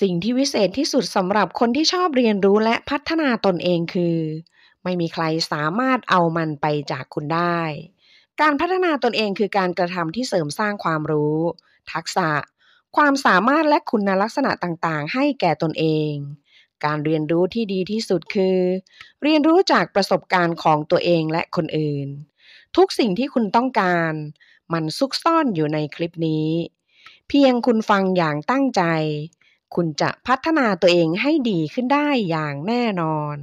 สิ่งที่วิเศษที่สุดสำหรับคนที่ชอบเรียนรู้และพัฒนาตนเองคือ ไม่มีใครสามารถเอามันไปจากคุณได้ การพัฒนาตนเองคือการกระทำที่เสริมสร้างความรู้ ทักษะ ความสามารถและคุณลักษณะต่างๆให้แก่ตนเอง การเรียนรู้ที่ดีที่สุดคือ เรียนรู้จากประสบการณ์ของตัวเองและคนอื่น ทุกสิ่งที่คุณต้องการ มันซุกซ่อนอยู่ในคลิปนี้ เพียงคุณฟังอย่างตั้งใจคุณจะพัฒนาตัวเองให้ดีขึ้นได้อย่างแน่นอน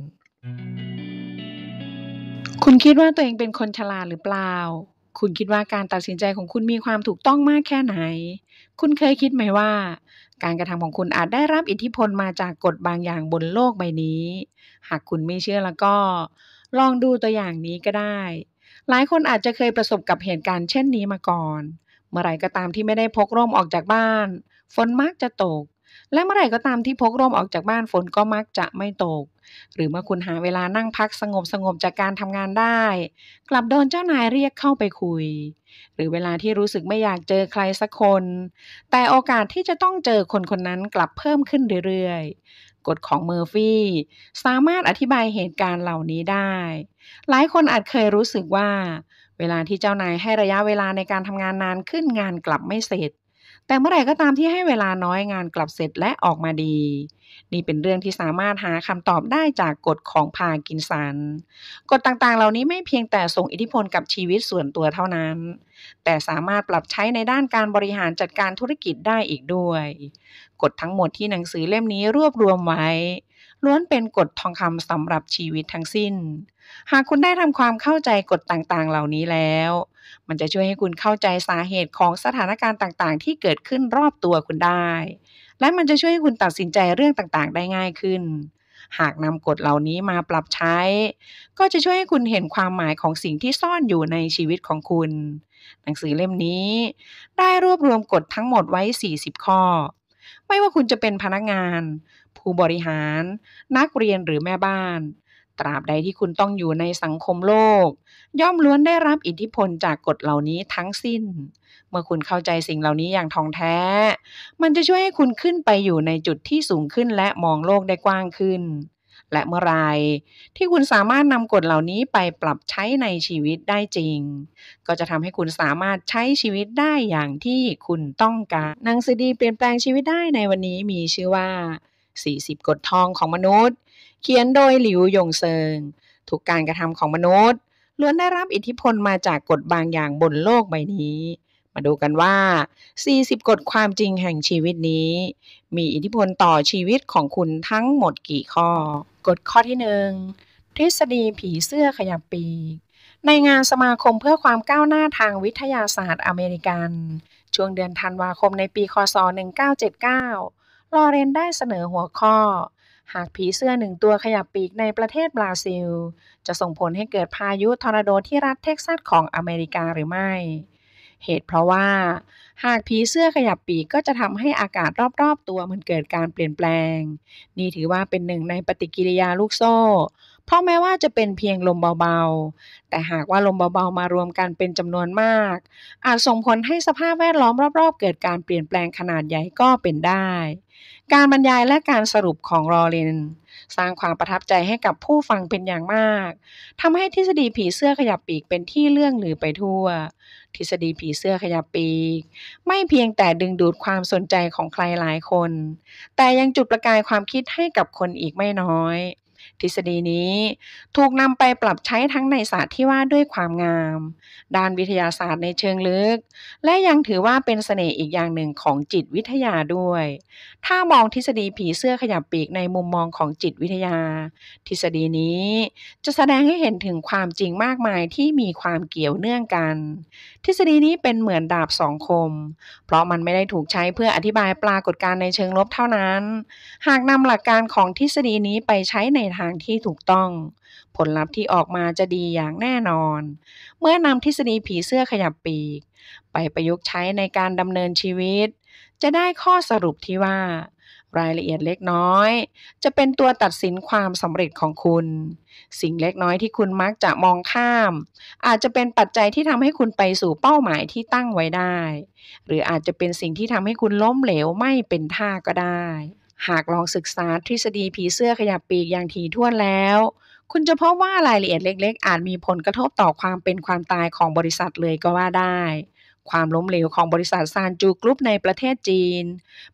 คุณคิดว่าตัวเองเป็นคนฉลาดหรือเปล่า คุณคิดว่าการตัดสินใจของคุณมีความถูกต้องมากแค่ไหน คุณเคยคิดไหมว่า การกระทำของคุณอาจได้รับอิทธิพลมาจากกฎบางอย่างบนโลกใบนี้ หากคุณไม่เชื่อแล้วก็ ลองดูตัวอย่างนี้ก็ได้ หลายคนอาจจะเคยประสบกับเหตุการณ์เช่นนี้มาก่อน เมื่อไรก็ตามที่ไม่ได้พกร่มออกจากบ้าน ฝนมักจะตกและเมื่อไหร่ก็ตามที่พกร่มออกจากบ้านฝนก็มักจะไม่ตก หรือเมื่อคุณหาเวลานั่งพักสงบสงบจากการทำงานได้ กลับโดนเจ้านายเรียกเข้าไปคุย หรือเวลาที่รู้สึกไม่อยากเจอใครสักคน แต่โอกาสที่จะต้องเจอคนคนนั้นกลับเพิ่มขึ้นเรื่อยๆกฎของเมอร์ฟี่สามารถอธิบายเหตุการณ์เหล่านี้ได้ หลายคนอาจเคยรู้สึกว่า เวลาที่เจ้านายให้ระยะเวลาในการทำงานนานขึ้นงานกลับไม่เสร็จแต่เมื่อไหร่ก็ตามที่ให้เวลาน้อยงานกลับเสร็จและออกมาดี นี่เป็นเรื่องที่สามารถหาคำตอบได้จากกฎของพากินสัน กฎต่างๆ เหล่านี้ไม่เพียงแต่ส่งอิทธิพลกับชีวิตส่วนตัวเท่านั้น แต่สามารถปรับใช้ในด้านการบริหารจัดการธุรกิจได้อีกด้วย กฎทั้งหมดที่หนังสือเล่มนี้รวบรวมไว้ ล้วนเป็นกฎทองคำสำหรับชีวิตทั้งสิ้นหากคุณได้ทำความเข้าใจกฎต่างๆ เหล่านี้แล้ว มันจะช่วยให้คุณเข้าใจสาเหตุของสถานการณ์ต่างๆ ที่เกิดขึ้นรอบตัวคุณได้ และมันจะช่วยให้คุณตัดสินใจเรื่องต่างๆ ได้ง่ายขึ้น หากนำกฎเหล่านี้มาปรับใช้ ก็จะช่วยให้คุณเห็นความหมายของสิ่งที่ซ่อนอยู่ในชีวิตของคุณ หนังสือเล่มนี้ ได้รวบรวมกฎทั้งหมดไว้ 40 ข้อ ไม่ว่าคุณจะเป็นพนักงาน ผู้บริหาร นักเรียนหรือแม่บ้านตราบใดที่คุณต้องอยู่ในสังคมโลก ย่อมล้วนได้รับอิทธิพลจากกฎเหล่านี้ทั้งสิ้น เมื่อคุณเข้าใจสิ่งเหล่านี้อย่างท่องแท้ มันจะช่วยให้คุณขึ้นไปอยู่ในจุดที่สูงขึ้นและมองโลกได้กว้างขึ้น และเมื่อไรที่คุณสามารถนำกฎเหล่านี้ไปปรับใช้ในชีวิตได้จริง ก็จะทำให้คุณสามารถใช้ชีวิตได้อย่างที่คุณต้องการหนังสือดีเปลี่ยนแปลงชีวิตได้ในวันนี้มีชื่อว่า 40 กฎทองของมนุษย์เขียนโดยหลิวหยงเซิง ถูกการกระทำของมนุษย์ล้วนได้รับอิทธิพลมาจากกฎบางอย่างบนโลกใบนี้ มาดูกันว่า 40 กฎความจริงแห่งชีวิตนี้ มีอิทธิพลต่อชีวิตของคุณทั้งหมดกี่ข้อ กฎข้อที่1ทฤษฎีผีเสื้อขยับปีกในงานสมาคมเพื่อความก้าวหน้าทางวิทยาศาสตร์อเมริกัน ช่วงเดือนธันวาคมในปี คศ 1979 ลอเรนได้เสนอหัวข้อหากผีเสื้อหนึ่งตัวขยับปีกในประเทศบราซิล จะส่งผลให้เกิดพายุทอร์นาโดที่รัฐเท็กซัสของอเมริกาหรือไม่ เหตุเพราะว่า หากผีเสื้อขยับปีกก็จะทำให้อากาศรอบๆ ตัวมันเกิดการเปลี่ยนแปลง นี่ถือว่าเป็นหนึ่งในปฏิกิริยาลูกโซ่ เพราะแม้ว่าจะเป็นเพียงลมเบาๆ แต่หากว่าลมเบาๆมารวมกันเป็นจำนวนมาก อาจส่งผลให้สภาพแวดล้อมรอบๆ เกิดการเปลี่ยนแปลงขนาดใหญ่ก็เป็นได้การบรรยายและการสรุปของรอลินสร้างความประทับใจให้กับผู้ฟังเป็นอย่างมากทำให้ทฤษฎีผีเสื้อขยับปีกเป็นที่เรื่องลือไปทั่ว ทฤษฎีผีเสื้อขยับปีก ไม่เพียงแต่ดึงดูดความสนใจของใครหลายคน แต่ยังจุดประกายความคิดให้กับคนอีกไม่น้อยทฤษฎีนี้ถูกนำไปปรับใช้ทั้งในศาสตร์ที่ว่าด้วยความงาม ด้านวิทยาศาสตร์ในเชิงลึก และยังถือว่าเป็นสเสน่ห์อีกอย่างหนึ่งของจิตวิทยาด้วย ถ้ามองทฤษฎีผีเสื้อขยับปีกในมุมมองของจิตวิทยา ทฤษฎีนี้จะแสดงให้เห็นถึงความจริงมากมายที่มีความเกี่ยวเนื่องกัน ทฤษฎีนี้เป็นเหมือนดาบสองคม เพราะมันไม่ได้ถูกใช้เพื่ออธิบายปรากฏการณ์ในเชิงลบเท่านั้น หากนำหลักการของทฤษฎีนี้ไปใช้ในทางางที่ถูกต้องผลลัพธ์ที่ออกมาจะดีอย่างแน่นอน เมื่อนำทฤษฎีผีเสื้อขยับปีก ไปประยุกต์ใช้ในการดำเนินชีวิต จะได้ข้อสรุปที่ว่า รายละเอียดเล็กน้อย จะเป็นตัวตัดสินความสำเร็จของคุณ สิ่งเล็กน้อยที่คุณมักจะมองข้าม อาจจะเป็นปัจจัยที่ทำให้คุณไปสู่เป้าหมายที่ตั้งไว้ได้ หรืออาจจะเป็นสิ่งที่ทำให้คุณล้มเหลวไม่เป็นท่าก็ได้หากลองศึกษาทฤษฎีผีเสื้อขยับปีกอย่างถี่ถ้วนแล้ว คุณจะพบว่ารายละเอียดเล็กๆ อาจมีผลกระทบต่อความเป็นความตายของบริษัทเลยก็ว่าได้ ความล้มเหลวของบริษัทซานจูกรุ๊ปในประเทศจีน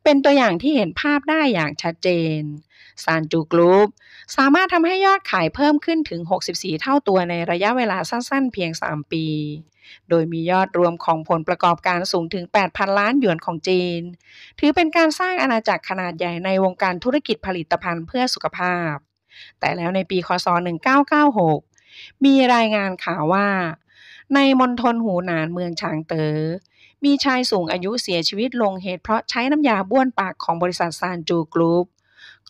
เป็นตัวอย่างที่เห็นภาพได้อย่างชัดเจนซานจูกรุ๊ปสามารถทำให้ยอดขายเพิ่มขึ้นถึง 64 เท่าตัวในระยะเวลาสั้นๆเพียง 3 ปี โดยมียอดรวมของผลประกอบการสูงถึง 8,000 ล้านหยวนของจีน ถือเป็นการสร้างอาณาจักรขนาดใหญ่ในวงการธุรกิจผลิตภัณฑ์เพื่อสุขภาพ แต่แล้วในปี คศ 1996 มีรายงานข่าวว่า ในมณฑลหูหนานเมืองฉางเตอ๋อ มีชายสูงอายุเสียชีวิต ลงเหตุเพราะใช้น้ำยาบ้วนปากของบริษัทซานจูกรุ๊ป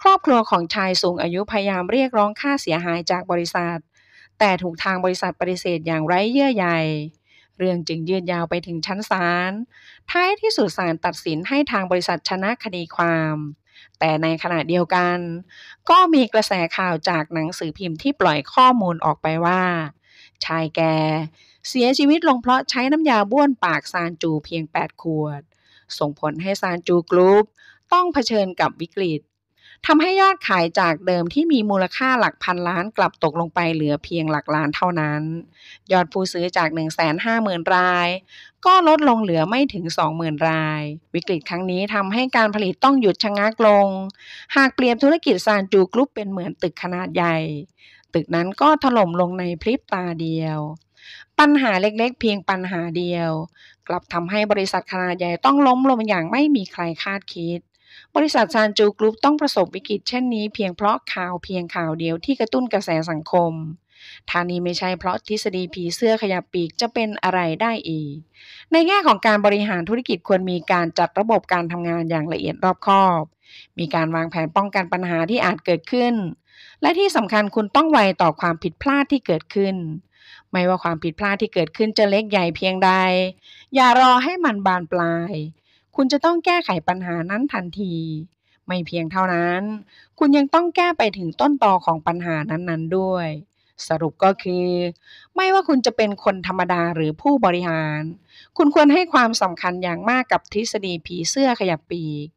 ครอบครัวของชายสูงอายุพยายามเรียกร้องค่าเสียหายจากบริษัท แต่ถูกทางบริษัทปฏิเสธอย่างไร้เยื่อใย เรื่องจึงยืดยาวไปถึงชั้นศาล ท้ายที่สุดศาลตัดสินให้ทางบริษัทชนะคดีความ แต่ในขณะเดียวกัน ก็มีกระแสข่าวจากหนังสือพิมพ์ที่ปล่อยข้อมูลออกไปว่า ชายแกเสียชีวิตลงเพราะใช้น้ำยาบ้วนปากซานจูเพียง8ขวด ส่งผลให้ซานจูกรุ๊ปต้องเผชิญกับวิกฤตทำให้ยอดขายจากเดิมที่มีมูลค่าหลักพันล้านกลับตกลงไปเหลือเพียงหลักล้านเท่านั้น ยอดผู้ซื้อจาก 150,000 รายก็ลดลงเหลือไม่ถึง 20,000ราย วิกฤตครั้งนี้ทำให้การผลิตต้องหยุดชะงักลง หากเปรียบธุรกิจซานจูกรุ๊ปเป็นเหมือนตึกขนาดใหญ่ ตึกนั้นก็ถล่มลงในพริบตาเดียว ปัญหาเล็กๆ เพียงปัญหาเดียว กลับทำให้บริษัทขนาดใหญ่ต้องล้มลงอย่างไม่มีใครคาดคิดบริษัทซานจูกรุ๊ปต้องประสบวิกฤตเช่นนี้เพียงเพราะข่าวเพียงข่าวเดียวที่กระตุ้นกระแสสังคมทานี้ไม่ใช่เพราะทฤษฎีผีเสื้อขยับปีกจะเป็นอะไรได้อีก ในแง่ของการบริหารธุรกิจควรมีการจัดระบบการทำงานอย่างละเอียดรอบคอบ มีการวางแผนป้องกันปัญหาที่อาจเกิดขึ้น และที่สำคัญคุณต้องไวต่อความผิดพลาดที่เกิดขึ้น ไม่ว่าความผิดพลาดที่เกิดขึ้นจะเล็กใหญ่เพียงใด อย่ารอให้มันบานปลายคุณจะต้องแก้ไขปัญหานั้นทันที ไม่เพียงเท่านั้น คุณยังต้องแก้ไปถึงต้นตอของปัญหานั้นๆด้วย สรุปก็คือ ไม่ว่าคุณจะเป็นคนธรรมดาหรือผู้บริหาร คุณควรให้ความสำคัญอย่างมากกับทฤษฎีผีเสื้อ ขยับปีก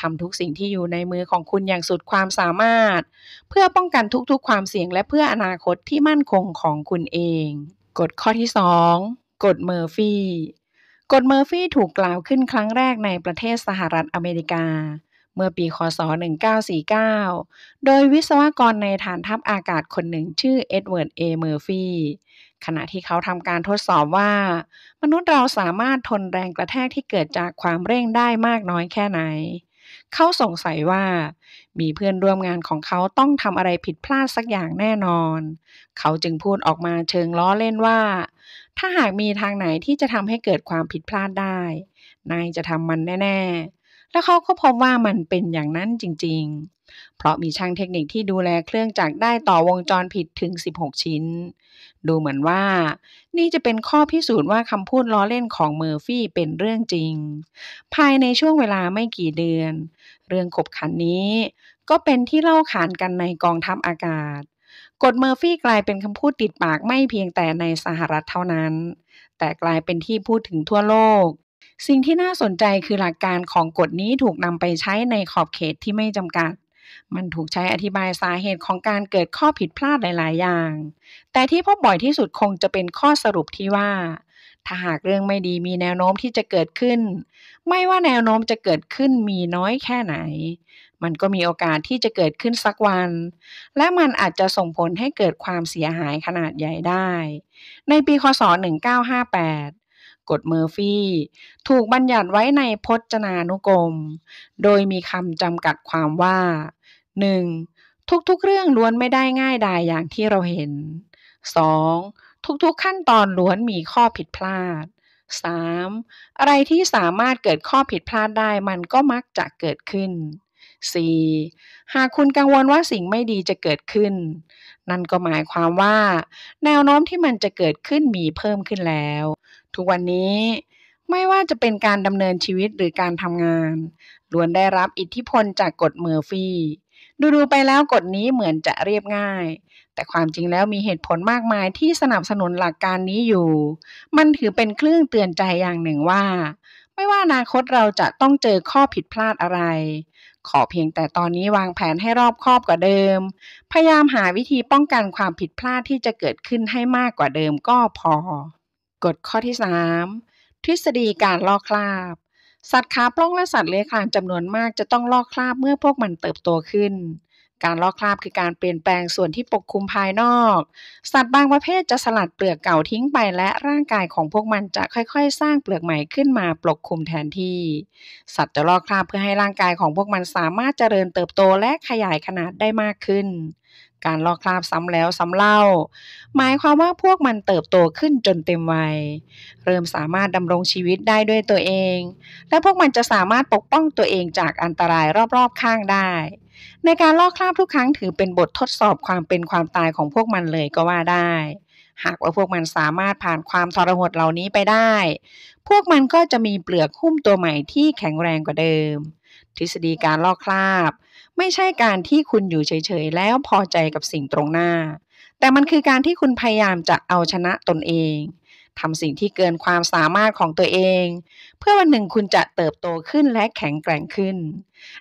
ทำทุกสิ่งที่อยู่ในมือ ของคุณ อย่างสุดความสามารถ เพื่อป้องกันทุกๆ ความเสี่ยงและเพื่ออนาคตที่มั่นคงของคุณเอง กฎข้อที่ 2 กฎเมอร์ฟี่กฎเมอร์ฟี่ถูกกล่าวขึ้นครั้งแรกในประเทศสหรัฐอเมริกา เมื่อปีคศ1949โดยวิศวกรในฐานทัพอากาศคนหนึ่งชื่อเอ็ดเวิร์ดเอเมอร์ฟี่ขณะที่เขาทำการทดสอบว่า มนุษย์เราสามารถทนแรงกระแทกที่เกิดจากความเร่งได้มากน้อยแค่ไหน เขาสงสัยว่า มีเพื่อนร่วมงานของเขาต้องทำอะไรผิดพลาดสักอย่างแน่นอน เขาจึงพูดออกมาเชิงล้อเล่นว่าถ้าหากมีทางไหนที่จะทำให้เกิดความผิดพลาดได้ นายจะทำมันแน่ ๆ แล้วเขาก็พบว่ามันเป็นอย่างนั้นจริงๆ เพราะมีช่างเทคนิคที่ดูแลเครื่องจักรได้ต่อวงจรผิดถึง 16 ชิ้น ดูเหมือนว่านี่จะเป็นข้อพิสูจน์ว่าคำพูดล้อเล่นของเมอร์ฟี่เป็นเรื่องจริง ภายในช่วงเวลาไม่กี่เดือน เรื่องขบขันนี้ก็เป็นที่เล่าขานกันในกองทัพอากาศกฎเมอร์ฟี่กลายเป็นคำพูดติดปากไม่เพียงแต่ในสหรัฐเท่านั้น แต่กลายเป็นที่พูดถึงทั่วโลก สิ่งที่น่าสนใจคือหลักการของกฎนี้ถูกนำไปใช้ในขอบเขตที่ไม่จำกัด มันถูกใช้อธิบายสาเหตุของการเกิดข้อผิดพลาดหลายๆอย่าง แต่ที่พบบ่อยที่สุดคงจะเป็นข้อสรุปที่ว่า ถ้าหากเรื่องไม่ดีมีแนวโน้มที่จะเกิดขึ้น ไม่ว่าแนวโน้มจะเกิดขึ้นมีน้อยแค่ไหนมันก็มีโอกาสที่จะเกิดขึ้นสักวัน และมันอาจจะส่งผลให้เกิดความเสียหายขนาดใหญ่ได้ ในปี คศ1958กฎเมอร์ฟี่ ถูกบัญญัติไว้ในพจนานุกรม โดยมีคำจำกัดความว่า 1. ทุกๆเรื่องล้วนไม่ได้ง่ายดายอย่างที่เราเห็น 2. ทุกๆขั้นตอนล้วนมีข้อผิดพลาด 3. อะไรที่สามารถเกิดข้อผิดพลาดได้มันก็มักจะเกิดขึ้น 4. หากคุณกังวลว่าสิ่งไม่ดีจะเกิดขึ้น นั่นก็หมายความว่า แนวโน้มที่มันจะเกิดขึ้นมีเพิ่มขึ้นแล้ว ทุกวันนี้ ไม่ว่าจะเป็นการดำเนินชีวิตหรือการทำงานล้วนได้รับอิทธิพลจากกฎเมอร์ฟี่ ดูๆไปแล้วกฎนี้เหมือนจะเรียบง่าย แต่ความจริงแล้วมีเหตุผลมากมายที่สนับสนุนหลักการนี้อยู่ มันถือเป็นเครื่องเตือนใจอย่างหนึ่งว่า ไม่ว่าอนาคตเราจะต้องเจอข้อผิดพลาดอะไรขอเพียงแต่ตอนนี้วางแผนให้รอบคอบกว่าเดิม พยายามหาวิธีป้องกันความผิดพลาดที่จะเกิดขึ้นให้มากกว่าเดิมก็พอกฎข้อที่ 3 ทฤษฎีการลอกคราบ สัตว์ขาปล้องและสัตว์เลื้อยคลานจำนวนมากจะต้องลอกคราบเมื่อพวกมันเติบโตขึ้นการลอกคราบคือการเปลี่ยนแปลงส่วนที่ปกคลุมภายนอก สัตว์บางประเภทจะสลัดเปลือกเก่าทิ้งไปและร่างกายของพวกมันจะค่อยๆ สร้างเปลือกใหม่ขึ้นมาปกคลุมแทนที่ สัตว์จะลอกคราบเพื่อให้ร่างกายของพวกมันสามารถเจริญเติบโตและขยายขนาดได้มากขึ้น การลอกคราบซ้ำแล้วซ้ำเล่า หมายความว่าพวกมันเติบโตขึ้นจนเต็มวัย เริ่มสามารถดำรงชีวิตได้ด้วยตัวเอง และพวกมันจะสามารถปกป้องตัวเองจากอันตรายรอบๆข้างได้ในการลอกคราบทุกครั้งถือเป็นบททดสอบความเป็นความตายของพวกมันเลยก็ว่าได้ หากว่าพวกมันสามารถผ่านความทรหดเหล่านี้ไปได้ พวกมันก็จะมีเปลือกหุ้มตัวใหม่ที่แข็งแรงกว่าเดิม ทฤษฎีการลอกคราบ ไม่ใช่การที่คุณอยู่เฉยๆแล้วพอใจกับสิ่งตรงหน้า แต่มันคือการที่คุณพยายามจะเอาชนะตนเองทำสิ่งที่เกินความสามารถของตัวเอง เพื่อวันหนึ่งคุณจะเติบโตขึ้นและแข็งแกร่งขึ้น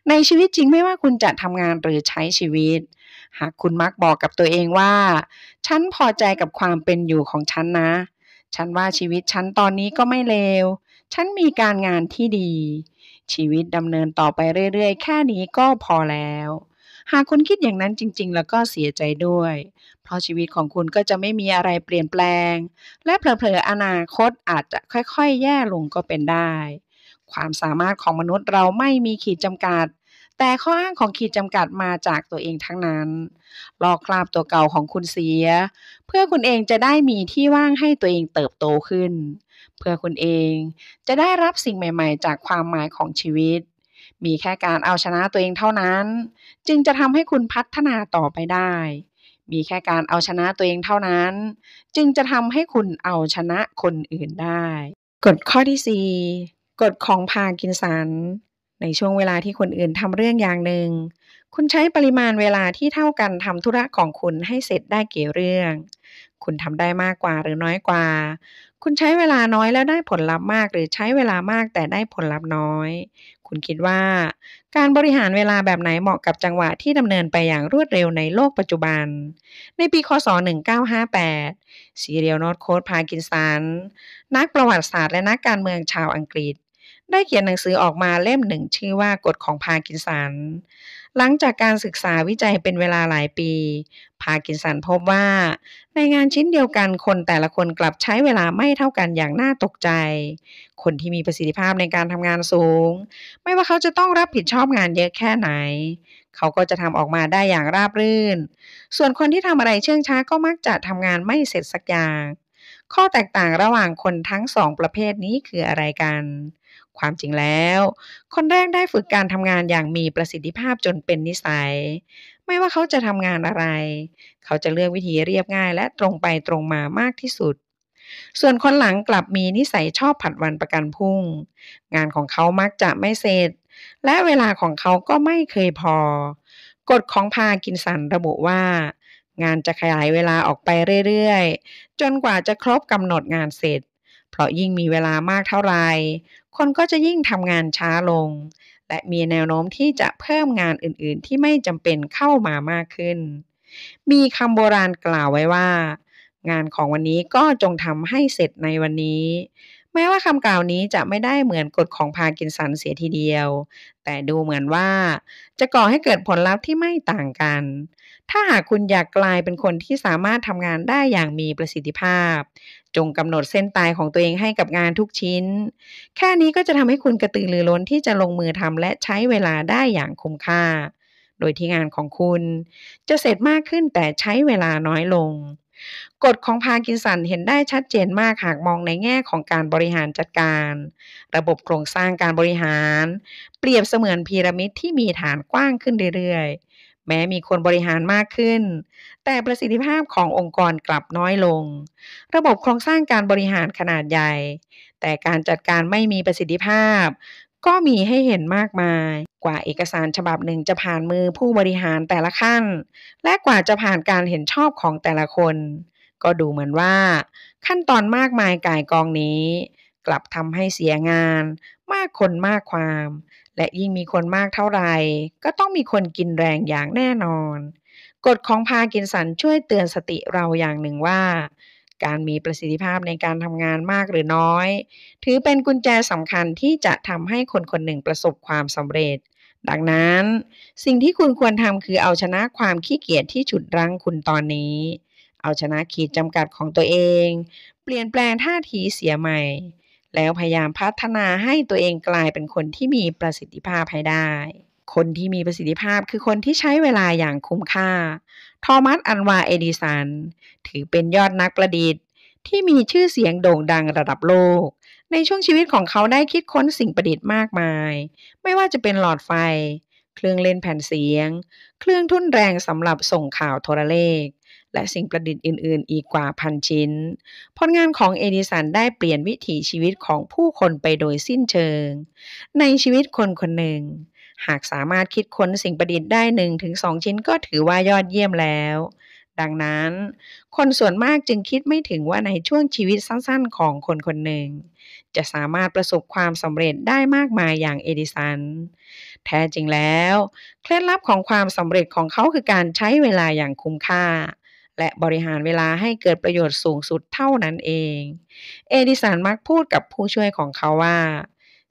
ในชีวิตจริงไม่ว่าคุณจะทำงานหรือใช้ชีวิต หากคุณมักบอกกับตัวเองว่า ฉันพอใจกับความเป็นอยู่ของฉันนะ ฉันว่าชีวิตฉันตอนนี้ก็ไม่เลวฉันมีการงานที่ดี ชีวิตดำเนินต่อไปเรื่อยๆ แค่นี้ก็พอแล้วหากคุณคิดอย่างนั้นจริงๆ แล้วก็เสียใจด้วย เพราะชีวิตของคุณก็จะไม่มีอะไรเปลี่ยนแปลง และเผลอๆอนาคตอาจจะค่อยๆแย่ลงก็เป็นได้ ความสามารถของมนุษย์เราไม่มีขีดจำกัด แต่ข้ออ้างของขีดจำกัดมาจากตัวเองทั้งนั้น ลอกคราบตัวเก่าของคุณเสีย เพื่อคุณเองจะได้มีที่ว่างให้ตัวเองเติบโตขึ้น เพื่อคุณเองจะได้รับสิ่งใหม่ๆ จากความหมายของชีวิตมีแค่การเอาชนะตัวเองเท่านั้น จึงจะทำให้คุณพัฒนาต่อไปได้ มีแค่การเอาชนะตัวเองเท่านั้น จึงจะทำให้คุณเอาชนะคนอื่นได้ กฎข้อที่4กฎของพากินสัน ในช่วงเวลาที่คนอื่นทำเรื่องอย่างหนึ่ง คุณใช้ปริมาณเวลาที่เท่ากันทำธุระของคุณให้เสร็จได้เกี่เรื่อง คุณทำได้มากกว่าหรือน้อยกว่า คุณใช้เวลาน้อยแล้วได้ผลลัพธ์มากหรือใช้เวลามากแต่ได้ผลลัพธ์น้อยคุณคิดว่าการบริหารเวลาแบบไหนเหมาะกับจังหวะที่ดำเนินไปอย่างรวดเร็วในโลกปัจจุบัน ในปี คศ 1958ซีเรียลนอตโคดพากินสันนักประวัติศาสตร์และนักการเมืองชาวอังกฤษได้เขียนหนังสือออกมาเล่มหนึ่งชื่อว่ากฎของพากินสันหลังจากการศึกษาวิจัยเป็นเวลาหลายปี พากินสันพบว่า ในงานชิ้นเดียวกันคนแต่ละคนกลับใช้เวลาไม่เท่ากันอย่างน่าตกใจ คนที่มีประสิทธิภาพในการทำงานสูง ไม่ว่าเขาจะต้องรับผิดชอบงานเยอะแค่ไหน เขาก็จะทำออกมาได้อย่างราบรื่น ส่วนคนที่ทำอะไรเชื่องช้าก็มักจะทำงานไม่เสร็จสักอย่าง ข้อแตกต่างระหว่างคนทั้งสอง ประเภทนี้คืออะไรกันความจริงแล้ว คนแรกได้ฝึกการทำงานอย่างมีประสิทธิภาพจนเป็นนิสัย ไม่ว่าเขาจะทำงานอะไร เขาจะเลือกวิธีเรียบง่าย และตรงไปตรงมามากที่สุด ส่วนคนหลังกลับมีนิสัยชอบผัดวันประกันพุ่ง งานของเขามักจะไม่เสร็จและเวลาของเขาก็ไม่เคยพอ กฎของพากินสัน ระบุว่า งานจะขยายเวลาออกไปเรื่อยๆจนกว่าจะครบกำหนดงานเสร็จ เพราะยิ่งมีเวลามากเท่าไรคนก็จะยิ่งทำงานช้าลงและมีแนวโน้มที่จะเพิ่มงานอื่น ๆ ที่ไม่จำเป็นเข้ามามากขึ้น มีคำโบราณกล่าวไว้ว่า งานของวันนี้ก็จงทำให้เสร็จในวันนี้ แม้ว่าคำกล่าวนี้จะไม่ได้เหมือนกฎของพากินสันเสียทีเดียว แต่ดูเหมือนว่า จะก่อให้เกิดผลลัพธ์ที่ไม่ต่างกัน ถ้าหากคุณอยากกลายเป็นคนที่สามารถทำงานได้อย่างมีประสิทธิภาพจงกำหนดเส้นตายของตัวเองให้กับงานทุกชิ้น แค่นี้ก็จะทำให้คุณกระตือรือร้นที่จะลงมือทำและใช้เวลาได้อย่างคุ้มค่า โดยที่งานของคุณ จะเสร็จมากขึ้นแต่ใช้เวลาน้อยลง กฎของพากินสันเห็นได้ชัดเจนมากหากมองในแง่ของการบริหารจัดการ ระบบโครงสร้างการบริหาร เปรียบเสมือนพีระมิดที่มีฐานกว้างขึ้นเรื่อยแม้มีคนบริหารมากขึ้น แต่ประสิทธิภาพขององค์กรกลับน้อยลง ระบบโครงสร้างการบริหารขนาดใหญ่ แต่การจัดการไม่มีประสิทธิภาพ ก็มีให้เห็นมากมาย กว่าเอกสารฉบับหนึ่งจะผ่านมือผู้บริหารแต่ละขั้น และกว่าจะผ่านการเห็นชอบของแต่ละคน ก็ดูเหมือนว่า ขั้นตอนมากมายก่ายกองนี้ กลับทำให้เสียงาน มากคนมากความและยิ่งมีคนมากเท่าไหร่ก็ต้องมีคนกินแรงอย่างแน่นอน กฎของพากินสันช่วยเตือนสติเราอย่างหนึ่งว่า การมีประสิทธิภาพในการทำงานมากหรือน้อย ถือเป็นกุญแจสำคัญที่จะทำให้คนคนหนึ่งประสบความสำเร็จ ดังนั้น สิ่งที่คุณควรทำคือเอาชนะความขี้เกียจที่ฉุดรั้งคุณตอนนี้ เอาชนะขีดจำกัดของตัวเอง เปลี่ยนแปลงท่าทีเสียใหม่แล้วพยายามพัฒนาให้ตัวเองกลายเป็นคนที่มีประสิทธิภาพให้ได้ คนที่มีประสิทธิภาพคือคนที่ใช้เวลาอย่างคุ้มค่าทอมัส อันวา เอดิสัน ถือเป็นยอดนักประดิษฐ์ ที่มีชื่อเสียงโด่งดังระดับโลก ในช่วงชีวิตของเขาได้คิดค้นสิ่งประดิษฐ์มากมาย ไม่ว่าจะเป็นหลอดไฟ เครื่องเล่นแผ่นเสียง เครื่องทุ่นแรงสำหรับส่งข่าวโทรเลขและสิ่งประดิษฐ์อื่น ๆ อีกกว่าพันชิ้น ผลงานของเอดิสันได้เปลี่ยนวิถีชีวิตของผู้คนไปโดยสิ้นเชิง ในชีวิตคนคนหนึ่ง หากสามารถคิดค้นสิ่งประดิษฐ์ได้หนึ่งถึงสองชิ้น ก็ถือว่ายอดเยี่ยมแล้ว ดังนั้น คนส่วนมากจึงคิดไม่ถึงว่าในช่วงชีวิตสั้นๆของคนคนหนึ่ง จะสามารถประสบความสำเร็จได้มากมายอย่างเอดิสัน แท้จริงแล้ว เคล็ดลับของความสำเร็จของเขาคือการใช้เวลาอย่างคุ้มค่าและบริหารเวลาให้เกิดประโยชน์สูงสุดเท่านั้นเอง เอดิสันมักพูดกับผู้ช่วยของเขาว่า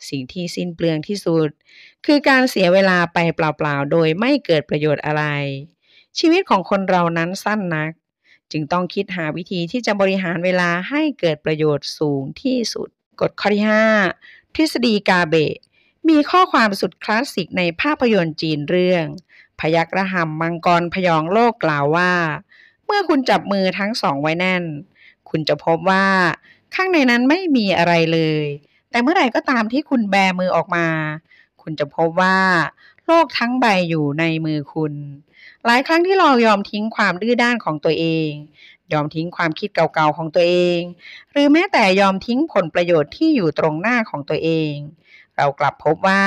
สิ่งที่สิ้นเปลืองที่สุด คือการเสียเวลาไปเปล่า ๆ โดยไม่เกิดประโยชน์อะไร ชีวิตของคนเรานั้นสั้นนัก จึงต้องคิดหาวิธีที่จะบริหารเวลาให้เกิดประโยชน์สูงที่สุด กฎข้อที่5ทฤษฎีกาเบะมีข้อความสุดคลาสสิกในภาพยนตร์จีนเรื่อง พยักระหำมังกรพยองโลกกล่าวว่าเมื่อคุณจับมือทั้งสองไว้แน่น คุณจะพบว่า ข้างในนั้นไม่มีอะไรเลย แต่เมื่อไหร่ก็ตามที่คุณแบมือออกมา คุณจะพบว่า โลกทั้งใบอยู่ในมือคุณ หลายครั้งที่เรายอมทิ้งความดื้อด้านของตัวเอง ยอมทิ้งความคิดเก่าๆของตัวเอง หรือแม้แต่ยอมทิ้งผลประโยชน์ที่อยู่ตรงหน้าของตัวเอง เรากลับพบว่า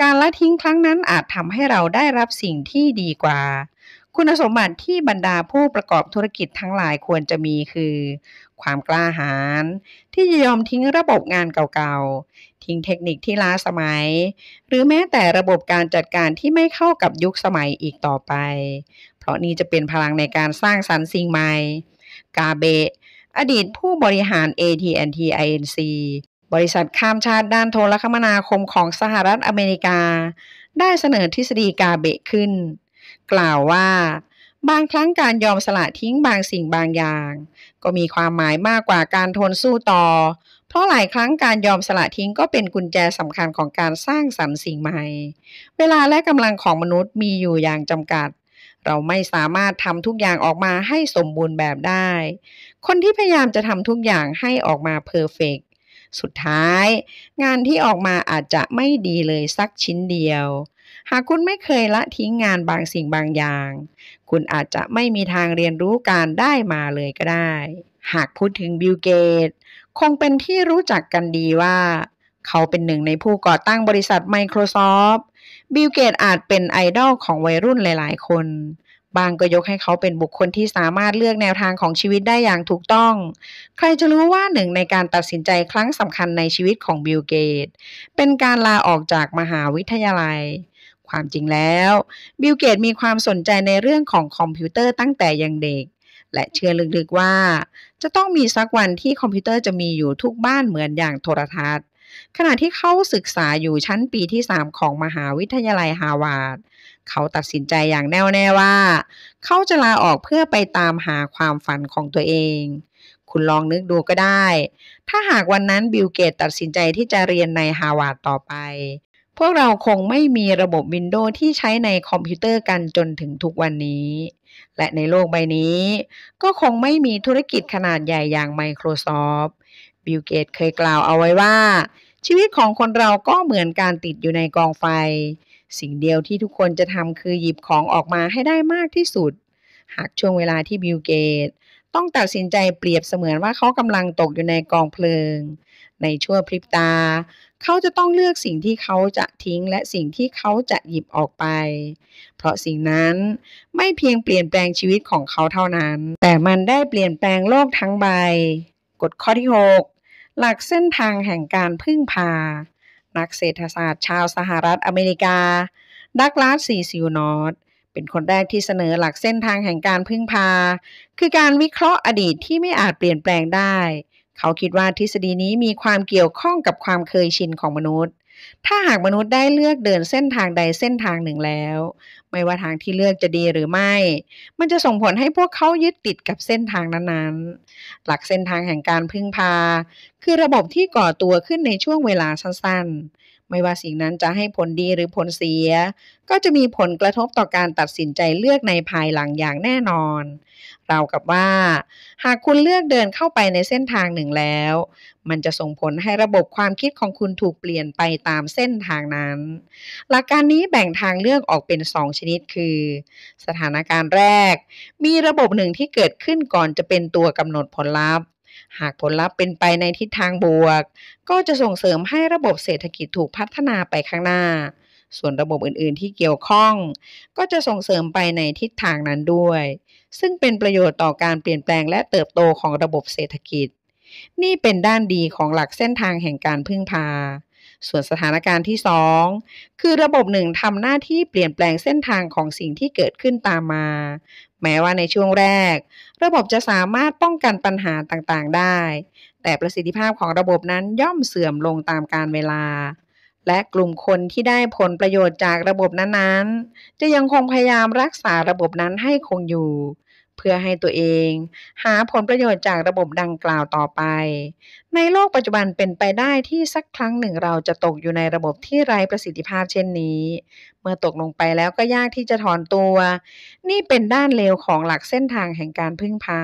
การละทิ้งครั้งนั้นอาจทำให้เราได้รับสิ่งที่ดีกว่าคุณสมบัติที่บรรดาผู้ประกอบธุรกิจทั้งหลายควรจะมีคือ ความกล้าหาญที่จะยอมทิ้งระบบงานเก่าๆ ทิ้งเทคนิคที่ล้าสมัย หรือแม้แต่ระบบการจัดการที่ไม่เข้ากับยุคสมัยอีกต่อไป เพราะนี่จะเป็นพลังในการสร้างสรรค์สิ่งใหม่ กาเบะอดีตผู้บริหาร AT&T INC บริษัทข้ามชาติด้านโทรคมนาคมของสหรัฐอเมริกา ได้เสนอทฤษฎีกาเบะขึ้นกล่าวว่า บางครั้งการยอมสละทิ้งบางสิ่งบางอย่าง ก็มีความหมายมากกว่าการทนสู้ต่อ เพราะหลายครั้งการยอมสละทิ้งก็เป็นกุญแจสำคัญของการสร้างสรรค์สิ่งใหม่ เวลาและกำลังของมนุษย์มีอยู่อย่างจำกัด เราไม่สามารถทำทุกอย่างออกมาให้สมบูรณ์แบบได้ คนที่พยายามจะทำทุกอย่างให้ออกมาเพอร์เฟกสุดท้าย งานที่ออกมาอาจจะไม่ดีเลยสักชิ้นเดียวหากคุณไม่เคยละทิ้งงานบางสิ่งบางอย่าง คุณอาจจะไม่มีทางเรียนรู้การได้มาเลยก็ได้ หากพูดถึงบิลเกต คงเป็นที่รู้จักกันดีว่า เขาเป็นหนึ่งในผู้ก่อตั้งบริษัท Microsoft บิลเกตอาจเป็นไอดอลของวัยรุ่นหลายๆ คน บางก็ยกให้เขาเป็นบุคคลที่สามารถเลือกแนวทางของชีวิตได้อย่างถูกต้อง ใครจะรู้ว่าหนึ่งในการตัดสินใจครั้งสำคัญในชีวิตของบิลเกต เป็นการลาออกจากมหาวิทยาลัยความจริงแล้วบิลเกตมีความสนใจในเรื่องของคอมพิวเตอร์ตั้งแต่ยังเด็ก และเชื่อลึกๆว่า จะต้องมีสักวันที่คอมพิวเตอร์จะมีอยู่ทุกบ้านเหมือนอย่างโทรทัศน์ ขณะที่เขาศึกษาอยู่ชั้นปีที่ 3 ของมหาวิทยาลัยฮาวาด เขาตัดสินใจอย่างแน่วแน่ว่า เขาจะลาออกเพื่อไปตามหาความฝันของตัวเอง คุณลองนึกดูก็ได้ ถ้าหากวันนั้นบิลเกตตัดสินใจที่จะเรียนในฮาวาดต่อไปพวกเราคงไม่มีระบบวินโดว์ที่ใช้ในคอมพิวเตอร์กันจนถึงทุกวันนี้ และในโลกใบนี้ ก็คงไม่มีธุรกิจขนาดใหญ่อย่าง Microsoft บิลเกตเคยกล่าวเอาไว้ว่า ชีวิตของคนเราก็เหมือนการติดอยู่ในกองไฟ สิ่งเดียวที่ทุกคนจะทำคือหยิบของออกมาให้ได้มากที่สุด หากช่วงเวลาที่บิลเกตต้องตัดสินใจเปรียบเสมือนว่าเขากำลังตกอยู่ในกองเพลิงในชั่วพริบตาเขาจะต้องเลือกสิ่งที่เขาจะทิ้งและสิ่งที่เขาจะหยิบออกไป เพราะสิ่งนั้นไม่เพียงเปลี่ยนแปลงชีวิตของเขาเท่านั้น แต่มันได้เปลี่ยนแปลงโลกทั้งใบ กฎข้อที่ 6 หลักเส้นทางแห่งการพึ่งพา นักเศรษฐศาสตร์ชาวสหรัฐอเมริกา ดักลาสซีซิวนอตเป็นคนแรกที่เสนอหลักเส้นทางแห่งการพึ่งพา คือการวิเคราะห์อดีตที่ไม่อาจเปลี่ยนแปลงได้เขาคิดว่าทฤษฎีนี้มีความเกี่ยวข้องกับความเคยชินของมนุษย์ ถ้าหากมนุษย์ได้เลือกเดินเส้นทางใดเส้นทางหนึ่งแล้ว ไม่ว่าทางที่เลือกจะดีหรือไม่ มันจะส่งผลให้พวกเขายึดติดกับเส้นทางนั้นๆ หลักเส้นทางแห่งการพึ่งพา คือระบบที่ก่อตัวขึ้นในช่วงเวลาสั้นๆไม่ว่าสิ่งนั้นจะให้ผลดีหรือผลเสีย ก็จะมีผลกระทบต่อการตัดสินใจเลือกในภายหลังอย่างแน่นอน เรากับว่า หากคุณเลือกเดินเข้าไปในเส้นทางหนึ่งแล้ว มันจะส่งผลให้ระบบความคิดของคุณถูกเปลี่ยนไปตามเส้นทางนั้น หลักการนี้แบ่งทางเลือกออกเป็น 2 ชนิดคือ สถานการณ์แรก มีระบบหนึ่งที่เกิดขึ้นก่อนจะเป็นตัวกำหนดผลลัพธ์หากผลลัพธ์เป็นไปในทิศทางบวก ก็จะส่งเสริมให้ระบบเศรษฐกิจถูกพัฒนาไปข้างหน้า ส่วนระบบอื่น ๆ ที่เกี่ยวข้องก็จะส่งเสริมไปในทิศทางนั้นด้วย ซึ่งเป็นประโยชน์ต่อการเปลี่ยนแปลงและเติบโตของระบบเศรษฐกิจ นี่เป็นด้านดีของหลักเส้นทางแห่งการพึ่งพา ส่วนสถานการณ์ที่ 2 คือระบบหนึ่งทำหน้าที่เปลี่ยนแปลงเส้นทางของสิ่งที่เกิดขึ้นตามมาแม้ว่าในช่วงแรก ระบบจะสามารถป้องกันปัญหาต่าง ๆ ได้ แต่ประสิทธิภาพของระบบนั้นย่อมเสื่อมลงตามการเวลา และกลุ่มคนที่ได้ผลประโยชน์จากระบบนั้น ๆ จะยังคงพยายามรักษาระบบนั้นให้คงอยู่เพื่อให้ตัวเอง หาผลประโยชน์จากระบบดังกล่าวต่อไป ในโลกปัจจุบันเป็นไปได้ที่สักครั้งหนึ่งเราจะตกอยู่ในระบบที่ไร้ประสิทธิภาพเช่นนี้ เมื่อตกลงไปแล้วก็ยากที่จะถอนตัว นี่เป็นด้านเลวของหลักเส้นทางแห่งการพึ่งพา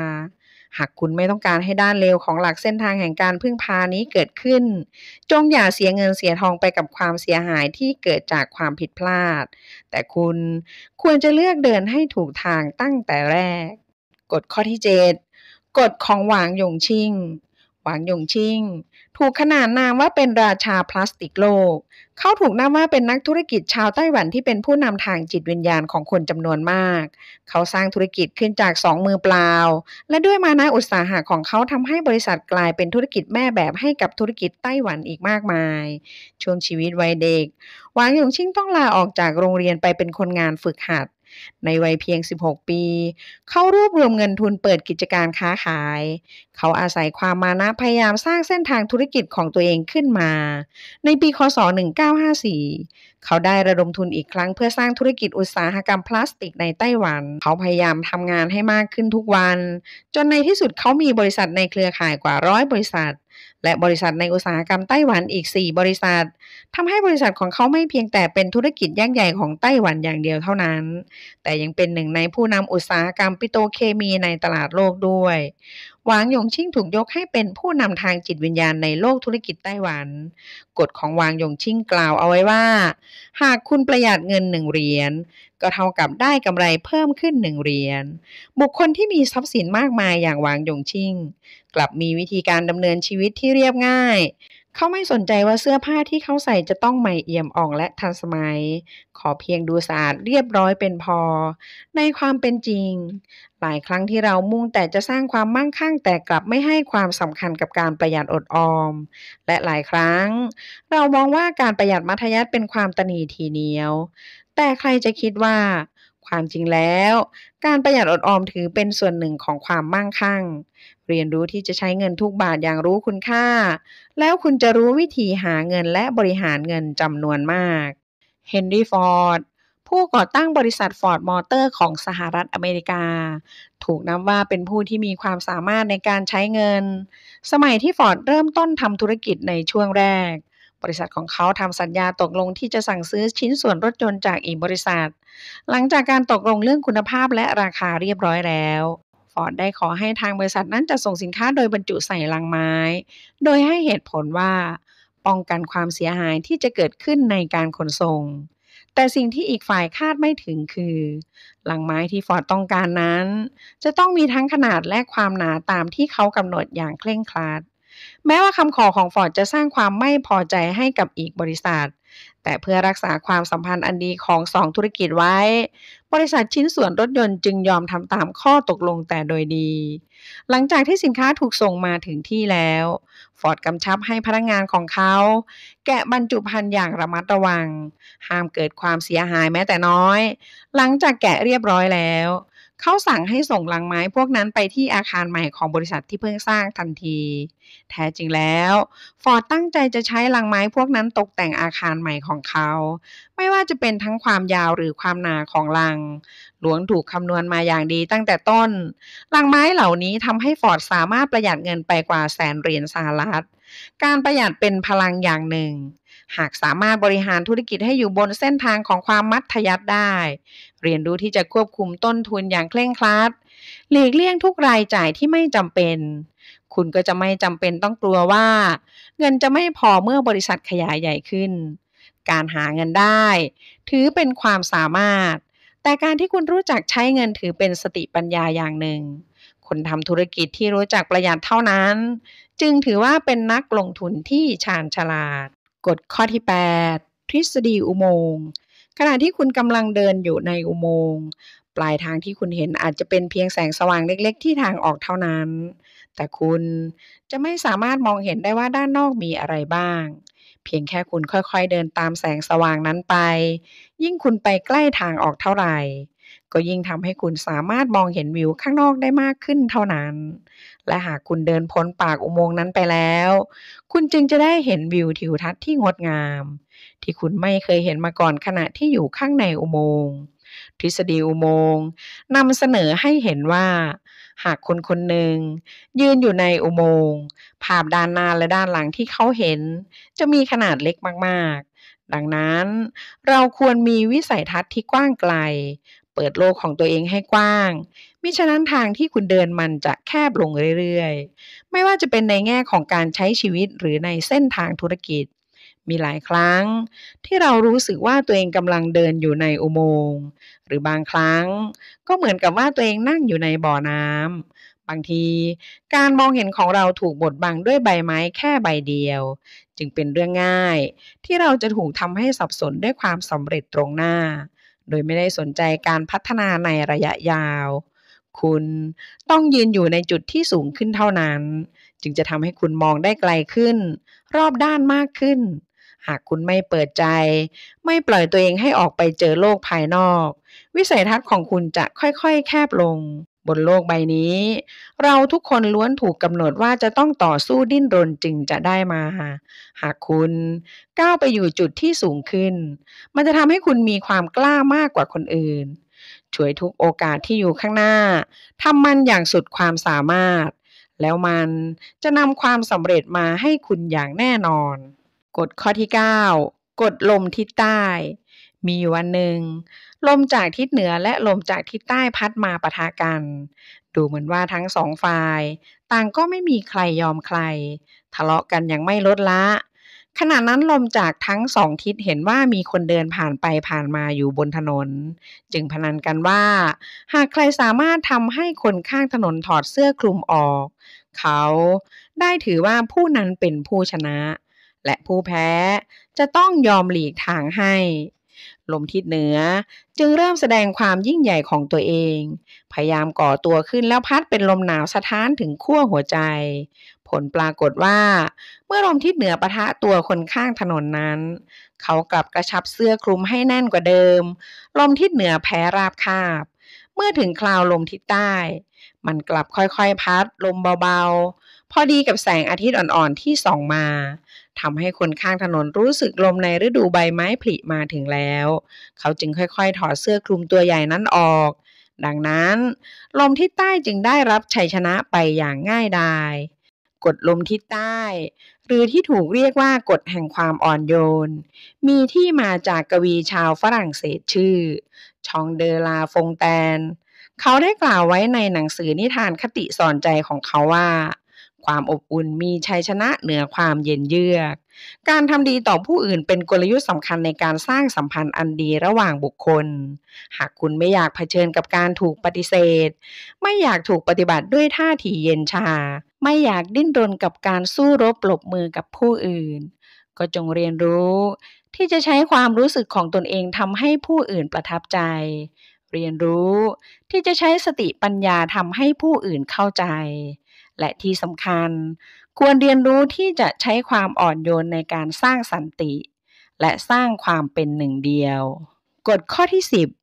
หากคุณไม่ต้องการให้ด้านเลวของหลักเส้นทางแห่งการพึ่งพานี้เกิดขึ้น จงอย่าเสียเงินเสียทองไปกับความเสียหายที่เกิดจากความผิดพลาด แต่คุณควรจะเลือกเดินให้ถูกทางตั้งแต่แรกกฎข้อที่7กฎของหวางหยงชิงหวางหยงชิงถูกขนานนามว่าเป็นราชาพลาสติกโลก เขาถูกนามว่าเป็นนักธุรกิจชาวไต้หวันที่เป็นผู้นำทางจิตวิญญาณของคนจำนวนมาก เขาสร้างธุรกิจขึ้นจากสองมือเปล่า และด้วยมานะอุตสาหะของเขาทำให้บริษัทกลายเป็นธุรกิจแม่แบบให้กับธุรกิจไต้หวันอีกมากมาย ช่วงชีวิตวัยเด็ก หวางหยงชิงต้องลาออกจากโรงเรียนไปเป็นคนงานฝึกหัดในวัยเพียง 16 ปี เขารวบรวมเงินทุนเปิดกิจการค้าขาย เขาอาศัยความมานะพยายามสร้างเส้นทางธุรกิจของตัวเองขึ้นมา ในปีคศ 1954เขาได้ระดมทุนอีกครั้งเพื่อสร้างธุรกิจอุตสาหกรรมพลาสติกในไต้หวัน เขาพยายามทำงานให้มากขึ้นทุกวัน จนในที่สุดเขามีบริษัทในเครือข่ายกว่าร้อยบริษัทและบริษัทในอุตสาหกรรมไต้หวันอีก 4 บริษัท ทำให้บริษัทของเขาไม่เพียงแต่เป็นธุรกิจยักษ์ใหญ่ของไต้หวันอย่างเดียวเท่านั้น แต่ยังเป็นหนึ่งในผู้นำอุตสาหกรรมปิโตเคมีในตลาดโลกด้วยหวางหยงชิ่งถูกยกให้เป็นผู้นำทางจิตวิญญาณในโลกธุรกิจไต้หวัน กฎของหวางหยงชิ่งกล่าวเอาไว้ว่า หากคุณประหยัดเงินหนึ่งเหรียญก็เท่ากับได้กำไรเพิ่มขึ้นหนึ่งเหรียญ บุคคลที่มีทรัพย์สินมากมายอย่างหวางหยงชิ่ง กลับมีวิธีการดำเนินชีวิตที่เรียบง่ายเขาไม่สนใจว่าเสื้อผ้าที่เขาใส่จะต้องใหม่เอี่ยมอ่องและทันสมัย ขอเพียงดูสะอาดเรียบร้อยเป็นพอ ในความเป็นจริง หลายครั้งที่เรามุ่งแต่จะสร้างความมั่งคั่งแต่กลับไม่ให้ความสำคัญกับการประหยัดอดออม และหลายครั้ง เรามองว่าการประหยัดมัธยัติเป็นความตนีทีเหนียว แต่ใครจะคิดว่าความจริงแล้วการประหยัดอดออมถือเป็นส่วนหนึ่งของความมั่งคั่ง เรียนรู้ที่จะใช้เงินทุกบาทอย่างรู้คุณค่า แล้วคุณจะรู้วิธีหาเงินและบริหารเงินจำนวนมากเฮนรี่ฟอร์ดผู้ก่อตั้งบริษัทฟอร์ดมอเตอร์ของสหรัฐอเมริกา ถูกนับว่าเป็นผู้ที่มีความสามารถในการใช้เงิน สมัยที่ฟอร์ดเริ่มต้นทำธุรกิจในช่วงแรกบริษัทของเขาทำสัญญาตกลงที่จะสั่งซื้อชิ้นส่วนรถยนต์จากอีกบริษัท หลังจากการตกลงเรื่องคุณภาพและราคาเรียบร้อยแล้ว ฟอร์ดได้ขอให้ทางบริษัทนั้นจะส่งสินค้าโดยบรรจุใส่ลังไม้ โดยให้เหตุผลว่า ป้องกันความเสียหายที่จะเกิดขึ้นในการขนส่ง แต่สิ่งที่อีกฝ่ายคาดไม่ถึงคือลังไม้ที่ฟอร์ดต้องการนั้น จะต้องมีทั้งขนาดและความหนาตามที่เขากำหนดอย่างเคร่งครัดแม้ว่าคำขอของฟอร์ดจะสร้างความไม่พอใจให้กับอีกบริษัท แต่เพื่อรักษาความสัมพันธ์อันดีของสองธุรกิจไว้ บริษัทชิ้นส่วนรถยนต์จึงยอมทำตามข้อตกลงแต่โดยดี หลังจากที่สินค้าถูกส่งมาถึงที่แล้ว ฟอร์ดกำชับให้พนักงานของเขาแกะบรรจุภัณฑ์อย่างระมัดระวัง ห้ามเกิดความเสียหายแม้แต่น้อย หลังจากแกะเรียบร้อยแล้วเขาสั่งให้ส่งลังไม้พวกนั้นไปที่อาคารใหม่ของบริษัทที่เพิ่งสร้างทันที แท้จริงแล้วฟอร์ดตั้งใจจะใช้ลังไม้พวกนั้นตกแต่งอาคารใหม่ของเขา ไม่ว่าจะเป็นทั้งความยาวหรือความหนาของลัง หลวงถูกคำนวณมาอย่างดีตั้งแต่ต้น ลังไม้เหล่านี้ทำให้ฟอร์ดสามารถประหยัดเงินไปกว่าแสนเหรียญสหรัฐการประหยัดเป็นพลังอย่างหนึ่งหากสามารถบริหารธุรกิจให้อยู่บนเส้นทางของความมัธยัต์ได้ เรียนรู้ที่จะควบคุมต้นทุนอย่างเคร่งครัดหลีกเลี่ยงทุกรายจ่ายที่ไม่จำเป็น คุณก็จะไม่จำเป็นต้องกลัวว่า เงินจะไม่พอเมื่อบริษัทขยายใหญ่ขึ้น การหาเงินได้ ถือเป็นความสามารถ แต่การที่คุณรู้จักใช้เงินถือเป็นสติปัญญาอย่างหนึ่ง คนทำธุรกิจที่รู้จักประหยัดเท่านั้น จึงถือว่าเป็นนักลงทุนที่ชาญฉลาดกฎข้อที่ 8 ทฤษฎีอุโมงค์ขณะที่คุณกำลังเดินอยู่ในอุโมงค์ปลายทางที่คุณเห็นอาจจะเป็นเพียงแสงสว่างเล็กๆ ที่ทางออกเท่านั้น แต่คุณจะไม่สามารถมองเห็นได้ว่าด้านนอกมีอะไรบ้าง เพียงแค่คุณค่อย ๆเดินตามแสงสว่างนั้นไป ยิ่งคุณไปใกล้ทางออกเท่าไหร่ก็ยิ่งทำให้คุณสามารถมองเห็นวิวข้างนอกได้มากขึ้นเท่านั้น และหากคุณเดินพ้นปากอุโมงค์นั้นไปแล้ว คุณจึงจะได้เห็นวิวทิวทัศน์ที่งดงาม ที่คุณไม่เคยเห็นมาก่อนขณะที่อยู่ข้างในอุโมงค์ทฤษฎีอุโมงค์นำเสนอให้เห็นว่า หากคนคนหนึ่ง ยืนอยู่ในอุโมงค์ภาพด้านหน้าและด้านหลังที่เขาเห็น จะมีขนาดเล็กมาก ๆ ดังนั้น เราควรมีวิสัยทัศน์ที่กว้างไกลเปิดโลกของตัวเองให้กว้าง มิฉะนั้นทางที่คุณเดินมันจะแคบลงเรื่อยๆ ไม่ว่าจะเป็นในแง่ของการใช้ชีวิตหรือในเส้นทางธุรกิจ มีหลายครั้ง ที่เรารู้สึกว่าตัวเองกำลังเดินอยู่ในอุโมงค์ หรือบางครั้ง ก็เหมือนกับว่าตัวเองนั่งอยู่ในบ่อน้ำบางทีการมองเห็นของเราถูกบดบังด้วยใบไม้แค่ใบเดียว จึงเป็นเรื่องง่ายที่เราจะถูกทำให้สับสนด้วยความสำเร็จตรงหน้าโดยไม่ได้สนใจการพัฒนาในระยะยาว คุณต้องยืนอยู่ในจุดที่สูงขึ้นเท่านั้น จึงจะทำให้คุณมองได้ไกลขึ้น รอบด้านมากขึ้น หากคุณไม่เปิดใจ ไม่ปล่อยตัวเองให้ออกไปเจอโลกภายนอก วิสัยทัศน์ของคุณจะค่อยๆแคบลงบนโลกใบนี้ เราทุกคนล้วนถูกกำหนดว่าจะต้องต่อสู้ดิ้นรนจึงจะได้มาหากคุณก้าวไปอยู่จุดที่สูงขึ้น มันจะทำให้คุณมีความกล้ามากกว่าคนอื่นช่วยทุกโอกาสที่อยู่ข้างหน้าทำมันอย่างสุดความสามารถ แล้วมันจะนำความสำเร็จมาให้คุณอย่างแน่นอน กฎข้อที่ 9กดลมทิศใต้ มีวันหนึ่งลมจากทิศเหนือและลมจากทิศใต้พัดมาปะทะกัน ดูเหมือนว่าทั้งสองฝ่ายต่างก็ไม่มีใครยอมใคร ทะเลาะกันยังไม่ลดละ ขณะนั้นลมจากทั้งสองทิศเห็นว่ามีคนเดินผ่านไปผ่านมาอยู่บนถนน จึงพนันกันว่า หากใครสามารถทำให้คนข้างถนนถอดเสื้อคลุมออก เขา ได้ถือว่าผู้นั้นเป็นผู้ชนะ และผู้แพ้จะต้องยอมหลีกทางให้ลมทิศเหนือ จึงเริ่มแสดงความยิ่งใหญ่ของตัวเอง พยายามก่อตัวขึ้นแล้วพัดเป็นลมหนาวสะท้านถึงขั้วหัวใจ ผลปรากฏว่า เมื่อลมทิศเหนือปะทะตัวคนข้างถนนนั้น เขากลับกระชับเสื้อคลุมให้แน่นกว่าเดิมลมทิศเหนือแพ้ราบคาบ เมื่อถึงคราวลมทิศใต้ มันกลับค่อยๆพัดลมเบาๆ พอดีกับแสงอาทิตย์อ่อนๆที่ส่องมาทำให้คนข้างถนนรู้สึกลมในฤดูใบไม้ผลิมาถึงแล้ว เขาจึงค่อยๆถอดเสื้อคลุมตัวใหญ่นั้นออก ดังนั้น ลมที่ใต้จึงได้รับชัยชนะไปอย่างง่ายดายกฎลมทิศใต้ หรือที่ถูกเรียกว่า กฎแห่งความอ่อนโยน มีที่มาจากกวีชาวฝรั่งเศสชื่อ ชองเดลาฟงแตน เขาได้กล่าวไว้ในหนังสือนิทานคติสอนใจของเขาว่าความอบอุ่นมีชัยชนะเหนือความเย็นเยือก การทำดีต่อผู้อื่นเป็นกลยุทธ์สำคัญในการสร้างสัมพันธ์อันดีระหว่างบุคคล หากคุณไม่อยากเผชิญกับการถูกปฏิเสธ ไม่อยากถูกปฏิบัติด้วยท่าทีเย็นชา ไม่อยากดิ้นรนกับการสู้รบปลบมือกับผู้อื่น ก็จงเรียนรู้ที่จะใช้ความรู้สึกของตนเองทำให้ผู้อื่นประทับใจ เรียนรู้ที่จะใช้สติปัญญาทำให้ผู้อื่นเข้าใจและที่สำคัญ ควรเรียนรู้ที่จะใช้ความอ่อนโยนในการสร้างสันติ และสร้างความเป็นหนึ่งเดียว กฎข้อที่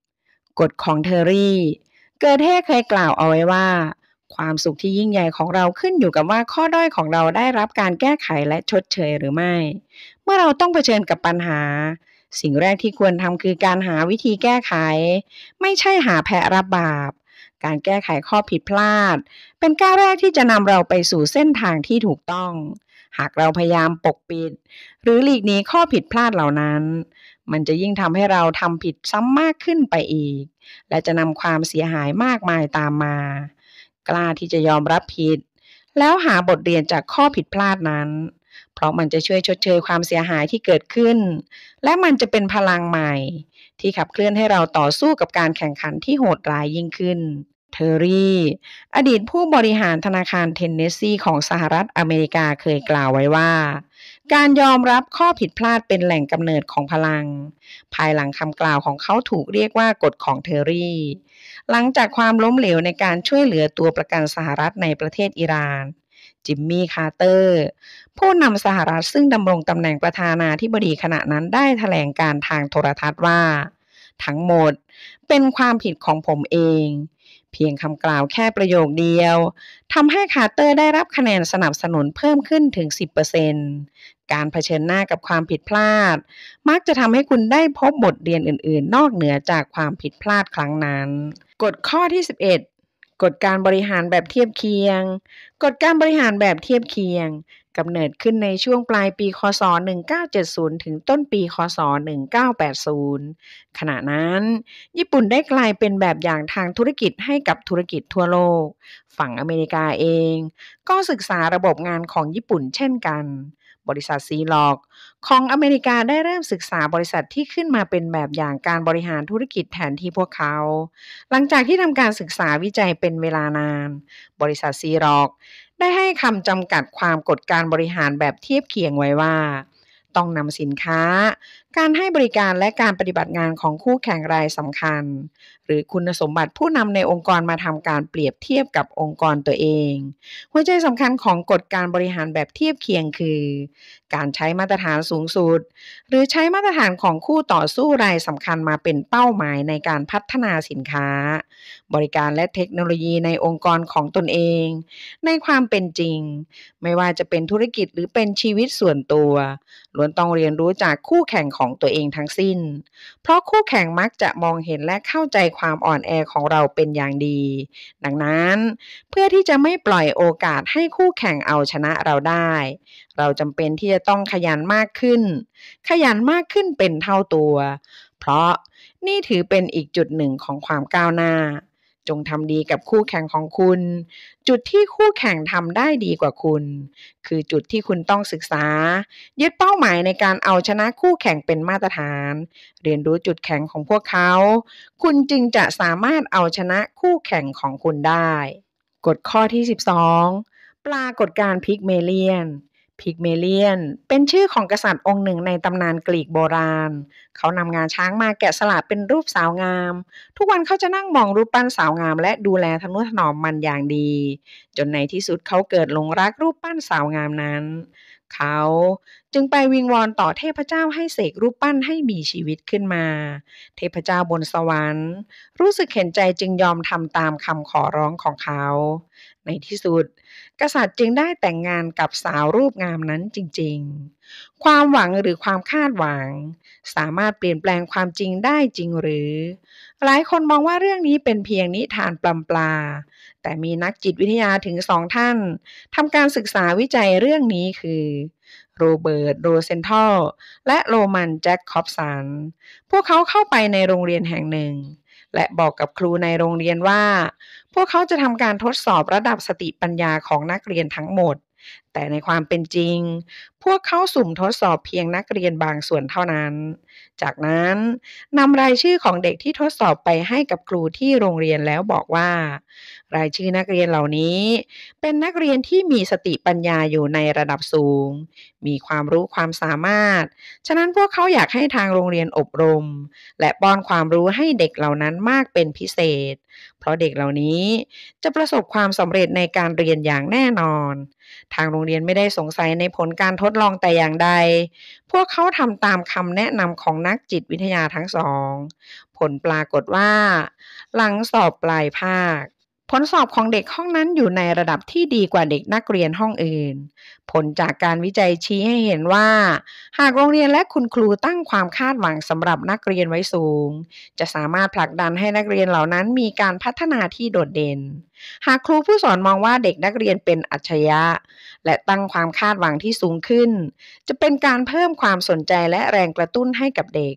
10 กฎของเทอรี่ เกิดเท่เคยกล่าวเอาไว้ว่า ความสุขที่ยิ่งใหญ่ของเราขึ้นอยู่กับว่าข้อด้อยของเราได้รับการแก้ไขและชดเชยหรือไม่ เมื่อเราต้องเผชิญกับปัญหา สิ่งแรกที่ควรทำคือการหาวิธีแก้ไข ไม่ใช่หาแพะรับบาปการแก้ไขข้อผิดพลาด เป็นก้าวแรกที่จะนำเราไปสู่เส้นทางที่ถูกต้อง หากเราพยายามปกปิด หรือหลีกหนีข้อผิดพลาดเหล่านั้น มันจะยิ่งทำให้เราทำผิดซ้ำมากขึ้นไปอีก และจะนำความเสียหายมากมายตามมา กล้าที่จะยอมรับผิด แล้วหาบทเรียนจากข้อผิดพลาดนั้น เพราะมันจะช่วยชดเชยความเสียหายที่เกิดขึ้น และมันจะเป็นพลังใหม่ที่ขับเคลื่อนให้เราต่อสู้กับการแข่งขันที่โหดร้ายยิ่งขึ้น เทอร์รี่ อดีตผู้บริหารธนาคารเทนเนสซีของสหรัฐอเมริกาเคยกล่าวไว้ว่า การยอมรับข้อผิดพลาดเป็นแหล่งกำเนิดของพลัง ภายหลังคำกล่าวของเขาถูกเรียกว่ากฎของเทอร์รี่ หลังจากความล้มเหลวในการช่วยเหลือตัวประกันสหรัฐในประเทศอิหร่านจิมมี่ คาร์เตอร์ ผู้นำสหรัฐซึ่งดำรงตำแหน่งประธานาธิบดีขณะนั้นได้แถลงการทางโทรทัศน์ว่า ทั้งหมดเป็นความผิดของผมเอง เพียงคำกล่าวแค่ประโยคเดียวทำให้คาร์เตอร์ได้รับคะแนนสนับสนุนเพิ่มขึ้นถึง 10%การเผชิญหน้ากับความผิดพลาด มักจะทำให้คุณได้พบบทเรียนอื่นๆ นอกเหนือจากความผิดพลาดครั้งนั้นกฎข้อที่11กฎการบริหารแบบเทียบเคียง กฎการบริหารแบบเทียบเคียงกำเนิดขึ้นในช่วงปลายปี คศ 1970 ถึงต้นปี คศ 1980 ขณะนั้น ญี่ปุ่นได้กลายเป็นแบบอย่างทางธุรกิจให้กับธุรกิจทั่วโลก ฝั่งอเมริกาเอง ก็ศึกษาระบบงานของญี่ปุ่นเช่นกันบริษัทซีล็อกของอเมริกาได้เริ่มศึกษาบริษัทที่ขึ้นมาเป็นแบบอย่างการบริหารธุรกิจแทนที่พวกเขา หลังจากที่ทำการศึกษาวิจัยเป็นเวลานาน บริษัทซีล็อก ได้ให้คำจำกัดความกฎการบริหารแบบเทียบเคียงไว้ว่า ต้องนำสินค้าการให้บริการและการปฏิบัติงานของคู่แข่งรายสำคัญ หรือคุณสมบัติผู้นำในองค์กรมาทำการเปรียบเทียบกับองค์กรตัวเองหัวใจสำคัญของกฎการบริหารแบบเทียบเคียงคือ การใช้มาตรฐานสูงสุด หรือใช้มาตรฐานของคู่ต่อสู้รายสำคัญมาเป็นเป้าหมายในการพัฒนาสินค้า บริการและเทคโนโลยีในองค์กรของตนเอง ในความเป็นจริง ไม่ว่าจะเป็นธุรกิจหรือเป็นชีวิตส่วนตัวล้วนต้องเรียนรู้จากคู่แข่งของของตัวเองทั้งสิ้น เพราะคู่แข่งมักจะมองเห็นและเข้าใจความอ่อนแอของเราเป็นอย่างดี ดังนั้น เพื่อที่จะไม่ปล่อยโอกาสให้คู่แข่งเอาชนะเราได้ เราจำเป็นที่จะต้องขยันมากขึ้น ขยันมากขึ้นเป็นเท่าตัว เพราะนี่ถือเป็นอีกจุดหนึ่งของความก้าวหน้าจงทำดีกับคู่แข่งของคุณ จุดที่คู่แข่งทำได้ดีกว่าคุณ คือจุดที่คุณต้องศึกษายึดเป้าหมายในการเอาชนะคู่แข่งเป็นมาตรฐาน เรียนรู้จุดแข็งของพวกเขาคุณจึงจะสามารถเอาชนะคู่แข่งของคุณได้กฎข้อที่ 12 ปรากฏการพิกเมเลียนพิกเมเลียนเป็นชื่อของกษัตริย์องค์หนึ่งในตำนานกรีกโบราณ เขานำงานช้างมาแกะสลักเป็นรูปสาวงาม ทุกวันเขาจะนั่งมองรูปปั้นสาวงาม และดูแลทนุถนอมมันอย่างดี จนในที่สุดเขาเกิดหลงรักรูปปั้นสาวงามนั้น เขาจึงไปวิงวอนต่อเทพเจ้าให้เสกรูปปั้นให้มีชีวิตขึ้นมา เทพเจ้าบนสวรรค์ รู้สึกเห็นใจจึงยอมทำตามคำขอร้องของเขาในที่สุด กษัตริย์จึงได้แต่งงานกับสาวรูปงามนั้นจริงๆ ความหวังหรือความคาดหวัง สามารถเปลี่ยนแปลงความจริงได้จริงหรือ หลายคนมองว่าเรื่องนี้เป็นเพียงนิทานปลำปลาแต่มีนักจิตวิทยาถึงสองท่านทำการศึกษาวิจัยเรื่องนี้คือโรเบิร์ตโรเซนทัลและโรมันแจ็คคอบสัน พวกเขาเข้าไปในโรงเรียนแห่งหนึ่งและบอกกับครูในโรงเรียนว่า พวกเขาจะทำการทดสอบระดับสติปัญญาของนักเรียนทั้งหมด แต่ในความเป็นจริง พวกเขาสุ่มทดสอบเพียงนักเรียนบางส่วนเท่านั้น จากนั้นนำรายชื่อของเด็กที่ทดสอบไปให้กับครูที่โรงเรียนแล้วบอกว่ารายชื่อนักเรียนเหล่านี้เป็นนักเรียนที่มีสติปัญญาอยู่ในระดับสูง มีความรู้ความสามารถ ฉะนั้นพวกเขาอยากให้ทางโรงเรียนอบรม และป้อนความรู้ให้เด็กเหล่านั้นมากเป็นพิเศษ เพราะเด็กเหล่านี้จะประสบความสำเร็จในการเรียนอย่างแน่นอน ทางโรงเรียนไม่ได้สงสัยในผลการทดลองแต่อย่างใด พวกเขาทำตามคำแนะนำของนักจิตวิทยาทั้งสอง ผลปรากฏว่า หลังสอบปลายภาคผลสอบของเด็กห้องนั้นอยู่ในระดับที่ดีกว่าเด็กนักเรียนห้องอื่น ผลจากการวิจัยชี้ให้เห็นว่า หากโรงเรียนและคุณครูตั้งความคาดหวังสำหรับนักเรียนไว้สูง จะสามารถผลักดันให้นักเรียนเหล่านั้นมีการพัฒนาที่โดดเด่น หากครูผู้สอนมองว่าเด็กนักเรียนเป็นอัจฉริยะ และตั้งความคาดหวังที่สูงขึ้น จะเป็นการเพิ่มความสนใจและแรงกระตุ้นให้กับเด็ก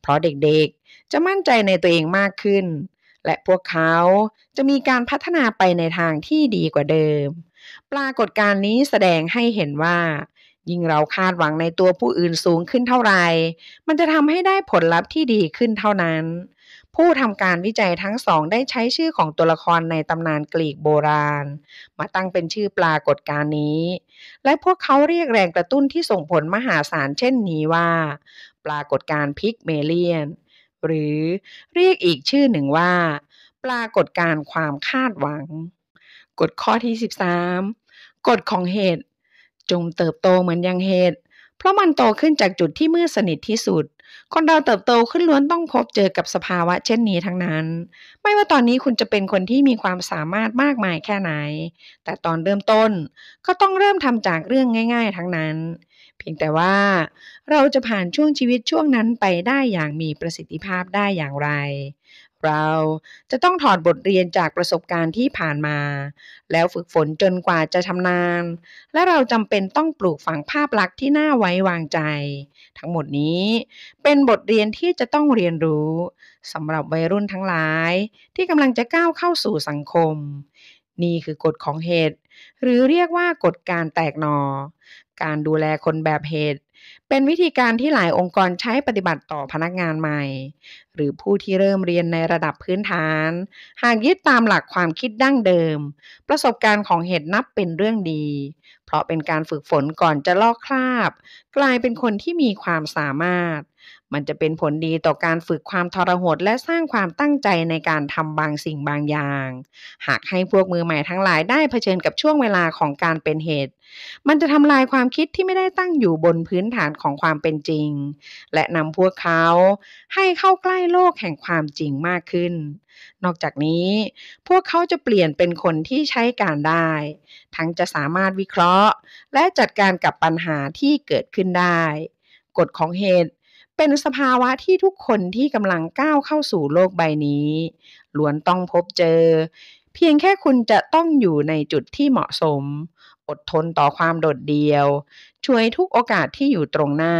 เพราะเด็กๆ จะมั่นใจในตัวเองมากขึ้นและพวกเขาจะมีการพัฒนาไปในทางที่ดีกว่าเดิม ปรากฏการณ์นี้แสดงให้เห็นว่า ยิ่งเราคาดหวังในตัวผู้อื่นสูงขึ้นเท่าไหร่มันจะทำให้ได้ผลลัพธ์ที่ดีขึ้นเท่านั้น ผู้ทำการวิจัยทั้งสองได้ใช้ชื่อของตัวละครในตำนานกรีกโบราณ มาตั้งเป็นชื่อปรากฏการณ์นี้ และพวกเขาเรียกแรงกระตุ้นที่ส่งผลมหาศาลเช่นนี้ว่า ปรากฏการณ์พิกเมเลียนหรือเรียกอีกชื่อหนึ่งว่า ปรากฏการความคาดหวัง กฎข้อที่ 13 กฎของเหตุจงเติบโตเหมือนยังเหตุ เพราะมันโตขึ้นจากจุดที่มืดสนิทที่สุด คนเราเติบโตขึ้นล้วนต้องพบเจอกับสภาวะเช่นนี้ทั้งนั้น ไม่ว่าตอนนี้คุณจะเป็นคนที่มีความสามารถมากมายแค่ไหน แต่ตอนเริ่มต้นก็ต้องเริ่มทำจากเรื่องง่าย ๆ ทั้งนั้นเพียงแต่ว่าเราจะผ่านช่วงชีวิตช่วงนั้นไปได้อย่างมีประสิทธิภาพได้อย่างไร เราจะต้องถอดบทเรียนจากประสบการณ์ที่ผ่านมา แล้วฝึกฝนจนกว่าจะชำนาญและเราจำเป็นต้องปลูกฝังภาพลักษณ์ที่น่าไว้วางใจ ทั้งหมดนี้ เป็นบทเรียนที่จะต้องเรียนรู้สำหรับวัยรุ่นทั้งหลาย ที่กำลังจะก้าวเข้าสู่สังคม นี่คือกฎของเหตุ หรือเรียกว่ากฎการแตกหนอการดูแลคนแบบเหตุ เป็นวิธีการที่หลายองค์กรใช้ปฏิบัติต่อพนักงานใหม่ หรือผู้ที่เริ่มเรียนในระดับพื้นฐาน หากยึดตามหลักความคิดดั้งเดิม ประสบการณ์ของเหตุนับเป็นเรื่องดี เพราะเป็นการฝึกฝนก่อนจะลอกคราบ กลายเป็นคนที่มีความสามารถมันจะเป็นผลดีต่อการฝึกความทรหดและสร้างความตั้งใจในการทำบางสิ่งบางอย่าง หากให้พวกมือใหม่ทั้งหลายได้เผชิญกับช่วงเวลาของการเป็นเหตุ มันจะทำลายความคิดที่ไม่ได้ตั้งอยู่บนพื้นฐานของความเป็นจริง และนำพวกเขาให้เข้าใกล้โลกแห่งความจริงมากขึ้น นอกจากนี้ พวกเขาจะเปลี่ยนเป็นคนที่ใช้การได้ ทั้งจะสามารถวิเคราะห์ และจัดการกับปัญหาที่เกิดขึ้นได้ กฎของเหตุเป็นสภาวะที่ทุกคนที่กำลังก้าวเข้าสู่โลกใบนี้ล้วนต้องพบเจอ เพียงแค่คุณจะต้องอยู่ในจุดที่เหมาะสม อดทนต่อความโดดเดี่ยว ช่วยทุกโอกาสที่อยู่ตรงหน้า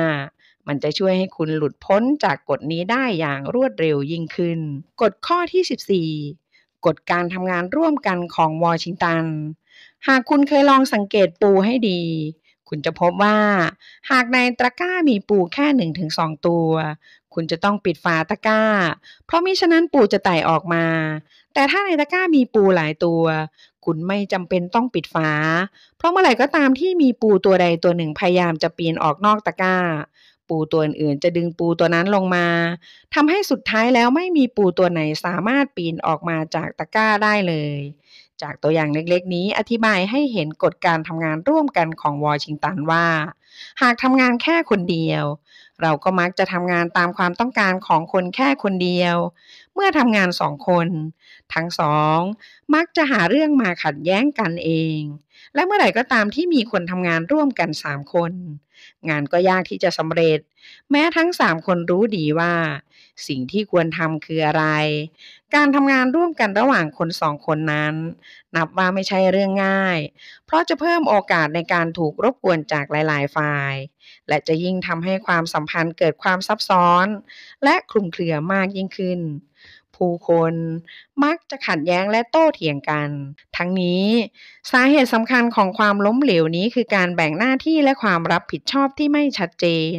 มันจะช่วยให้คุณหลุดพ้นจากกฎนี้ได้อย่างรวดเร็วยิ่งขึ้นกฎข้อที่ 14 กฎการทำงานร่วมกันของวอชิงตัน หากคุณเคยลองสังเกตปูให้ดีคุณจะพบว่า หากในตะกร้ามีปูแค่หนึึ่งงถสองตัว คุณจะต้องปิดฝาตะกร้า เพราะมิฉะนั้นปูจะไต่ออกมา แต่ถ้าในตะกร้ามีปูหลายตัว คุณไม่จำเป็นต้องปิดฝาเพราะเมื่อไหร่ก็ตามที่มีปูตัวใดตัวหนึ่งพยายามจะปีนออกนอกตะกร้า ปูตัวอื่นจะดึงปูตัวนั้นลงมาทำให้สุดท้ายแล้วไม่มีปูตัวไหนสามารถปีนออกมาจากตะกร้าได้เลยจากตัวอย่างเล็กๆนี้อธิบายให้เห็นกฎการทำงานร่วมกันของวอชิงตันว่าหากทำงานแค่คนเดียว เราก็มักจะทำงานตามความต้องการของคนแค่คนเดียว เมื่อทำงานสองคน ทั้งสอง มักจะหาเรื่องมาขัดแย้งกันเอง และเมื่อไหร่ก็ตามที่มีคนทำงานร่วมกันสามคน งานก็ยากที่จะสำเร็จ แม้ทั้งสามคนรู้ดีว่า สิ่งที่ควรทำคืออะไรการทำงานร่วมกันระหว่างคนสองคนนั้น นับว่าไม่ใช่เรื่องง่าย เพราะจะเพิ่มโอกาสในการถูกรบกวนจากหลายๆฝ่าย และจะยิ่งทำให้ความสัมพันธ์เกิดความซับซ้อน และคลุมเครือมากยิ่งขึ้น ผู้คนมักจะขัดแย้งและโต้เถียงกัน ทั้งนี้สาเหตุสำคัญของความล้มเหลวนี้ คือการแบ่งหน้าที่และความรับผิดชอบที่ไม่ชัดเจน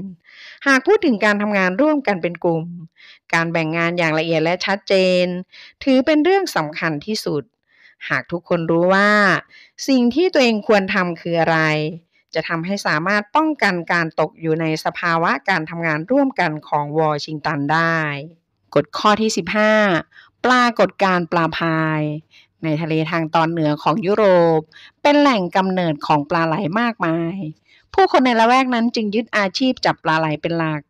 หากพูดถึงการทำงานร่วมกันเป็นกลุ่มการแบ่งงานอย่างละเอียดและชัดเจน ถือเป็นเรื่องสำคัญที่สุด หากทุกคนรู้ว่า สิ่งที่ตัวเองควรทำคืออะไร จะทำให้สามารถป้องกันการตกอยู่ในสภาวะการทำงานร่วมกันของวอชิงตันได้กฎข้อที่ 15 ปลากฎการปลาพาย ในทะเลทางตอนเหนือของยุโรป เป็นแหล่งกำเนิดของปลาไหลมากมาย ผู้คนในละแวกนั้นจึงยึดอาชีพจับปลาไหลเป็นหลัก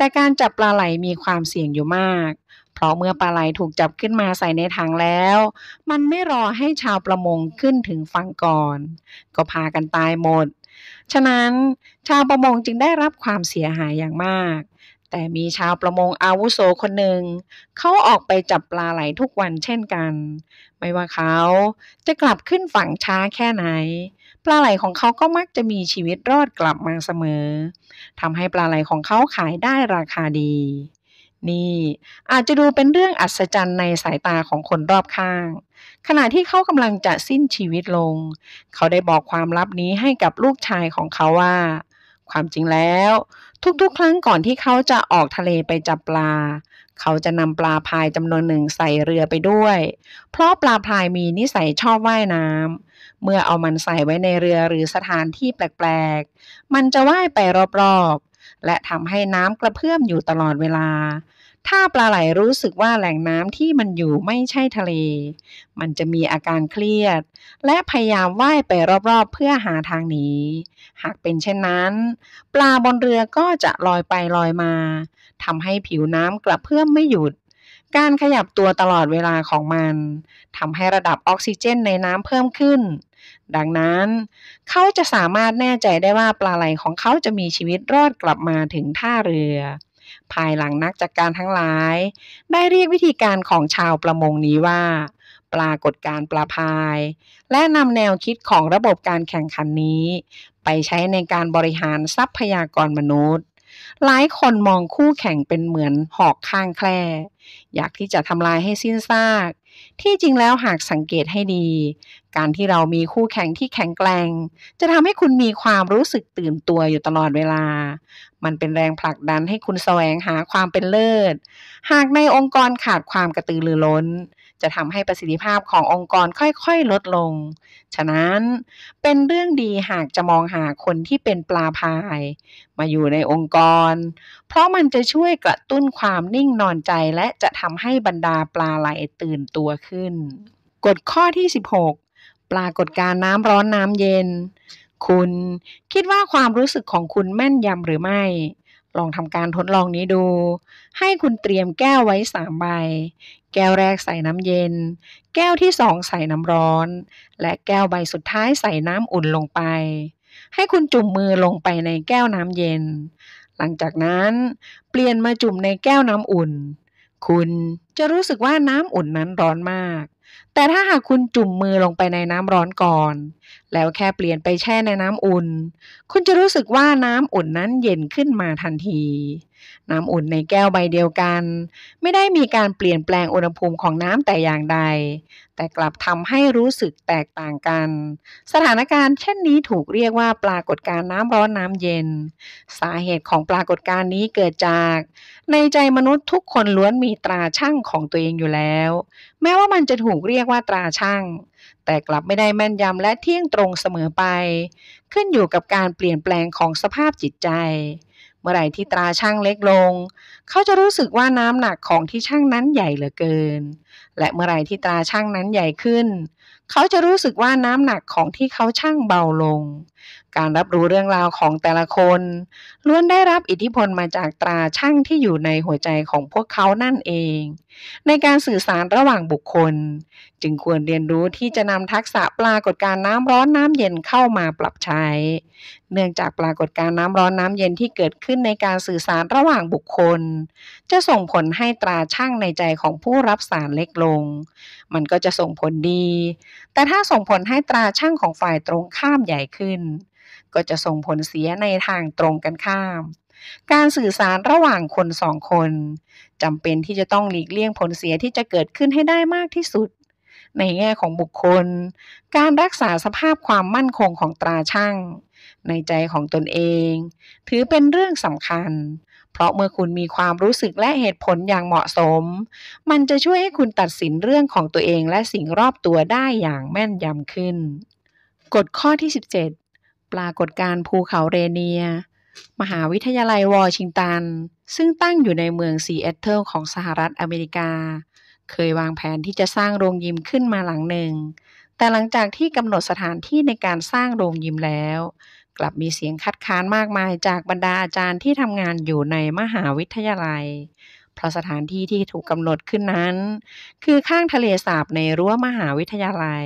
แต่การจับปลาไหลมีความเสี่ยงอยู่มาก เพราะเมื่อปลาไหลถูกจับขึ้นมาใส่ในถังแล้ว มันไม่รอให้ชาวประมงขึ้นถึงฝั่งก่อน ก็พากันตายหมด ฉะนั้นชาวประมงจึงได้รับความเสียหายอย่างมาก แต่มีชาวประมงอาวุโสคนหนึ่ง เขาออกไปจับปลาไหลทุกวันเช่นกัน ไม่ว่าเขาจะกลับขึ้นฝั่งช้าแค่ไหนปลาไหลของเขาก็มักจะมีชีวิตรอดกลับมาเสมอทำให้ปลาไหลของเขาขายได้ราคาดี นี่ อาจจะดูเป็นเรื่องอัศจรรย์ในสายตาของคนรอบข้าง ขณะที่เขากำลังจะสิ้นชีวิตลง เขาได้บอกความลับนี้ให้กับลูกชายของเขาว่า ความจริงแล้ว ทุกๆ ครั้งก่อนที่เขาจะออกทะเลไปจับปลา เขาจะนำปลาพายจำนวนหนึ่งใส่เรือไปด้วย เพราะปลาพายมีนิสัยชอบว่ายน้ำเมื่อเอามันใส่ไว้ในเรือหรือสถานที่แปลกๆมันจะว่ายไปรอบๆ และทำให้น้ำกระเพื่อมอยู่ตลอดเวลา ถ้าปลาไหลรู้สึกว่าแหล่งน้ำที่มันอยู่ไม่ใช่ทะเล มันจะมีอาการเครียด และพยายามว่ายไปรอบๆ เพื่อหาทางหนี หากเป็นเช่นนั้น ปลาบนเรือก็จะลอยไปลอยมา ทำให้ผิวน้ำกระเพื่อมไม่หยุด การขยับตัวตลอดเวลาของมันทำให้ระดับออกซิเจนในน้ำเพิ่มขึ้นดังนั้นเขาจะสามารถแน่ใจได้ว่าปลาไหลของเขาจะมีชีวิตรอดกลับมาถึงท่าเรือ ภายหลังนักจัดกการทั้งหลายได้เรียกวิธีการของชาวประมงนี้ว่า ปรากฏการปลาพายและนำแนวคิดของระบบการแข่งขันนี้ ไปใช้ในการบริหารทรัพยากรมนุษย์ หลายคนมองคู่แข่งเป็นเหมือนหอกข้างแคร่อยากที่จะทำลายให้สิ้นซากที่จริงแล้วหากสังเกตให้ดี การที่เรามีคู่แข่งที่แข็งแกร่งจะทำให้คุณมีความรู้สึกตื่นตัวอยู่ตลอดเวลา มันเป็นแรงผลักดันให้คุณแสวงหาความเป็นเลิศ หากในองค์กรขาดความกระตือรือร้นจะทำให้ประสิทธิภาพขององค์กรค่อยๆ ลดลง ฉะนั้นเป็นเรื่องดีหากจะมองหาคนที่เป็นปลาพาย มาอยู่ในองค์กร เพราะมันจะช่วยกระตุ้นความนิ่งนอนใจและจะทำให้บรรดาปลาไหลตื่นตัวขึ้นกฎข้อที่ 16 ปรากฏการน้ำร้อนน้ำเย็น คุณคิดว่าความรู้สึกของคุณแม่นยำหรือไม่ลองทำการทดลองนี้ดู ให้คุณเตรียมแก้วไว้สามใบ แก้วแรกใส่น้ำเย็น แก้วที่สองใส่น้ำร้อน และแก้วใบสุดท้ายใส่น้ำอุ่นลงไป ให้คุณจุ่มมือลงไปในแก้วน้ำเย็น หลังจากนั้น เปลี่ยนมาจุ่มในแก้วน้ำอุ่น คุณจะรู้สึกว่าน้ำอุ่นนั้นร้อนมาก แต่ถ้าหากคุณจุ่มมือลงไปในน้ำร้อนก่อนแล้วแค่เปลี่ยนไปแช่ในน้ำอุ่น คุณจะรู้สึกว่าน้ำอุ่นนั้นเย็นขึ้นมาทันที น้ำอุ่นในแก้วใบเดียวกัน ไม่ได้มีการเปลี่ยนแปลงอุณหภูมิของน้ำแต่อย่างใด แต่กลับทำให้รู้สึกแตกต่างกัน สถานการณ์เช่นนี้ถูกเรียกว่าปรากฏการณ์น้ำร้อนน้ำเย็น สาเหตุของปรากฏการณ์นี้เกิดจาก ในใจมนุษย์ทุกคนล้วนมีตราช่างของตัวเองอยู่แล้ว แม้ว่ามันจะถูกเรียกว่าตราช่างแต่กลับไม่ได้แม่นยำและเที่ยงตรงเสมอไป ขึ้นอยู่กับการเปลี่ยนแปลงของสภาพจิตใจ เมื่อไหร่ที่ตราช่างเล็กลง เขาจะรู้สึกว่าน้ำหนักของที่ช่างนั้นใหญ่เหลือเกิน และเมื่อไหร่ที่ตราช่างนั้นใหญ่ขึ้น เขาจะรู้สึกว่าน้ำหนักของที่เขาช่างเบาลง การรับรู้เรื่องราวของแต่ละคน ล้วนได้รับอิทธิพลมาจากตราช่างที่อยู่ในหัวใจของพวกเขานั่นเองในการสื่อสารระหว่างบุคคล จึงควรเรียนรู้ที่จะนำทักษะปรากฏการน้ำร้อนน้ำเย็นเข้ามาปรับใช้ เนื่องจากปรากฏการน้ำร้อนน้ำเย็นที่เกิดขึ้นในการสื่อสารระหว่างบุคคล จะส่งผลให้ตราช่างในใจของผู้รับสารเล็กลง มันก็จะส่งผลดี แต่ถ้าส่งผลให้ตราช่างของฝ่ายตรงข้ามใหญ่ขึ้น ก็จะส่งผลเสียในทางตรงกันข้าม การสื่อสารระหว่างคนสองคนจำเป็นที่จะต้องหลีกเลี่ยงผลเสียที่จะเกิดขึ้นให้ได้มากที่สุด ในแง่ของบุคคล การรักษาสภาพความมั่นคงของตราช่างในใจของตนเอง ถือเป็นเรื่องสำคัญ เพราะเมื่อคุณมีความรู้สึกและเหตุผลอย่างเหมาะสม มันจะช่วยให้คุณตัดสินเรื่องของตัวเองและสิ่งรอบตัวได้อย่างแม่นยำขึ้นกฎข้อที่ 17 ปรากฏการภูเขาเรเนีย มหาวิทยาลัยวอชิงตันซึ่งตั้งอยู่ในเมืองซีแอตเทิลของสหรัฐอเมริกา เคยวางแผนที่จะสร้างโรงยิมขึ้นมาหลังหนึ่ง แต่หลังจากที่กำหนดสถานที่ในการสร้างโรงยิมแล้ว กลับมีเสียงคัดค้านมากมายจากบรรดาอาจารย์ที่ทำงานอยู่ในมหาวิทยาลัย เพราะสถานที่ที่ถูกกำหนดขึ้นนั้น คือข้างทะเลสาบในรั้วมหาวิทยาลัย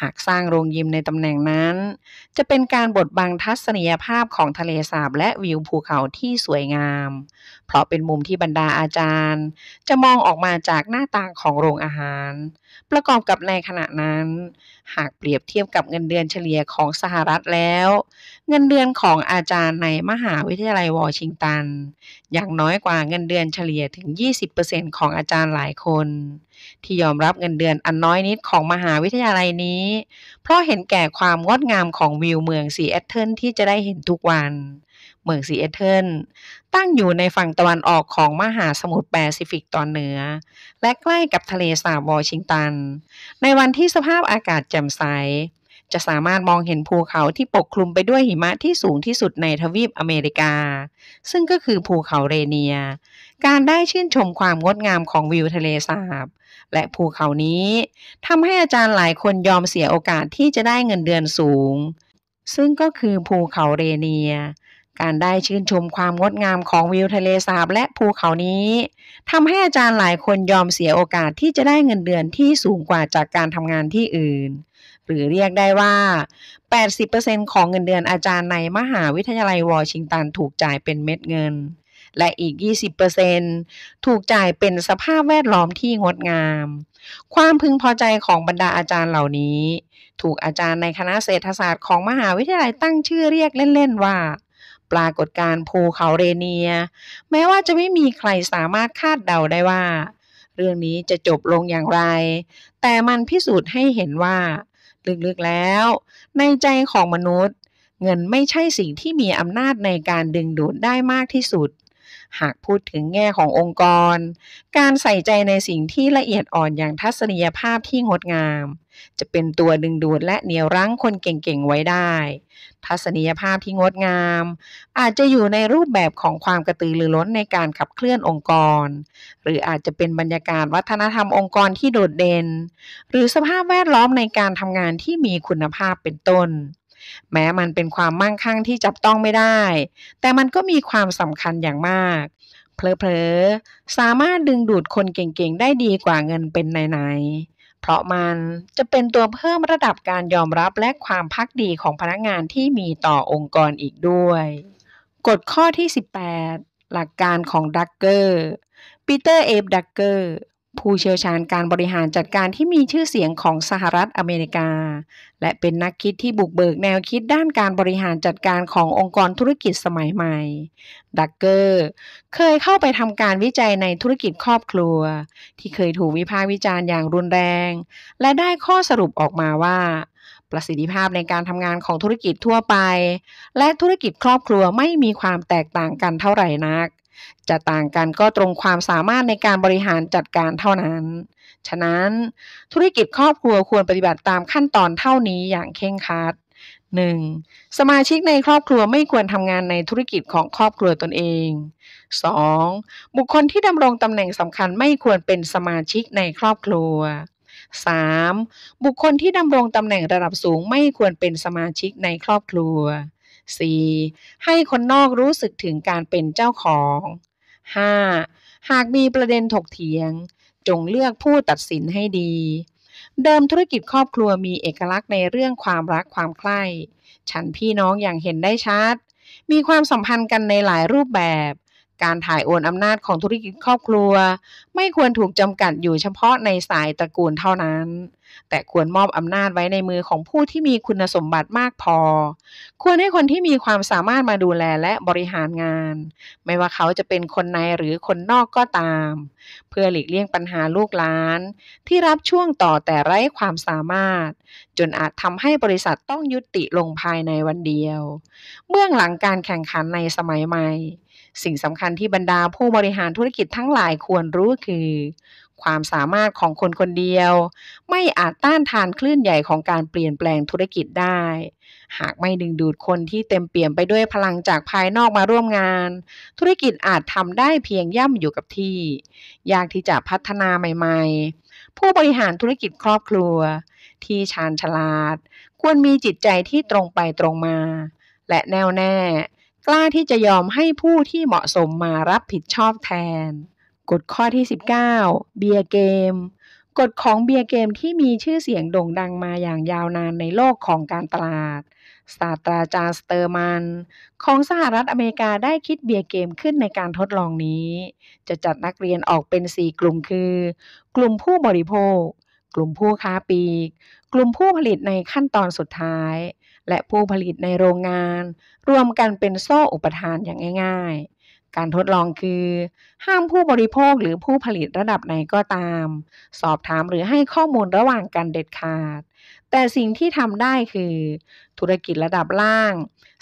หากสร้างโรงยิมในตำแหน่งนั้น จะเป็นการบดบังทัศนียภาพของทะเลสาบและวิวภูเขาที่สวยงาม เพราะเป็นมุมที่บรรดาอาจารย์ จะมองออกมาจากหน้าต่างของโรงอาหาร ประกอบกับในขณะนั้น หากเปรียบเทียบกับเงินเดือนเฉลี่ยของสหรัฐแล้ว เงินเดือนของอาจารย์ในมหาวิทยาลัยวอชิงตันอย่างน้อยกว่าเงินเดือนเฉลี่ยถึง20%ของอาจารย์หลายคนที่ยอมรับเงินเดือนอันน้อยนิดของมหาวิทยาลัยนี้ เพราะเห็นแก่ความงดงามของวิวเมืองซีแอตเทิลที่จะได้เห็นทุกวัน เมืองซีแอตเทิลตั้งอยู่ในฝั่งตะวันออกของมหาสมุทรแปซิฟิกตอนเหนือ และใกล้กับทะเลสาบวอชิงตัน ในวันที่สภาพอากาศแจ่มใส จะสามารถมองเห็นภูเขาที่ปกคลุมไปด้วยหิมะที่สูงที่สุดในทวีปอเมริกา ซึ่งก็คือภูเขาเรเนีย การได้ชื่นชมความงดงามของวิวทะเลสาบและภูเขานี้ทำให้อาจารย์หลายคนยอมเสียโอกาสที่จะได้เงินเดือนสูง ซึ่งก็คือภูเขาเรเนีย การได้ชื่นชมความงดงามของวิวทะเลสาบและภูเขานี้ทำให้อาจารย์หลายคนยอมเสียโอกาสที่จะได้เงินเดือนที่สูงกว่าจากการทำงานที่อื่น หรือเรียกได้ว่า 80%ของเงินเดือนอาจารย์ในมหาวิทยาลัยวอชิงตันถูกจ่ายเป็นเม็ดเงินและอีก 20%ถูกจ่ายเป็นสภาพแวดล้อมที่งดงาม ความพึงพอใจของบรรดาอาจารย์เหล่านี้ ถูกอาจารย์ในคณะเศรษฐศาสตร์ของมหาวิทยาลัยตั้งชื่อเรียกเล่น ๆ ว่า ปรากฏการภูเขาเรเนีย แม้ว่าจะไม่มีใครสามารถคาดเดาได้ว่า เรื่องนี้จะจบลงอย่างไร แต่มันพิสูจน์ให้เห็นว่า ลึกๆแล้วในใจของมนุษย์ เงินไม่ใช่สิ่งที่มีอำนาจในการดึงดูดได้มากที่สุดหากพูดถึงแง่ขององค์กร การใส่ใจในสิ่งที่ละเอียดอ่อนอย่างทัศนียภาพที่งดงาม จะเป็นตัวดึงดูดและเหนี่ยวรั้งคนเก่งๆไว้ได้ ทัศนียภาพที่งดงาม อาจจะอยู่ในรูปแบบของความกระตือรือร้นในการขับเคลื่อนองค์กร หรืออาจจะเป็นบรรยากาศวัฒนธรรมองค์กรที่โดดเด่น หรือสภาพแวดล้อมในการทำงานที่มีคุณภาพเป็นต้นแม้มันเป็นความมั่งคั่งที่จับต้องไม่ได้ แต่มันก็มีความสำคัญอย่างมาก เพลอๆ สามารถดึงดูดคนเก่งๆได้ดีกว่าเงินเป็นไหนๆ เพราะมันจะเป็นตัวเพิ่มระดับการยอมรับและความพักดีของพนักงานที่มีต่อองค์กรอีกด้วย กฎข้อที่ 18 หลักการของดักเกอร์ปีเตอร์เอฟดักเกอร์ผู้เชี่ยวชาญการบริหารจัดการที่มีชื่อเสียงของสหรัฐอเมริกา และเป็นนักคิดที่บุกเบิกแนวคิดด้านการบริหารจัดการขององค์กรธุรกิจสมัยใหม่ ดักเกอร์เคยเข้าไปทำการวิจัยในธุรกิจครอบครัว ที่เคยถูกวิพากษ์วิจารณ์อย่างรุนแรง และได้ข้อสรุปออกมาว่า ประสิทธิภาพในการทำงานของธุรกิจทั่วไป และธุรกิจครอบครัวไม่มีความแตกต่างกันเท่าไหร่นักจะต่างกันก็ตรงความสามารถในการบริหารจัดการเท่านั้น ฉะนั้น ธุรกิจครอบครัวควรปฏิบัติตามขั้นตอนเท่านี้อย่างเคร่งครัด 1. สมาชิกในครอบครัวไม่ควรทำงานในธุรกิจของครอบครัวตนเอง 2. บุคคลที่ดำรงตำแหน่งสำคัญไม่ควรเป็นสมาชิกในครอบครัว 3. บุคคลที่ดำรงตำแหน่งระดับสูงไม่ควรเป็นสมาชิกในครอบครัว 4. ให้คนนอกรู้สึกถึงการเป็นเจ้าของ 5. หากมีประเด็นถกเถียง จงเลือกผู้ตัดสินให้ดี เดิมธุรกิจครอบครัวมีเอกลักษณ์ในเรื่องความรักความใคร่ฉันพี่น้องอย่างเห็นได้ชัด มีความสัมพันธ์กันในหลายรูปแบบการถ่ายโอนอำนาจของธุรกิจครอบครัว ไม่ควรถูกจำกัดอยู่เฉพาะในสายตระกูลเท่านั้น แต่ควรมอบอำนาจไว้ในมือของผู้ที่มีคุณสมบัติมากพอ ควรให้คนที่มีความสามารถมาดูแลและบริหารงาน ไม่ว่าเขาจะเป็นคนในหรือคนนอกก็ตาม เพื่อหลีกเลี่ยงปัญหาลูกหลาน ที่รับช่วงต่อแต่ไร้ความสามารถ จนอาจทำให้บริษัทต้องยุติลงภายในวันเดียวเบื้องหลังการแข่งขันในสมัยใหม่สิ่งสำคัญที่บรรดาผู้บริหารธุรกิจทั้งหลายควรรู้คือ ความสามารถของคนคนเดียว ไม่อาจต้านทานคลื่นใหญ่ของการเปลี่ยนแปลงธุรกิจได้ หากไม่ดึงดูดคนที่เต็มเปี่ยมไปด้วยพลังจากภายนอกมาร่วมงาน ธุรกิจอาจทำได้เพียงย่ำอยู่กับที่ ยากที่จะพัฒนาใหม่ๆ ผู้บริหารธุรกิจครอบครัว ที่ชาญฉลาด ควรมีจิตใจที่ตรงไปตรงมา และแน่วแน่กล้าที่จะยอมให้ผู้ที่เหมาะสมมารับผิดชอบแทน กฎข้อที่ 19 เบียร์เกม กฎของเบียร์เกมที่มีชื่อเสียงโด่งดังมาอย่างยาวนานในโลกของการตลาด ศาสตราจารย์สเตอร์มัน ของสหรัฐอเมริกาได้คิดเบียร์เกมขึ้นในการทดลองนี้ จะจัดนักเรียนออกเป็น 4 กลุ่มคือ กลุ่มผู้บริโภค กลุ่มผู้ค้าปลีก กลุ่มผู้ผลิตในขั้นตอนสุดท้ายและผู้ผลิตในโรงงานรวมกันเป็นโซ่อุปทานอย่างง่าย ๆ การทดลองคือ ห้ามผู้บริโภคหรือผู้ผลิตระดับไหนก็ตาม สอบถามหรือให้ข้อมูลระหว่างกันเด็ดขาด แต่สิ่งที่ทำได้คือ ธุรกิจระดับล่าง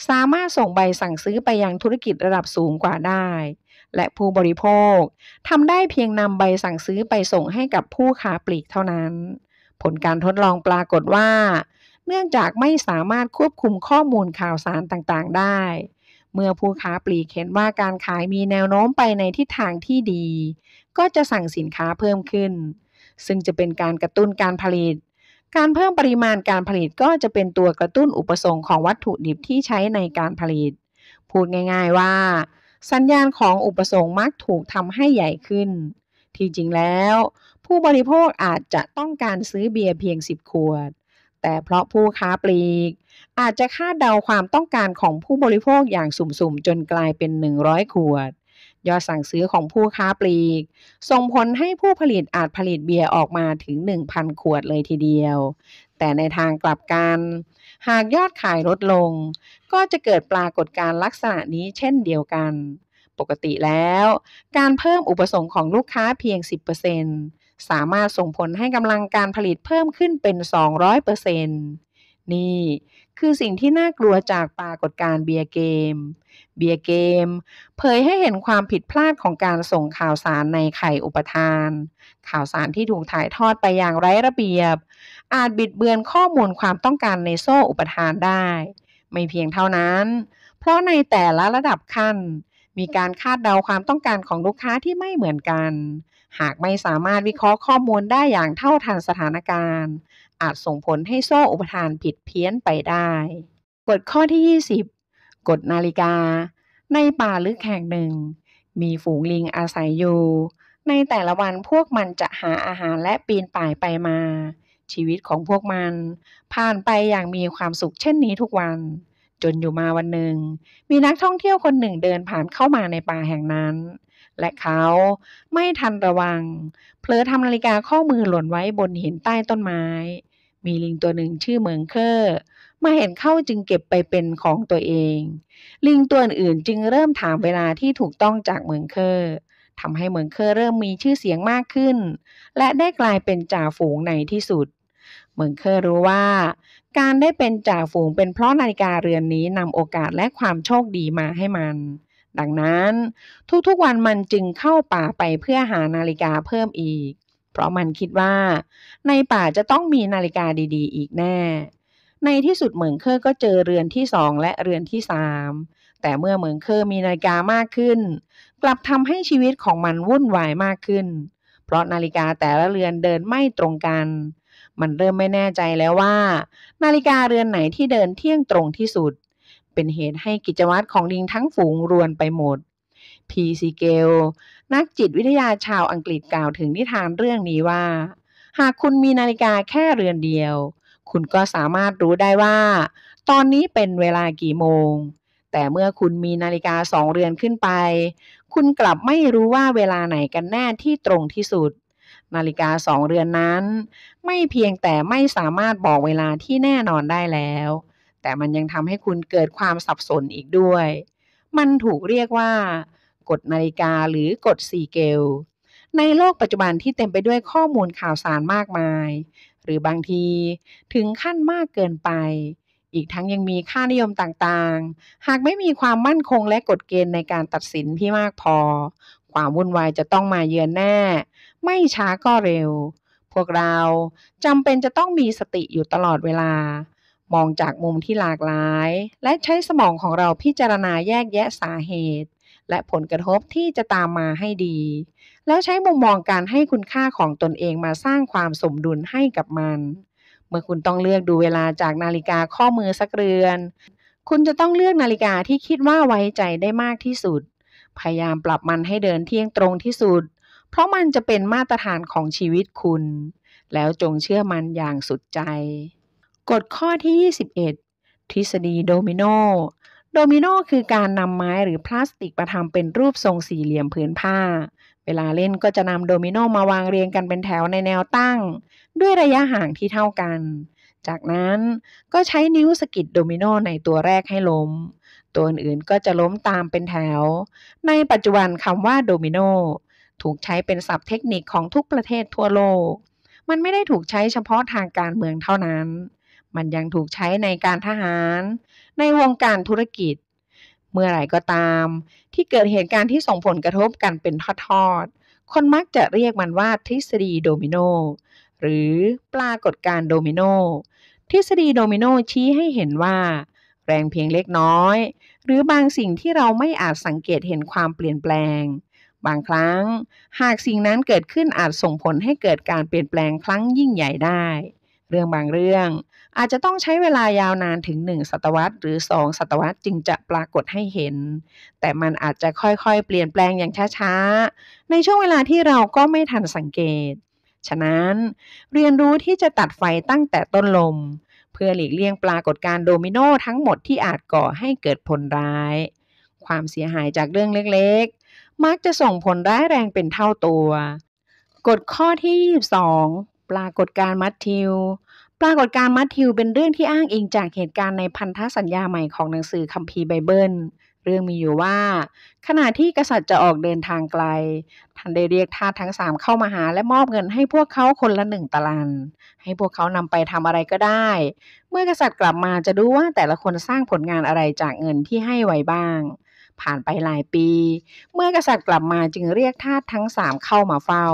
สามารถส่งใบสั่งซื้อไปยังธุรกิจระดับสูงกว่าได้ และผู้บริโภค ทำได้เพียงนำใบสั่งซื้อไปส่งให้กับผู้ค้าปลีกเท่านั้น ผลการทดลองปรากฏว่าเนื่องจากไม่สามารถควบคุมข้อมูลข่าวสารต่างๆ ได้ เมื่อผู้ค้าปลีกเห็นว่าการขายมีแนวโน้มไปในทิศทางที่ดี ก็จะสั่งสินค้าเพิ่มขึ้น ซึ่งจะเป็นการกระตุ้นการผลิต การเพิ่มปริมาณการผลิตก็จะเป็นตัวกระตุ้นอุปสงค์ของวัตถุดิบที่ใช้ในการผลิต พูดง่ายๆว่า สัญญาณของอุปสงค์มักถูกทำให้ใหญ่ขึ้น ที่จริงแล้ว ผู้บริโภคอาจจะต้องการซื้อเบียร์เพียง10ขวดแต่เพราะผู้ค้าปลีก อาจจะคาดเดาความต้องการของผู้บริโภคอย่างสุ่มๆ จนกลายเป็น 100 ขวด ยอดสั่งซื้อของผู้ค้าปลีก ส่งผลให้ผู้ผลิตอาจผลิตเบียร์ออกมาถึง 1,000 ขวดเลยทีเดียว แต่ในทางกลับกัน หากยอดขายลดลง ก็จะเกิดปรากฏการณ์ลักษณะนี้เช่นเดียวกัน ปกติแล้วการเพิ่มอุปสงค์ของลูกค้าเพียง10%เสามารถส่งผลให้กำลังการผลิตเพิ่มขึ้นเป็น 200%นี่ คือสิ่งที่น่ากลัวจากปรากฏการเบียเกม เบียเกม เผยให้เห็นความผิดพลาดของการส่งข่าวสารในไข่อุปทาน ข่าวสารที่ถูกถ่ายทอดไปอย่างไร้ระเบียบ อาจบิดเบือนข้อมูลความต้องการในโซ่อุปทานได้ ไม่เพียงเท่านั้น เพราะในแต่ละระดับขั้น มีการคาดเดาความต้องการของลูกค้าที่ไม่เหมือนกันหากไม่สามารถวิเคราะห์ข้อมูลได้อย่างเท่าทันสถานการณ์ อาจส่งผลให้โซ่อุปทานผิดเพี้ยนไปได้กฎข้อที่ 20กฎนาฬิกา ในป่าลึกแห่งหนึ่ง มีฝูงลิงอาศัยอยู่ในแต่ละวันพวกมันจะหาอาหารและปีนป่ายไปมา ชีวิตของพวกมัน ผ่านไปอย่างมีความสุขเช่นนี้ทุกวัน จนอยู่มาวันหนึ่ง มีนักท่องเที่ยวคนหนึ่งเดินผ่านเข้ามาในป่าแห่งนั้นและเขาไม่ทันระวังเผลอทำนาฬิกาข้อมือหล่นไว้บนหินใต้ต้นไม้ มีลิงตัวหนึ่งชื่อเมืองเคอร์มาเห็นเข้าจึงเก็บไปเป็นของตัวเอง ลิงตัวอื่นจึงเริ่มถามเวลาที่ถูกต้องจากเมืองเคอร์ทำให้เมืองเคอร์เริ่มมีชื่อเสียงมากขึ้น และได้กลายเป็นจ่าฝูงในที่สุด เมืองเคอร์รู้ว่า การได้เป็นจ่าฝูงเป็นเพราะนาฬิกาเรือนนี้นำโอกาสและความโชคดีมาให้มันดังนั้น ทุกๆวันมันจึงเข้าป่าไปเพื่อหานาฬิกาเพิ่มอีก เพราะมันคิดว่าในป่าจะต้องมีนาฬิกาดีๆ อีกแน่ ในที่สุดเหมืองเคอร์ก็เจอเรือนที่สองและเรือนที่สาม แต่เมื่อเหมืองเคอร์มีนาฬิกามากขึ้น กลับทำให้ชีวิตของมันวุ่นวายมากขึ้น เพราะนาฬิกาแต่ละเรือนเดินไม่ตรงกัน มันเริ่มไม่แน่ใจแล้วว่า นาฬิกาเรือนไหนที่เดินเที่ยงตรงที่สุดเป็นเหตุให้กิจวัตรของลิงทั้งฝูงรวนไปหมด พีซีเกลนักจิตวิทยาชาวอังกฤษกล่าวถึงนิทานเรื่องนี้ว่า หากคุณมีนาฬิกาแค่เรือนเดียว คุณก็สามารถรู้ได้ว่า ตอนนี้เป็นเวลากี่โมง แต่เมื่อคุณมีนาฬิกาสองเรือนขึ้นไป คุณกลับไม่รู้ว่าเวลาไหนกันแน่ที่ตรงที่สุด นาฬิกาสองเรือนนั้น ไม่เพียงแต่ไม่สามารถบอกเวลาที่แน่นอนได้แล้วแต่มันยังทำให้คุณเกิดความสับสนอีกด้วย มันถูกเรียกว่ากฎนาฬิกาหรือกฎซีเกล ในโลกปัจจุบันที่เต็มไปด้วยข้อมูลข่าวสารมากมาย หรือบางที ถึงขั้นมากเกินไป อีกทั้งยังมีค่านิยมต่างๆ หากไม่มีความมั่นคงและกฎเกณฑ์ในการตัดสินที่มากพอ ความวุ่นวายจะต้องมาเยือนแน่ ไม่ช้าก็เร็ว พวกเราจำเป็นจะต้องมีสติอยู่ตลอดเวลามองจากมุมที่หลากหลาย และใช้สมองของเราพิจารณาแยกแยะสาเหตุ และผลกระทบที่จะตามมาให้ดี แล้วใช้มุมมองการให้คุณค่าของตนเองมาสร้างความสมดุลให้กับมัน เมื่อคุณต้องเลือกดูเวลาจากนาฬิกาข้อมือสักเรือน คุณจะต้องเลือกนาฬิกาที่คิดว่าไว้ใจได้มากที่สุด พยายามปรับมันให้เดินเที่ยงตรงที่สุด เพราะมันจะเป็นมาตรฐานของชีวิตคุณ แล้วจงเชื่อมันอย่างสุดใจกฎข้อที่ 21 ทฤษฎีโดมิโน โดมิโนคือการนำไม้หรือพลาสติกมาทำเป็นรูปทรงสี่เหลี่ยมผืนผ้า เวลาเล่นก็จะนำโดมิโนมาวางเรียงกันเป็นแถวในแนวตั้ง ด้วยระยะห่างที่เท่ากัน จากนั้นก็ใช้นิ้วสกิดโดมิโนในตัวแรกให้ล้ม ตัวอื่นๆก็จะล้มตามเป็นแถว ในปัจจุบันคำว่าโดมิโนถูกใช้เป็นศัพท์เทคนิคของทุกประเทศทั่วโลก มันไม่ได้ถูกใช้เฉพาะทางการเมืองเท่านั้นมันยังถูกใช้ในการทหาร ในวงการธุรกิจ เมื่อไหร่ก็ตาม ที่เกิดเหตุการณ์ที่ส่งผลกระทบกันเป็นทอดๆ คนมักจะเรียกมันว่าทฤษฎีโดมิโน หรือปรากฏการโดมิโน ทฤษฎีโดมิโนชี้ให้เห็นว่า แรงเพียงเล็กน้อย หรือบางสิ่งที่เราไม่อาจสังเกตเห็นความเปลี่ยนแปลง บางครั้ง หากสิ่งนั้นเกิดขึ้นอาจส่งผลให้เกิดการเปลี่ยนแปลงครั้งยิ่งใหญ่ได้ เรื่องบางเรื่องอาจจะต้องใช้เวลายาวนานถึง1ศตวรรษ หรือ 2 ศตวรรษจึงจะปรากฏให้เห็น แต่มันอาจจะค่อยๆ เปลี่ยนแปลงอย่างช้าๆ ในช่วงเวลาที่เราก็ไม่ทันสังเกต ฉะนั้น เรียนรู้ที่จะตัดไฟตั้งแต่ต้นลมเพื่อหลีกเลี่ยงปรากฏการโดมิโนทั้งหมดที่อาจก่อให้เกิดผลร้าย ความเสียหายจากเรื่องเล็กๆ มักจะส่งผลร้ายแรงเป็นเท่าตัว กฎข้อที่ 22 ปรากฏการมัทิวปรากฏการณ์มัทธิวเป็นเรื่องที่อ้างอิงจากเหตุการณ์ในพันธสัญญาใหม่ของหนังสือคัมภีร์ไบเบิล เรื่องมีอยู่ว่า ขณะที่กษัตริย์จะออกเดินทางไกลท่านได้เรียกทาสทั้งสามเข้ามาหาและมอบเงินให้พวกเขาคนละหนึ่งตะลัน ให้พวกเขานำไปทำอะไรก็ได้ เมื่อกษัตริย์กลับมาจะดูว่าแต่ละคนสร้างผลงานอะไรจากเงินที่ให้ไว้บ้าง ผ่านไปหลายปี เมื่อกษัตริย์กลับมาจึงเรียกทาสทั้งสามเข้ามาเฝ้า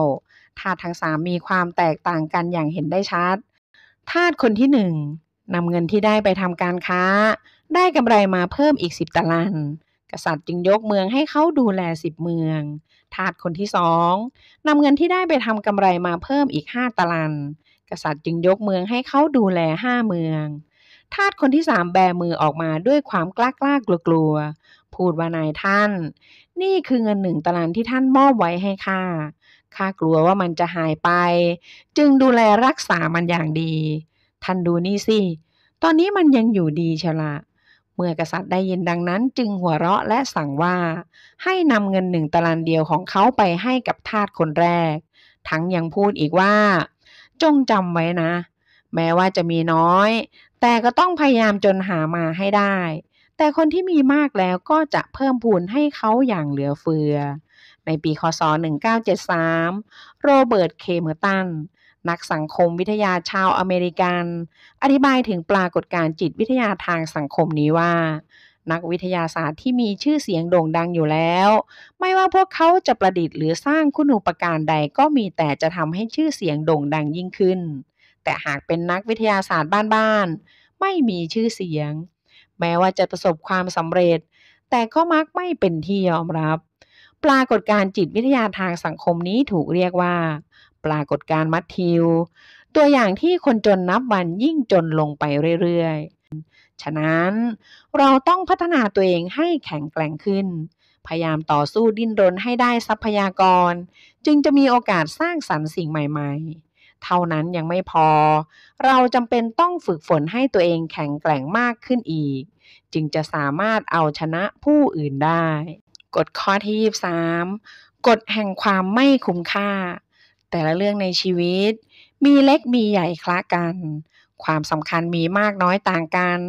ทาสทั้งสามมีความแตกต่างกันอย่างเห็นได้ชัดทาสคนที่หนึ่งนำเงินที่ได้ไปทำการค้า ได้กำไรมาเพิ่มอีกสิบตะลัน กษัตริย์จึงยกเมืองให้เขาดูแลสิบเมือง ทาสคนที่สองนำเงินที่ได้ไปทำกำไรมาเพิ่มอีกห้าตะลัน กษัตริย์จึงยกเมืองให้เขาดูแลห้าเมือง ทาสคนที่สามแบมือออกมาด้วยความกล้ากล้ากลัวๆพูดว่านายท่านนี่คือเงินหนึ่งตะลันที่ท่านมอบไว้ให้ข้าข้ากลัวว่ามันจะหายไป จึงดูแลรักษามันอย่างดี ท่านดูนี่สิ ตอนนี้มันยังอยู่ดีเชละ เมื่อกษัตริย์ได้ยินดังนั้น จึงหัวเราะและสั่งว่า ให้นำเงินหนึ่งตารางเดียวของเขาไปให้กับทาสคนแรก ทั้งยังพูดอีกว่า จงจำไว้นะ แม้ว่าจะมีน้อย แต่ก็ต้องพยายามจนหามาให้ได้ แต่คนที่มีมากแล้วก็จะเพิ่มพูนให้เขาอย่างเหลือเฟือในปีคศ 1973 โรเบิร์ต เคเมอร์ตัน นักสังคมวิทยาชาวอเมริกัน อธิบายถึงปรากฏการณ์จิตวิทยาทางสังคมนี้ว่า นักวิทยาศาสตร์ที่มีชื่อเสียงโด่งดังอยู่แล้ว ไม่ว่าพวกเขาจะประดิษฐ์ หรือสร้างคุณูปการใดก็มีแต่จะทำให้ชื่อเสียงโด่งดังยิ่งขึ้น แต่หากเป็นนักวิทยาศาสตร์บ้านๆ ไม่มีชื่อเสียง แม้ว่าจะประสบความสำเร็จ แต่ก็มักไม่เป็นที่ยอมรับปรากฏการจิตวิทยาทางสังคมนี้ถูกเรียกว่า ปรากฏการมัทธิว ตัวอย่างที่คนจนนับวันยิ่งจนลงไปเรื่อยๆ ฉะนั้นเราต้องพัฒนาตัวเองให้แข็งแกร่งขึ้น พยายามต่อสู้ดิ้นรนให้ได้ทรัพยากร จึงจะมีโอกาสสร้างสรรค์สิ่งใหม่ๆ เท่านั้นยังไม่พอ เราจำเป็นต้องฝึกฝนให้ตัวเองแข็งแกร่งมากขึ้นอีก จึงจะสามารถเอาชนะผู้อื่นได้กฎข้อที่23กฎแห่งความไม่คุ้มค่า แต่ละเรื่องในชีวิต มีเล็กมีใหญ่คละกัน ความสำคัญมีมากน้อยต่างกัน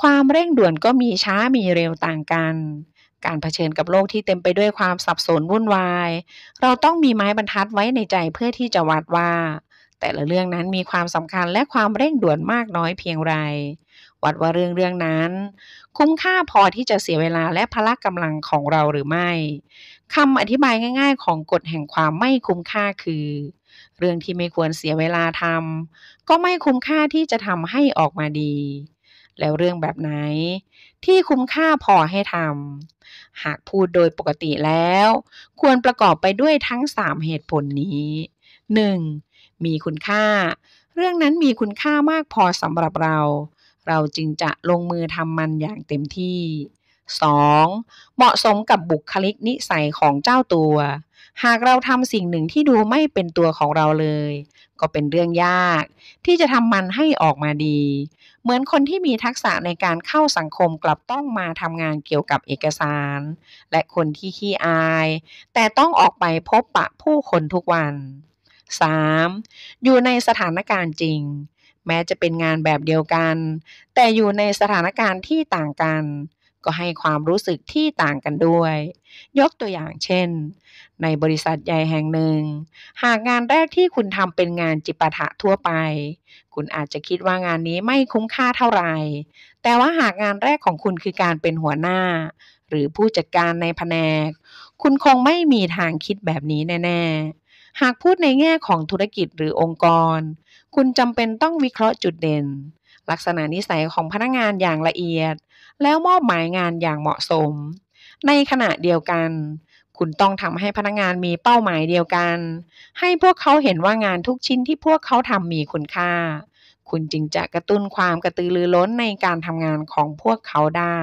ความเร่งด่วนก็มีช้ามีเร็วต่างกัน การเผชิญกับโลกที่เต็มไปด้วยความสับสนวุ่นวาย เราต้องมีไม้บรรทัดไว้ในใจเพื่อที่จะวัดว่า แต่ละเรื่องนั้นมีความสำคัญและความเร่งด่วนมากน้อยเพียงไรวัดว่าเรื่องเรื่องนั้นคุ้มค่าพอที่จะเสียเวลาและพละกำลังของเราหรือไม่คำอธิบายง่ายๆ ของกฎแห่งความไม่คุ้มค่าคือ เรื่องที่ไม่ควรเสียเวลาทำก็ไม่คุ้มค่าที่จะทำให้ออกมาดี แล้วเรื่องแบบไหน ที่คุ้มค่าพอให้ทำหากพูดโดยปกติแล้ว ควรประกอบไปด้วยทั้ง 3 เหตุผลนี้ 1. มีคุณค่า เรื่องนั้นมีคุณค่ามากพอสำหรับเราเราจึงจะลงมือทำมันอย่างเต็มที่ 2. เหมาะสมกับบุคลิกนิสัยของเจ้าตัว หากเราทำสิ่งหนึ่งที่ดูไม่เป็นตัวของเราเลย ก็เป็นเรื่องยากที่จะทำมันให้ออกมาดี เหมือนคนที่มีทักษะในการเข้าสังคมกลับต้องมาทำงานเกี่ยวกับเอกสาร และคนที่ขี้อาย แต่ต้องออกไปพบปะผู้คนทุกวัน 3. อยู่ในสถานการณ์จริงแม้ จะเป็นงานแบบเดียวกัน แต่อยู่ในสถานการณ์ที่ต่างกัน ก็ให้ความรู้สึกที่ต่างกันด้วย ยกตัวอย่างเช่น ในบริษัทใหญ่แห่งหนึ่ง หากงานแรกที่คุณทำเป็นงานจิปาถะทั่วไป คุณอาจจะคิดว่างานนี้ไม่คุ้มค่าเท่าไหร่แต่ว่าหากงานแรกของคุณคือการเป็นหัวหน้า หรือผู้จัดการในแผนก คุณคงไม่มีทางคิดแบบนี้แน่ๆ หากพูดในแง่ของธุรกิจหรือองค์กรคุณจำเป็นต้องวิเคราะห์จุดเด่น ลักษณะนิสัยของพนักงานอย่างละเอียด แล้วมอบหมายงานอย่างเหมาะสม ในขณะเดียวกัน คุณต้องทำให้พนักงานมีเป้าหมายเดียวกัน ให้พวกเขาเห็นว่างานทุกชิ้นที่พวกเขาทำมีคุณค่า คุณจึงจะกระตุ้นความกระตือรือร้นในการทำงานของพวกเขาได้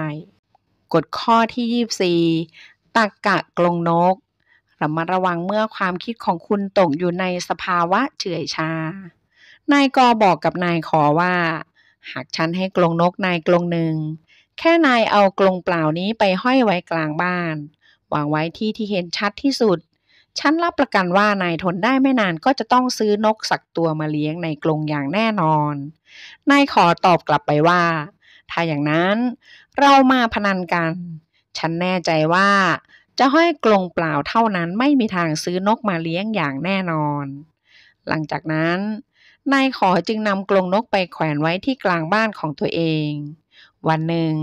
กฎข้อที่24ตักกะกลงนกระมัดระวังเมื่อความคิดของคุณตกอยู่ในสภาวะเฉื่อยชานายกอบอกกับนายขอว่า หากฉันให้กรงนกนายกรงหนึ่ง แค่นายเอากรงเปล่านี้ไปห้อยไว้กลางบ้านวางไว้ที่ที่เห็นชัดที่สุด ฉันรับประกันว่านายทนได้ไม่นานก็จะต้องซื้อนกสักตัวมาเลี้ยงในกรงอย่างแน่นอน นายขอตอบกลับไปว่า ถ้าอย่างนั้น เรามาพนันกัน ฉันแน่ใจว่า จะห้อยกรงเปล่าเท่านั้นไม่มีทางซื้อนกมาเลี้ยงอย่างแน่นอน หลังจากนั้นนายขอจึงนำกรงนกไปแขวนไว้ที่กลางบ้านของตัวเอง วันหนึ่ง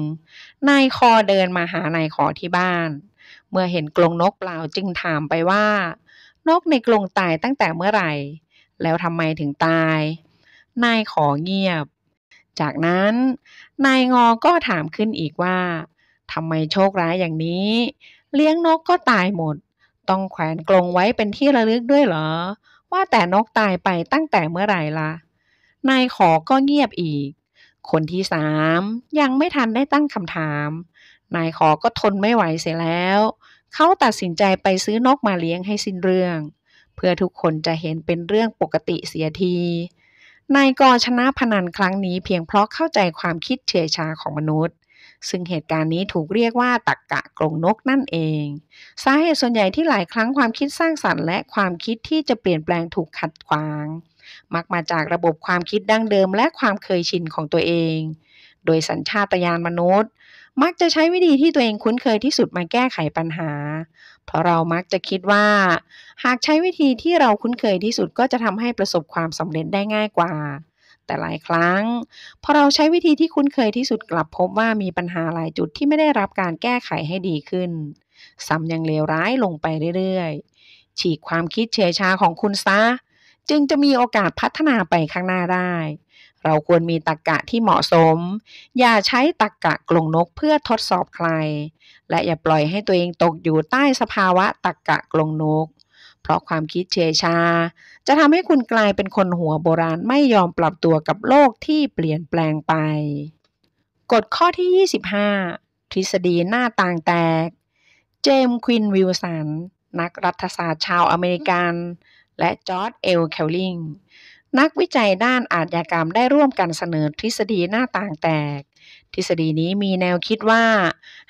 นายคอเดินมาหานายขอที่บ้าน เมื่อเห็นกรงนกเปล่าจึงถามไปว่า นกในกรงตายตั้งแต่เมื่อไหร่ แล้วทำไมถึงตาย นายขอเงียบ จากนั้น นายงอก็ถามขึ้นอีกว่า ทำไมโชคร้ายอย่างนี้ เลี้ยงนกก็ตายหมด ต้องแขวนกรงไว้เป็นที่ระลึกด้วยเหรอว่าแต่นกตายไปตั้งแต่เมื่อไหร่ละ นายขอก็เงียบอีก คนที่สามยังไม่ทันได้ตั้งคำถาม นายขอก็ทนไม่ไหวเสียแล้ว เขาตัดสินใจไปซื้อนกมาเลี้ยงให้สิ้นเรื่อง เพื่อทุกคนจะเห็นเป็นเรื่องปกติเสียที นายกอชนะพนันครั้งนี้เพียงเพราะเข้าใจความคิดเฉยชาของมนุษย์ซึ่งเหตุการณ์นี้ถูกเรียกว่าตักกะกรงนกนั่นเอง สาเหตุส่วนใหญ่ที่หลายครั้งความคิดสร้างสรรค์ และความคิดที่จะเปลี่ยนแปลงถูกขัดขวาง มักมาจากระบบความคิดดั้งเดิม และความเคยชินของตัวเอง โดยสัญชาตญาณมนุษย์ มักจะใช้วิธีที่ตัวเองคุ้นเคยที่สุดมาแก้ไขปัญหา เพราะเรามักจะคิดว่า หากใช้วิธีที่เราคุ้นเคยที่สุดก็จะทำให้ประสบความสำเร็จได้ง่ายกว่าแต่หลายครั้ง พอเราใช้วิธีที่คุ้นเคยที่สุดกลับพบว่ามีปัญหาหลายจุดที่ไม่ได้รับการแก้ไขให้ดีขึ้นซ้ำยังเลวร้ายลงไปเรื่อยๆ ฉีกความคิดเฉยชาของคุณซะ จึงจะมีโอกาสพัฒนาไปข้างหน้าได้ เราควรมีตรกกะที่เหมาะสม อย่าใช้ตรกกะกลงนกเพื่อทดสอบใคร และอย่าปล่อยให้ตัวเองตกอยู่ใต้สภาวะตรกกะกลงนกเพราะความคิดเชยชา จะทำให้คุณกลายเป็นคนหัวโบราณไม่ยอมปรับตัวกับโลกที่เปลี่ยนแปลงไป กฎข้อที่ 25 ทฤษฎีหน้าต่างแตก เจมส์ควินวิลสัน นักรัฐศาสตร์ชาวอเมริกัน และจอร์ดเอลแคลลิงนักวิจัยด้านอาชญากรรมได้ร่วมกันเสนอทฤษฎีหน้าต่างแตก ทฤษฎีนี้มีแนวคิดว่า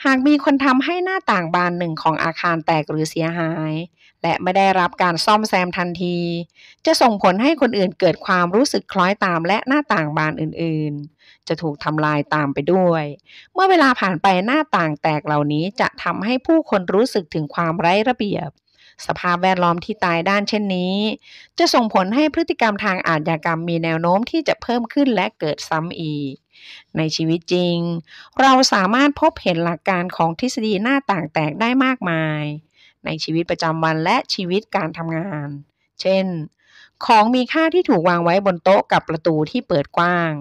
หากมีคนทำให้หน้าต่างบานหนึ่งของอาคารแตกหรือเสียหายและไม่ได้รับการซ่อมแซมทันที จะส่งผลให้คนอื่นเกิดความรู้สึกคล้อยตามและหน้าต่างบานอื่นๆ จะถูกทำลายตามไปด้วย เมื่อเวลาผ่านไปหน้าต่างแตกเหล่านี้จะทำให้ผู้คนรู้สึกถึงความไร้ระเบียบ สภาพแวดล้อมที่ตายด้านเช่นนี้ จะส่งผลให้พฤติกรรมทางอาชญากรรมมีแนวโน้มที่จะเพิ่มขึ้นและเกิดซ้ำอีก ในชีวิตจริง เราสามารถพบเห็นหลักการของทฤษฎีหน้าต่างแตกได้มากมายในชีวิตประจำวันและชีวิตการทำงาน เช่น ของมีค่าที่ถูกวางไว้บนโต๊ะกับประตูที่เปิดกว้าง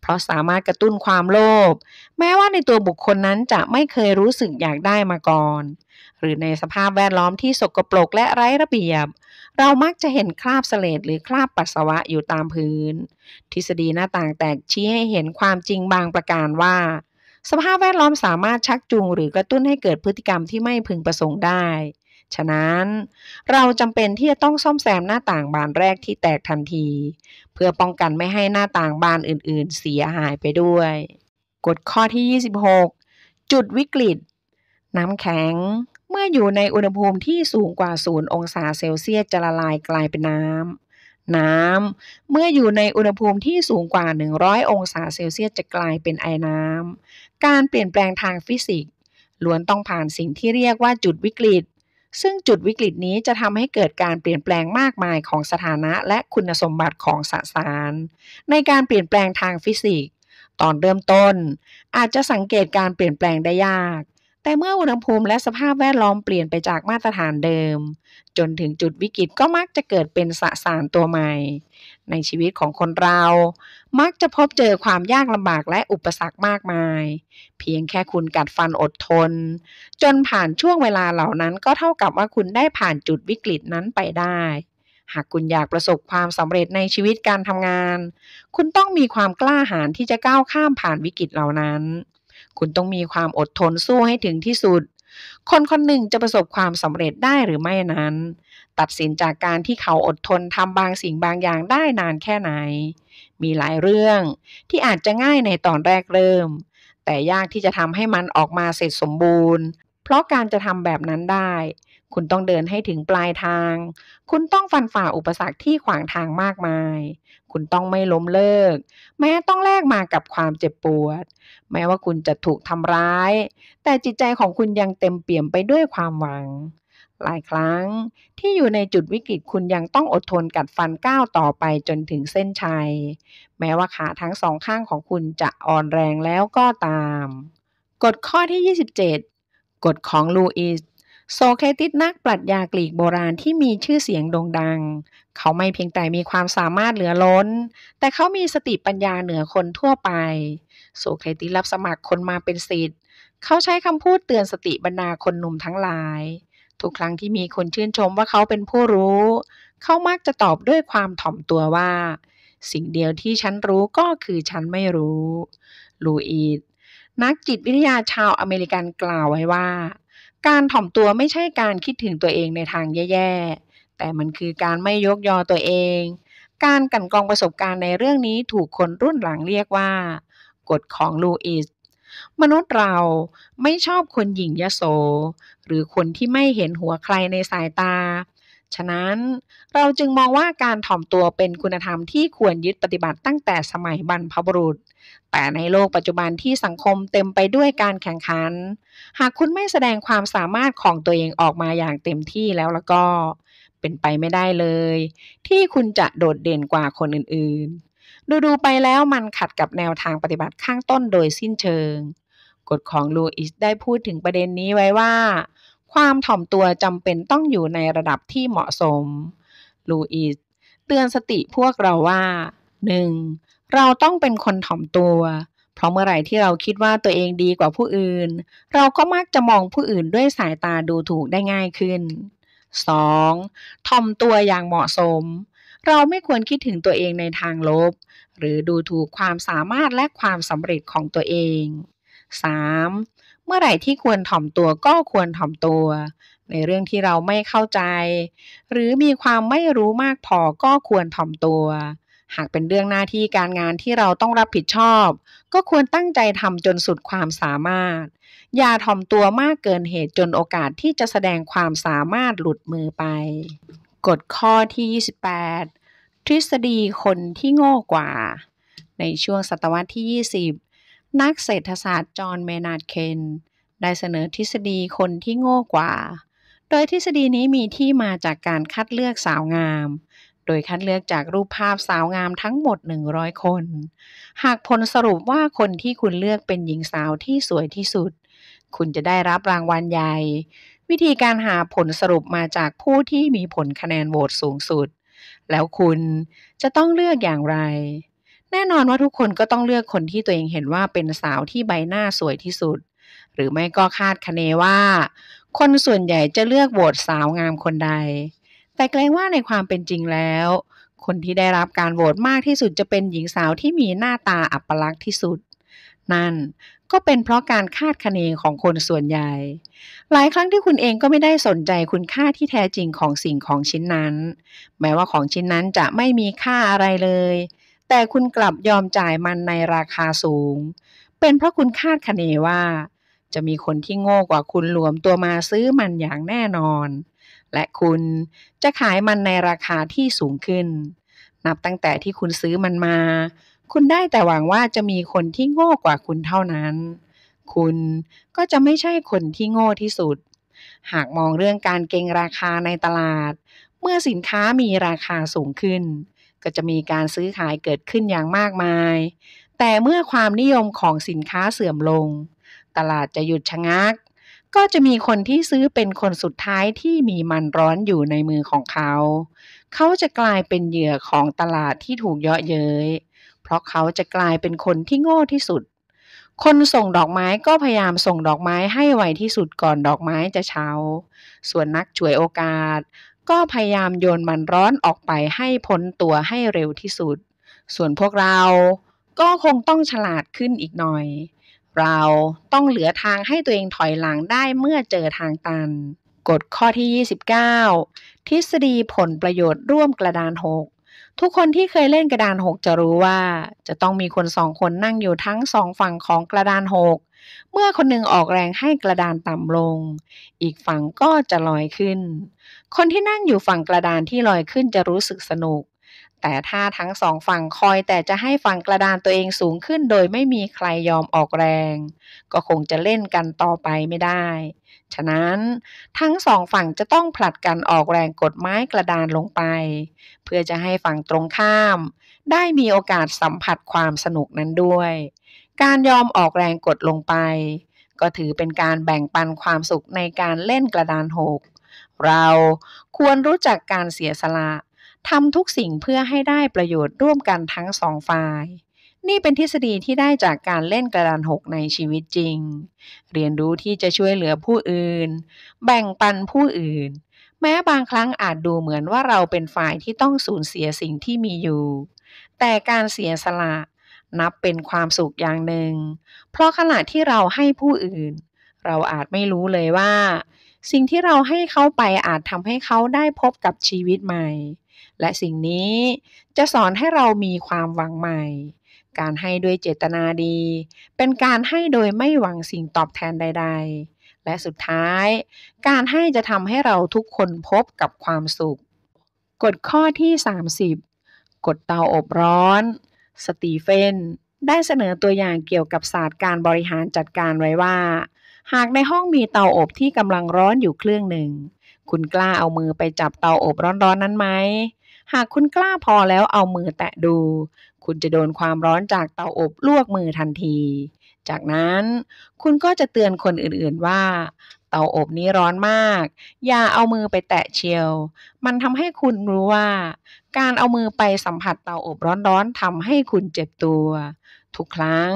เพราะสามารถกระตุ้นความโลภแม้ว่าในตัวบุคคลนั้นจะไม่เคยรู้สึกอยากได้มาก่อน หรือในสภาพแวดล้อมที่สกปรกและไร้ระเบียบ เรามักจะเห็นคราบเสลดหรือคราบปัสสาวะอยู่ตามพื้น ทฤษฎีหน้าต่างแตกชี้ให้เห็นความจริงบางประการว่า สภาพแวดล้อมสามารถชักจูงหรือกระตุ้นให้เกิดพฤติกรรมที่ไม่พึงประสงค์ได้ฉะนั้นเราจำเป็นที่จะต้องซ่อมแซมหน้าต่างบานแรกที่แตกทันที เพื่อป้องกันไม่ให้หน้าต่างบานอื่นๆ เสียหายไปด้วยกฎข้อที่ 26 จุดวิกฤต น้ำแข็ง เมื่ออยู่ในอุณหภูมิที่สูงกว่าศูนย์องศาเซลเซียสจะละลายกลายเป็นน้ำน้ำเมื่ออยู่ในอุณหภูมิที่สูงกว่า 100 องศาเซลเซียสจะกลายเป็นไอน้ำการเปลี่ยนแปลงทางฟิสิกส์ล้วนต้องผ่านสิ่งที่เรียกว่าจุดวิกฤตซึ่งจุดวิกฤตนี้จะทำให้เกิดการเปลี่ยนแปลงมากมายของสถานะและคุณสมบัติของสสาร ในการเปลี่ยนแปลงทางฟิสิกส์ตอนเริ่มต้น อาจจะสังเกตการเปลี่ยนแปลงได้ยากแต่เมื่ออุณหภูมิและสภาพแวดล้อมเปลี่ยนไปจากมาตรฐานเดิม จนถึงจุดวิกฤตก็มักจะเกิดเป็นสสารตัวใหม่ ในชีวิตของคนเรา มักจะพบเจอความยากลำบากและอุปสรรคมากมาย เพียงแค่คุณกัดฟันอดทน จนผ่านช่วงเวลาเหล่านั้น ก็เท่ากับว่าคุณได้ผ่านจุดวิกฤตนั้นไปได้ หากคุณอยากประสบความสำเร็จในชีวิตการทำงาน คุณต้องมีความกล้าหาญที่จะก้าวข้ามผ่านวิกฤตเหล่านั้นคุณต้องมีความอดทนสู้ให้ถึงที่สุด คนคนหนึ่งจะประสบความสำเร็จได้หรือไม่นั้น ตัดสินจากการที่เขาอดทนทำบางสิ่งบางอย่างได้นานแค่ไหน มีหลายเรื่องที่อาจจะง่ายในตอนแรกเริ่ม แต่ยากที่จะทำให้มันออกมาเสร็จสมบูรณ์ เพราะการจะทำแบบนั้นได้คุณต้องเดินให้ถึงปลายทาง คุณต้องฟันฝ่าอุปสรรคที่ขวางทางมากมาย คุณต้องไม่ล้มเลิก แม้ต้องแลกมากับความเจ็บปวด แม้ว่าคุณจะถูกทำร้าย แต่จิตใจของคุณยังเต็มเปี่ยมไปด้วยความหวัง หลายครั้งที่อยู่ในจุดวิกฤตคุณยังต้องอดทนกัดฟันก้าวต่อไปจนถึงเส้นชัย แม้ว่าขาทั้งสองข้างของคุณจะอ่อนแรงแล้วก็ตาม กฎข้อที่ 27กฎของลูอิสโซเครติสนักปรัชญากรีกโบราณที่มีชื่อเสียงโด่งดัง เขาไม่เพียงแต่มีความสามารถเหลือล้น แต่เขามีสติปัญญาเหนือคนทั่วไปโซเครติสรับสมัครคนมาเป็นศิษย์ เขาใช้คำพูดเตือนสติบรรดาคนหนุ่มทั้งหลาย ทุกครั้งที่มีคนชื่นชมว่าเขาเป็นผู้รู้ เขามักจะตอบด้วยความถ่อมตัวว่า สิ่งเดียวที่ฉันรู้ก็คือฉันไม่รู้ ลูอีดนักจิตวิทยาชาวอเมริกันกล่าวไว้ว่าการถ่อมตัวไม่ใช่การคิดถึงตัวเองในทางแย่ๆ แต่มันคือการไม่ยกยอตัวเอง การกันกองประสบการณ์ในเรื่องนี้ถูกคนรุ่นหลังเรียกว่า กฎของลูอิส มนุษย์เราไม่ชอบคนหยิงยโสหรือคนที่ไม่เห็นหัวใครในสายตาฉะนั้นเราจึงมองว่าการถ่อมตัวเป็นคุณธรรมที่ควรยึดปฏิบัติตั้งแต่สมัยบรรพบุรุษ แต่ในโลกปัจจุบันที่สังคมเต็มไปด้วยการแข่งขัน หากคุณไม่แสดงความสามารถของตัวเองออกมาอย่างเต็มที่แล้วละก็ เป็นไปไม่ได้เลย ที่คุณจะโดดเด่นกว่าคนอื่นๆ ดูๆไปแล้วมันขัดกับแนวทางปฏิบัติข้างต้นโดยสิ้นเชิง กฎของลูอิสได้พูดถึงประเด็นนี้ไว้ว่าความถ่อมตัวจำเป็นต้องอยู่ในระดับที่เหมาะสม ลูอิสเตือนสติพวกเราว่า 1. เราต้องเป็นคนถ่อมตัว เพราะเมื่อไหร่ที่เราคิดว่าตัวเองดีกว่าผู้อื่น เราก็มักจะมองผู้อื่นด้วยสายตาดูถูกได้ง่ายขึ้น 2. ถ่อมตัวอย่างเหมาะสม เราไม่ควรคิดถึงตัวเองในทางลบ หรือดูถูกความสามารถและความสำเร็จของตัวเอง 3. เมื่อไหร่ที่ควรถ่อมตัวก็ควรถ่อมตัว ในเรื่องที่เราไม่เข้าใจ หรือมีความไม่รู้มากพอก็ควรถ่อมตัว หากเป็นเรื่องหน้าที่การงานที่เราต้องรับผิดชอบ ก็ควรตั้งใจทำจนสุดความสามารถ อย่าถ่อมตัวมากเกินเหตุจนโอกาสที่จะแสดงความสามารถหลุดมือไป กฎข้อที่ 28 ทฤษฎีคนที่โง่กว่า ในช่วงศตวรรษที่ 20นักเศรษฐศาสตร์จอห์นเมนาร์ดเคน ได้เสนอทฤษฎีคนที่โง่กว่า โดยทฤษฎีนี้มีที่มาจากการคัดเลือกสาวงาม โดยคัดเลือกจากรูปภาพสาวงามทั้งหมด100คน หากผลสรุปว่าคนที่คุณเลือกเป็นหญิงสาวที่สวยที่สุด คุณจะได้รับรางวัลใหญ่ วิธีการหาผลสรุปมาจากผู้ที่มีผลคะแนนโหวตสูงสุด แล้วคุณจะต้องเลือกอย่างไรแน่นอนว่าทุกคนก็ต้องเลือกคนที่ตัวเองเห็นว่าเป็นสาวที่ใบหน้าสวยที่สุด หรือไม่ก็คาดคะเนว่า คนส่วนใหญ่จะเลือกโหวตสาวงามคนใด แต่เกรงว่าในความเป็นจริงแล้ว คนที่ได้รับการโหวตมากที่สุดจะเป็นหญิงสาวที่มีหน้าตาอัปลักษณ์ที่สุด นั่นก็เป็นเพราะการคาดคะเนของคนส่วนใหญ่ หลายครั้งที่คุณเองก็ไม่ได้สนใจคุณค่าที่แท้จริงของสิ่งของชิ้นนั้น แม้ว่าของชิ้นนั้นจะไม่มีค่าอะไรเลยแต่คุณกลับยอมจ่ายมันในราคาสูง เป็นเพราะคุณคาดคะเนว่า จะมีคนที่โง่กว่าคุณหลวมตัวมาซื้อมันอย่างแน่นอน และคุณจะขายมันในราคาที่สูงขึ้น นับตั้งแต่ที่คุณซื้อมันมา คุณได้แต่หวังว่าจะมีคนที่โง่กว่าคุณเท่านั้น คุณก็จะไม่ใช่คนที่โง่ที่สุด หากมองเรื่องการเก็งราคาในตลาด เมื่อสินค้ามีราคาสูงขึ้นก็จะมีการซื้อขายเกิดขึ้นอย่างมากมาย แต่เมื่อความนิยมของสินค้าเสื่อมลง ตลาดจะหยุดชะงัก ก็จะมีคนที่ซื้อเป็นคนสุดท้ายที่มีมันร้อนอยู่ในมือของเขา เขาจะกลายเป็นเหยื่อของตลาดที่ถูกเยาะเย้ย เพราะเขาจะกลายเป็นคนที่โง่ที่สุด คนส่งดอกไม้ก็พยายามส่งดอกไม้ให้ไวที่สุดก่อนดอกไม้จะเช้า ส่วนนักฉวยโอกาสก็พยายามโยนมันร้อนออกไปให้พ้นตัวให้เร็วที่สุด ส่วนพวกเรา ก็คงต้องฉลาดขึ้นอีกหน่อย เราต้องเหลือทางให้ตัวเองถอยหลังได้เมื่อเจอทางตัน กฎข้อที่ 29 ทฤษฎีผลประโยชน์ร่วมกระดานหกทุกคนที่เคยเล่นกระดานหกจะรู้ว่า จะต้องมีคนสองคนนั่งอยู่ทั้งสองฝั่งของกระดานหกเมื่อคนหนึ่งออกแรงให้กระดานต่ำลง อีกฝั่งก็จะลอยขึ้น คนที่นั่งอยู่ฝั่งกระดานที่ลอยขึ้นจะรู้สึกสนุก แต่ถ้าทั้งสองฝั่งคอยแต่จะให้ฝั่งกระดานตัวเองสูงขึ้นโดยไม่มีใครยอมออกแรง ก็คงจะเล่นกันต่อไปไม่ได้ ฉะนั้นทั้งสองฝั่งจะต้องผลัดกันออกแรงกดไม้กระดานลงไป เพื่อจะให้ฝั่งตรงข้าม ได้มีโอกาสสัมผัสความสนุกนั้นด้วยการยอมออกแรงกดลงไป ก็ถือเป็นการแบ่งปันความสุขในการเล่นกระดานหก เราควรรู้จักการเสียสละทำทุกสิ่งเพื่อให้ได้ประโยชน์ร่วมกันทั้งสองฝ่าย นี่เป็นทฤษฎีที่ได้จากการเล่นกระดานหกในชีวิตจริง เรียนรู้ที่จะช่วยเหลือผู้อื่น แบ่งปันผู้อื่น แม้บางครั้งอาจดูเหมือนว่าเราเป็นฝ่ายที่ต้องสูญเสียสิ่งที่มีอยู่ แต่การเสียสละนับเป็นความสุขอย่างหนึ่ง เพราะขณะที่เราให้ผู้อื่น เราอาจไม่รู้เลยว่า สิ่งที่เราให้เขาไปอาจทำให้เขาได้พบกับชีวิตใหม่ และสิ่งนี้จะสอนให้เรามีความหวังใหม่ การให้ด้วยเจตนาดี เป็นการให้โดยไม่หวังสิ่งตอบแทนใด ๆ และสุดท้าย การให้จะทำให้เราทุกคนพบกับความสุขกฎข้อที่ 30กฎเตาอบร้อนสตีเฟน ได้เสนอตัวอย่างเกี่ยวกับศาสตร์การบริหารจัดการไว้ว่า หากในห้องมีเตาอบที่กำลังร้อนอยู่เครื่องหนึ่ง คุณกล้าเอามือไปจับเตาอบร้อนๆนั้นไหม หากคุณกล้าพอแล้วเอามือแตะดู คุณจะโดนความร้อนจากเตาอบลวกมือทันที จากนั้นคุณก็จะเตือนคนอื่นๆว่า เตาอบนี้ร้อนมาก อย่าเอามือไปแตะเชียว มันทำให้คุณรู้ว่าการเอามือไปสัมผัสเตาอบร้อนๆทำให้คุณเจ็บตัว ทุกครั้ง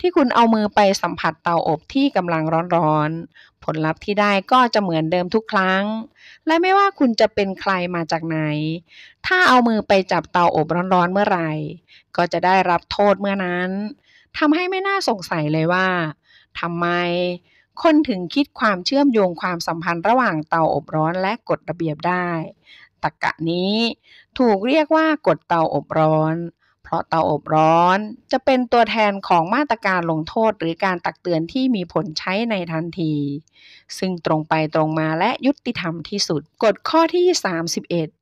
ที่คุณเอามือไปสัมผัสเตาอบที่กำลังร้อนๆผลลัพธ์ที่ได้ก็จะเหมือนเดิมทุกครั้ง และไม่ว่าคุณจะเป็นใครมาจากไหน ถ้าเอามือไปจับเตาอบร้อนๆเมื่อไหร่ ก็จะได้รับโทษเมื่อนั้นทำให้ไม่น่าสงสัยเลยว่าทำไม คนถึงคิดความเชื่อมโยงความสัมพันธ์ระหว่างเตาอบร้อนและกฎระเบียบได้ักกะนี้ ถูกเรียกว่ากฎเตาอบร้อน เพราะเตาอบร้อนจะเป็นตัวแทนของมาตรการลงโทษหรือการตักเตือนที่มีผลใช้ในทันที ซึ่งตรงไปตรงมาและยุติธรรมที่สุด กฎข้อที่ 31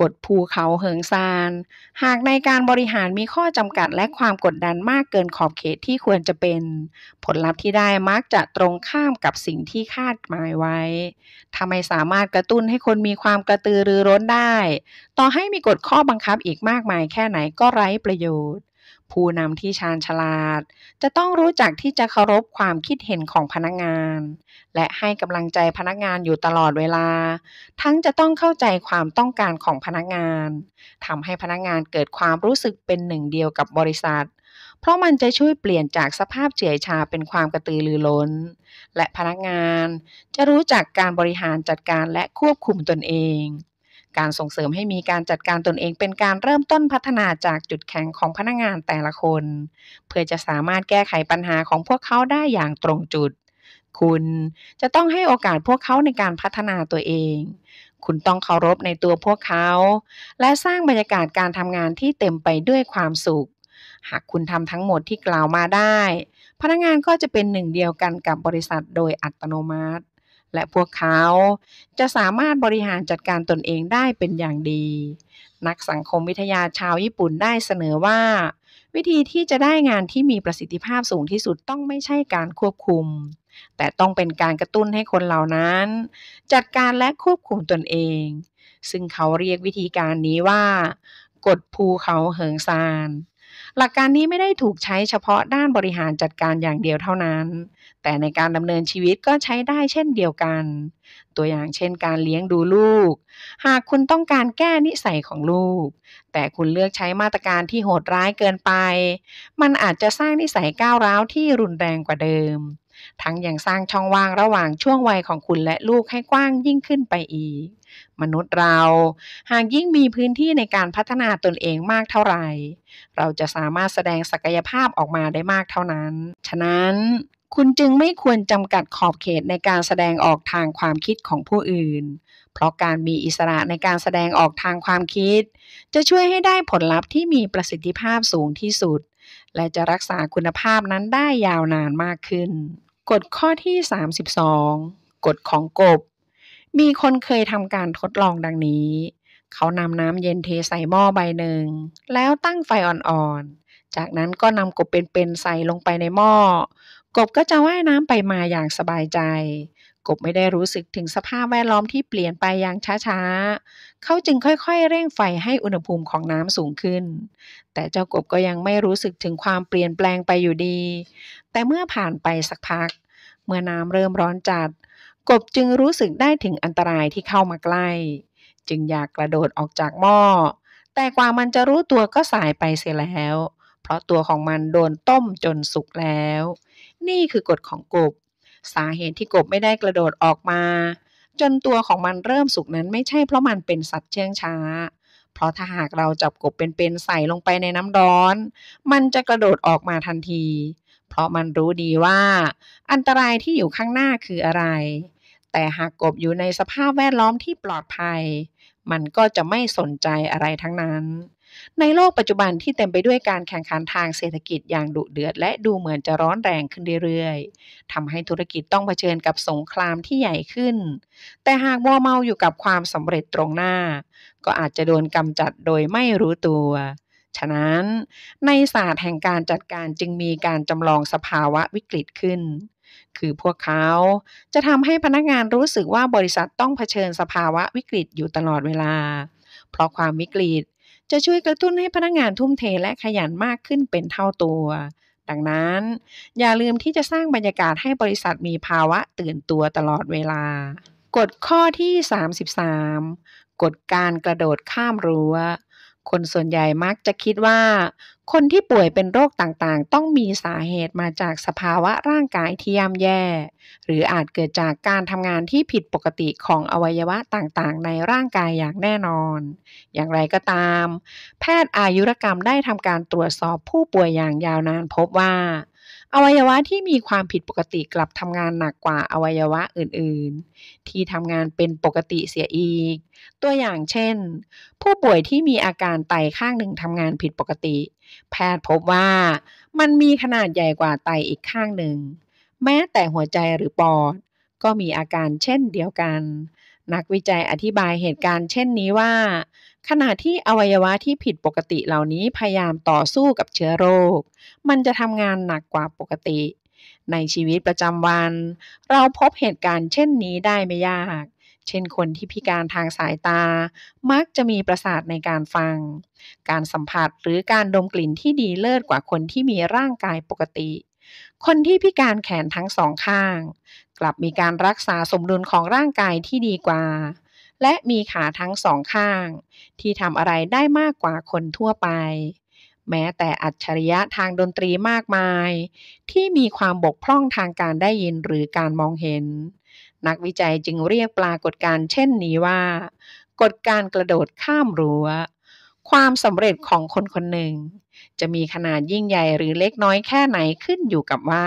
กดภูเขาเหิงซาน หากในการบริหารมีข้อจำกัดและความกดดันมากเกินขอบเขตที่ควรจะเป็น ผลลัพธ์ที่ได้มักจะตรงข้ามกับสิ่งที่คาดหมายไว้ทำไมสามารถกระตุ้นให้คนมีความกระตือรือร้นได้ ต่อให้มีกฎข้อบังคับอีกมากมายแค่ไหนก็ไร้ประโยชน์ผู้นำที่ชาญฉลาดจะต้องรู้จักที่จะเคารพความคิดเห็นของพนักงาน และให้กำลังใจพนักงานอยู่ตลอดเวลา ทั้งจะต้องเข้าใจความต้องการของพนักงานทำให้พนักงานเกิดความรู้สึกเป็นหนึ่งเดียวกับบริษัท เพราะมันจะช่วยเปลี่ยนจากสภาพเฉื่อยชาเป็นความกระตือรือร้น และพนักงานจะรู้จักการบริหารจัดการและควบคุมตนเองการส่งเสริมให้มีการจัดการตนเองเป็นการเริ่มต้นพัฒนาจากจุดแข็งของพนักงานแต่ละคน เพื่อจะสามารถแก้ไขปัญหาของพวกเขาได้อย่างตรงจุด คุณจะต้องให้โอกาสพวกเขาในการพัฒนาตัวเอง คุณต้องเคารพในตัวพวกเขา และสร้างบรรยากาศการทำงานที่เต็มไปด้วยความสุข หากคุณทำทั้งหมดที่กล่าวมาได้ พนักงานก็จะเป็นหนึ่งเดียวกันกับบริษัทโดยอัตโนมัติและพวกเขาจะสามารถบริหารจัดการตนเองได้เป็นอย่างดี นักสังคมวิทยาชาวญี่ปุ่นได้เสนอว่า วิธีที่จะได้งานที่มีประสิทธิภาพสูงที่สุดต้องไม่ใช่การควบคุม แต่ต้องเป็นการกระตุ้นให้คนเหล่านั้น จัดการและควบคุมตนเอง ซึ่งเขาเรียกวิธีการนี้ว่า กฎภูเขาเหิงซานหลักการนี้ไม่ได้ถูกใช้เฉพาะด้านบริหารจัดการอย่างเดียวเท่านั้น แต่ในการดำเนินชีวิตก็ใช้ได้เช่นเดียวกัน ตัวอย่างเช่นการเลี้ยงดูลูก หากคุณต้องการแก้นิสัยของลูก แต่คุณเลือกใช้มาตรการที่โหดร้ายเกินไป มันอาจจะสร้างนิสัยก้าวร้าวที่รุนแรงกว่าเดิมทั้งยังสร้างช่องว่างระหว่างช่วงวัยของคุณและลูกให้กว้างยิ่งขึ้นไปอีก มนุษย์เรา หากยิ่งมีพื้นที่ในการพัฒนาตนเองมากเท่าไหร่ เราจะสามารถแสดงศักยภาพออกมาได้มากเท่านั้น ฉะนั้น คุณจึงไม่ควรจำกัดขอบเขตในการแสดงออกทางความคิดของผู้อื่น เพราะการมีอิสระในการแสดงออกทางความคิด จะช่วยให้ได้ผลลัพธ์ที่มีประสิทธิภาพสูงที่สุด และจะรักษาคุณภาพนั้นได้ยาวนานมากขึ้นกฎข้อที่ 32 กฎของกบ มีคนเคยทำการทดลองดังนี้ เขานำน้ำเย็นเทใส่หม้อใบหนึ่ง แล้วตั้งไฟอ่อนๆ จากนั้นก็นำกบเป็นๆใส่ลงไปในหม้อ กบก็จะว่ายน้ำไปมาอย่างสบายใจกบไม่ได้รู้สึกถึงสภาพแวดล้อมที่เปลี่ยนไปอย่างช้าๆ เขาจึงค่อยๆเร่งไฟให้อุณหภูมิของน้ำสูงขึ้น แต่เจ้ากบก็ยังไม่รู้สึกถึงความเปลี่ยนแปลงไปอยู่ดี แต่เมื่อผ่านไปสักพัก เมื่อน้ำเริ่มร้อนจัด กบจึงรู้สึกได้ถึงอันตรายที่เข้ามาใกล้ จึงอยากกระโดดออกจากหม้อ แต่กว่ามันจะรู้ตัวก็สายไปเสียแล้ว เพราะตัวของมันโดนต้มจนสุกแล้ว นี่คือกฎของกบสาเหตุที่กบไม่ได้กระโดดออกมา จนตัวของมันเริ่มสุกนั้นไม่ใช่เพราะมันเป็นสัตว์เชื่องช้า เพราะถ้าหากเราจับกบเป็นๆใส่ลงไปในน้ำร้อน มันจะกระโดดออกมาทันที เพราะมันรู้ดีว่า อันตรายที่อยู่ข้างหน้าคืออะไร แต่หากกบอยู่ในสภาพแวดล้อมที่ปลอดภัย มันก็จะไม่สนใจอะไรทั้งนั้นในโลกปัจจุบันที่เต็มไปด้วยการแข่งขันทางเศรษฐกิจอย่างดุเดือดและดูเหมือนจะร้อนแรงขึ้นเรื่อยๆทำให้ธุรกิจต้องเผชิญกับสงครามที่ใหญ่ขึ้น แต่หากมัวเมาอยู่กับความสำเร็จตรงหน้า ก็อาจจะโดนกำจัดโดยไม่รู้ตัว ฉะนั้นในศาสตร์แห่งการจัดการจึงมีการจำลองสภาวะวิกฤตขึ้น คือพวกเขาจะทำให้พนักงานรู้สึกว่าบริษัทต้องเผชิญสภาวะวิกฤตอยู่ตลอดเวลา เพราะความวิกฤตจะช่วยกระตุ้นให้พนักงานทุ่มเทและขยันมากขึ้นเป็นเท่าตัว ดังนั้นอย่าลืมที่จะสร้างบรรยากาศให้บริษัทมีภาวะตื่นตัวตลอดเวลากฎข้อที่ 33กฎการกระโดดข้ามรัว้วคนส่วนใหญ่มักจะคิดว่า คนที่ป่วยเป็นโรคต่างๆ ต้องมีสาเหตุมาจากสภาวะร่างกายที่ย่ำแย่ หรืออาจเกิดจากการทำงานที่ผิดปกติของอวัยวะต่างๆ ในร่างกายอย่างแน่นอน อย่างไรก็ตาม แพทย์อายุรกรรมได้ทำการตรวจสอบผู้ป่วยอย่างยาวนานพบว่าอวัยวะที่มีความผิดปกติกลับทำงานหนักกว่าอวัยวะอื่น ๆ ที่ทำงานเป็นปกติเสียอีก ตัวอย่างเช่น ผู้ป่วยที่มีอาการไตข้างหนึ่งทำงานผิดปกติ แพทย์พบว่ามันมีขนาดใหญ่กว่าไตอีกข้างหนึ่ง แม้แต่หัวใจหรือปอดก็มีอาการเช่นเดียวกัน นักวิจัยอธิบายเหตุการณ์เช่นนี้ว่าขณะที่อวัยวะที่ผิดปกติเหล่านี้พยายามต่อสู้กับเชื้อโรค มันจะทำงานหนักกว่าปกติ ในชีวิตประจำวัน เราพบเหตุการณ์เช่นนี้ได้ไม่ยาก เช่นคนที่พิการทางสายตา มักจะมีประสาทในการฟัง การสัมผัสหรือการดมกลิ่นที่ดีเลิศกว่าคนที่มีร่างกายปกติ คนที่พิการแขนทั้งสองข้าง กลับมีการรักษาสมดุลของร่างกายที่ดีกว่าและมีขาทั้งสองข้าง ที่ทำอะไรได้มากกว่าคนทั่วไป แม้แต่อัจฉริยะทางดนตรีมากมาย ที่มีความบกพร่องทางการได้ยินหรือการมองเห็น นักวิจัยจึงเรียกปรากฏการเช่นนี้ว่า กฎการกระโดดข้ามรัว้วความสำเร็จของคนคนหนึ่ง จะมีขนาดยิ่งใหญ่หรือเล็กน้อยแค่ไหนขึ้นอยู่กับว่า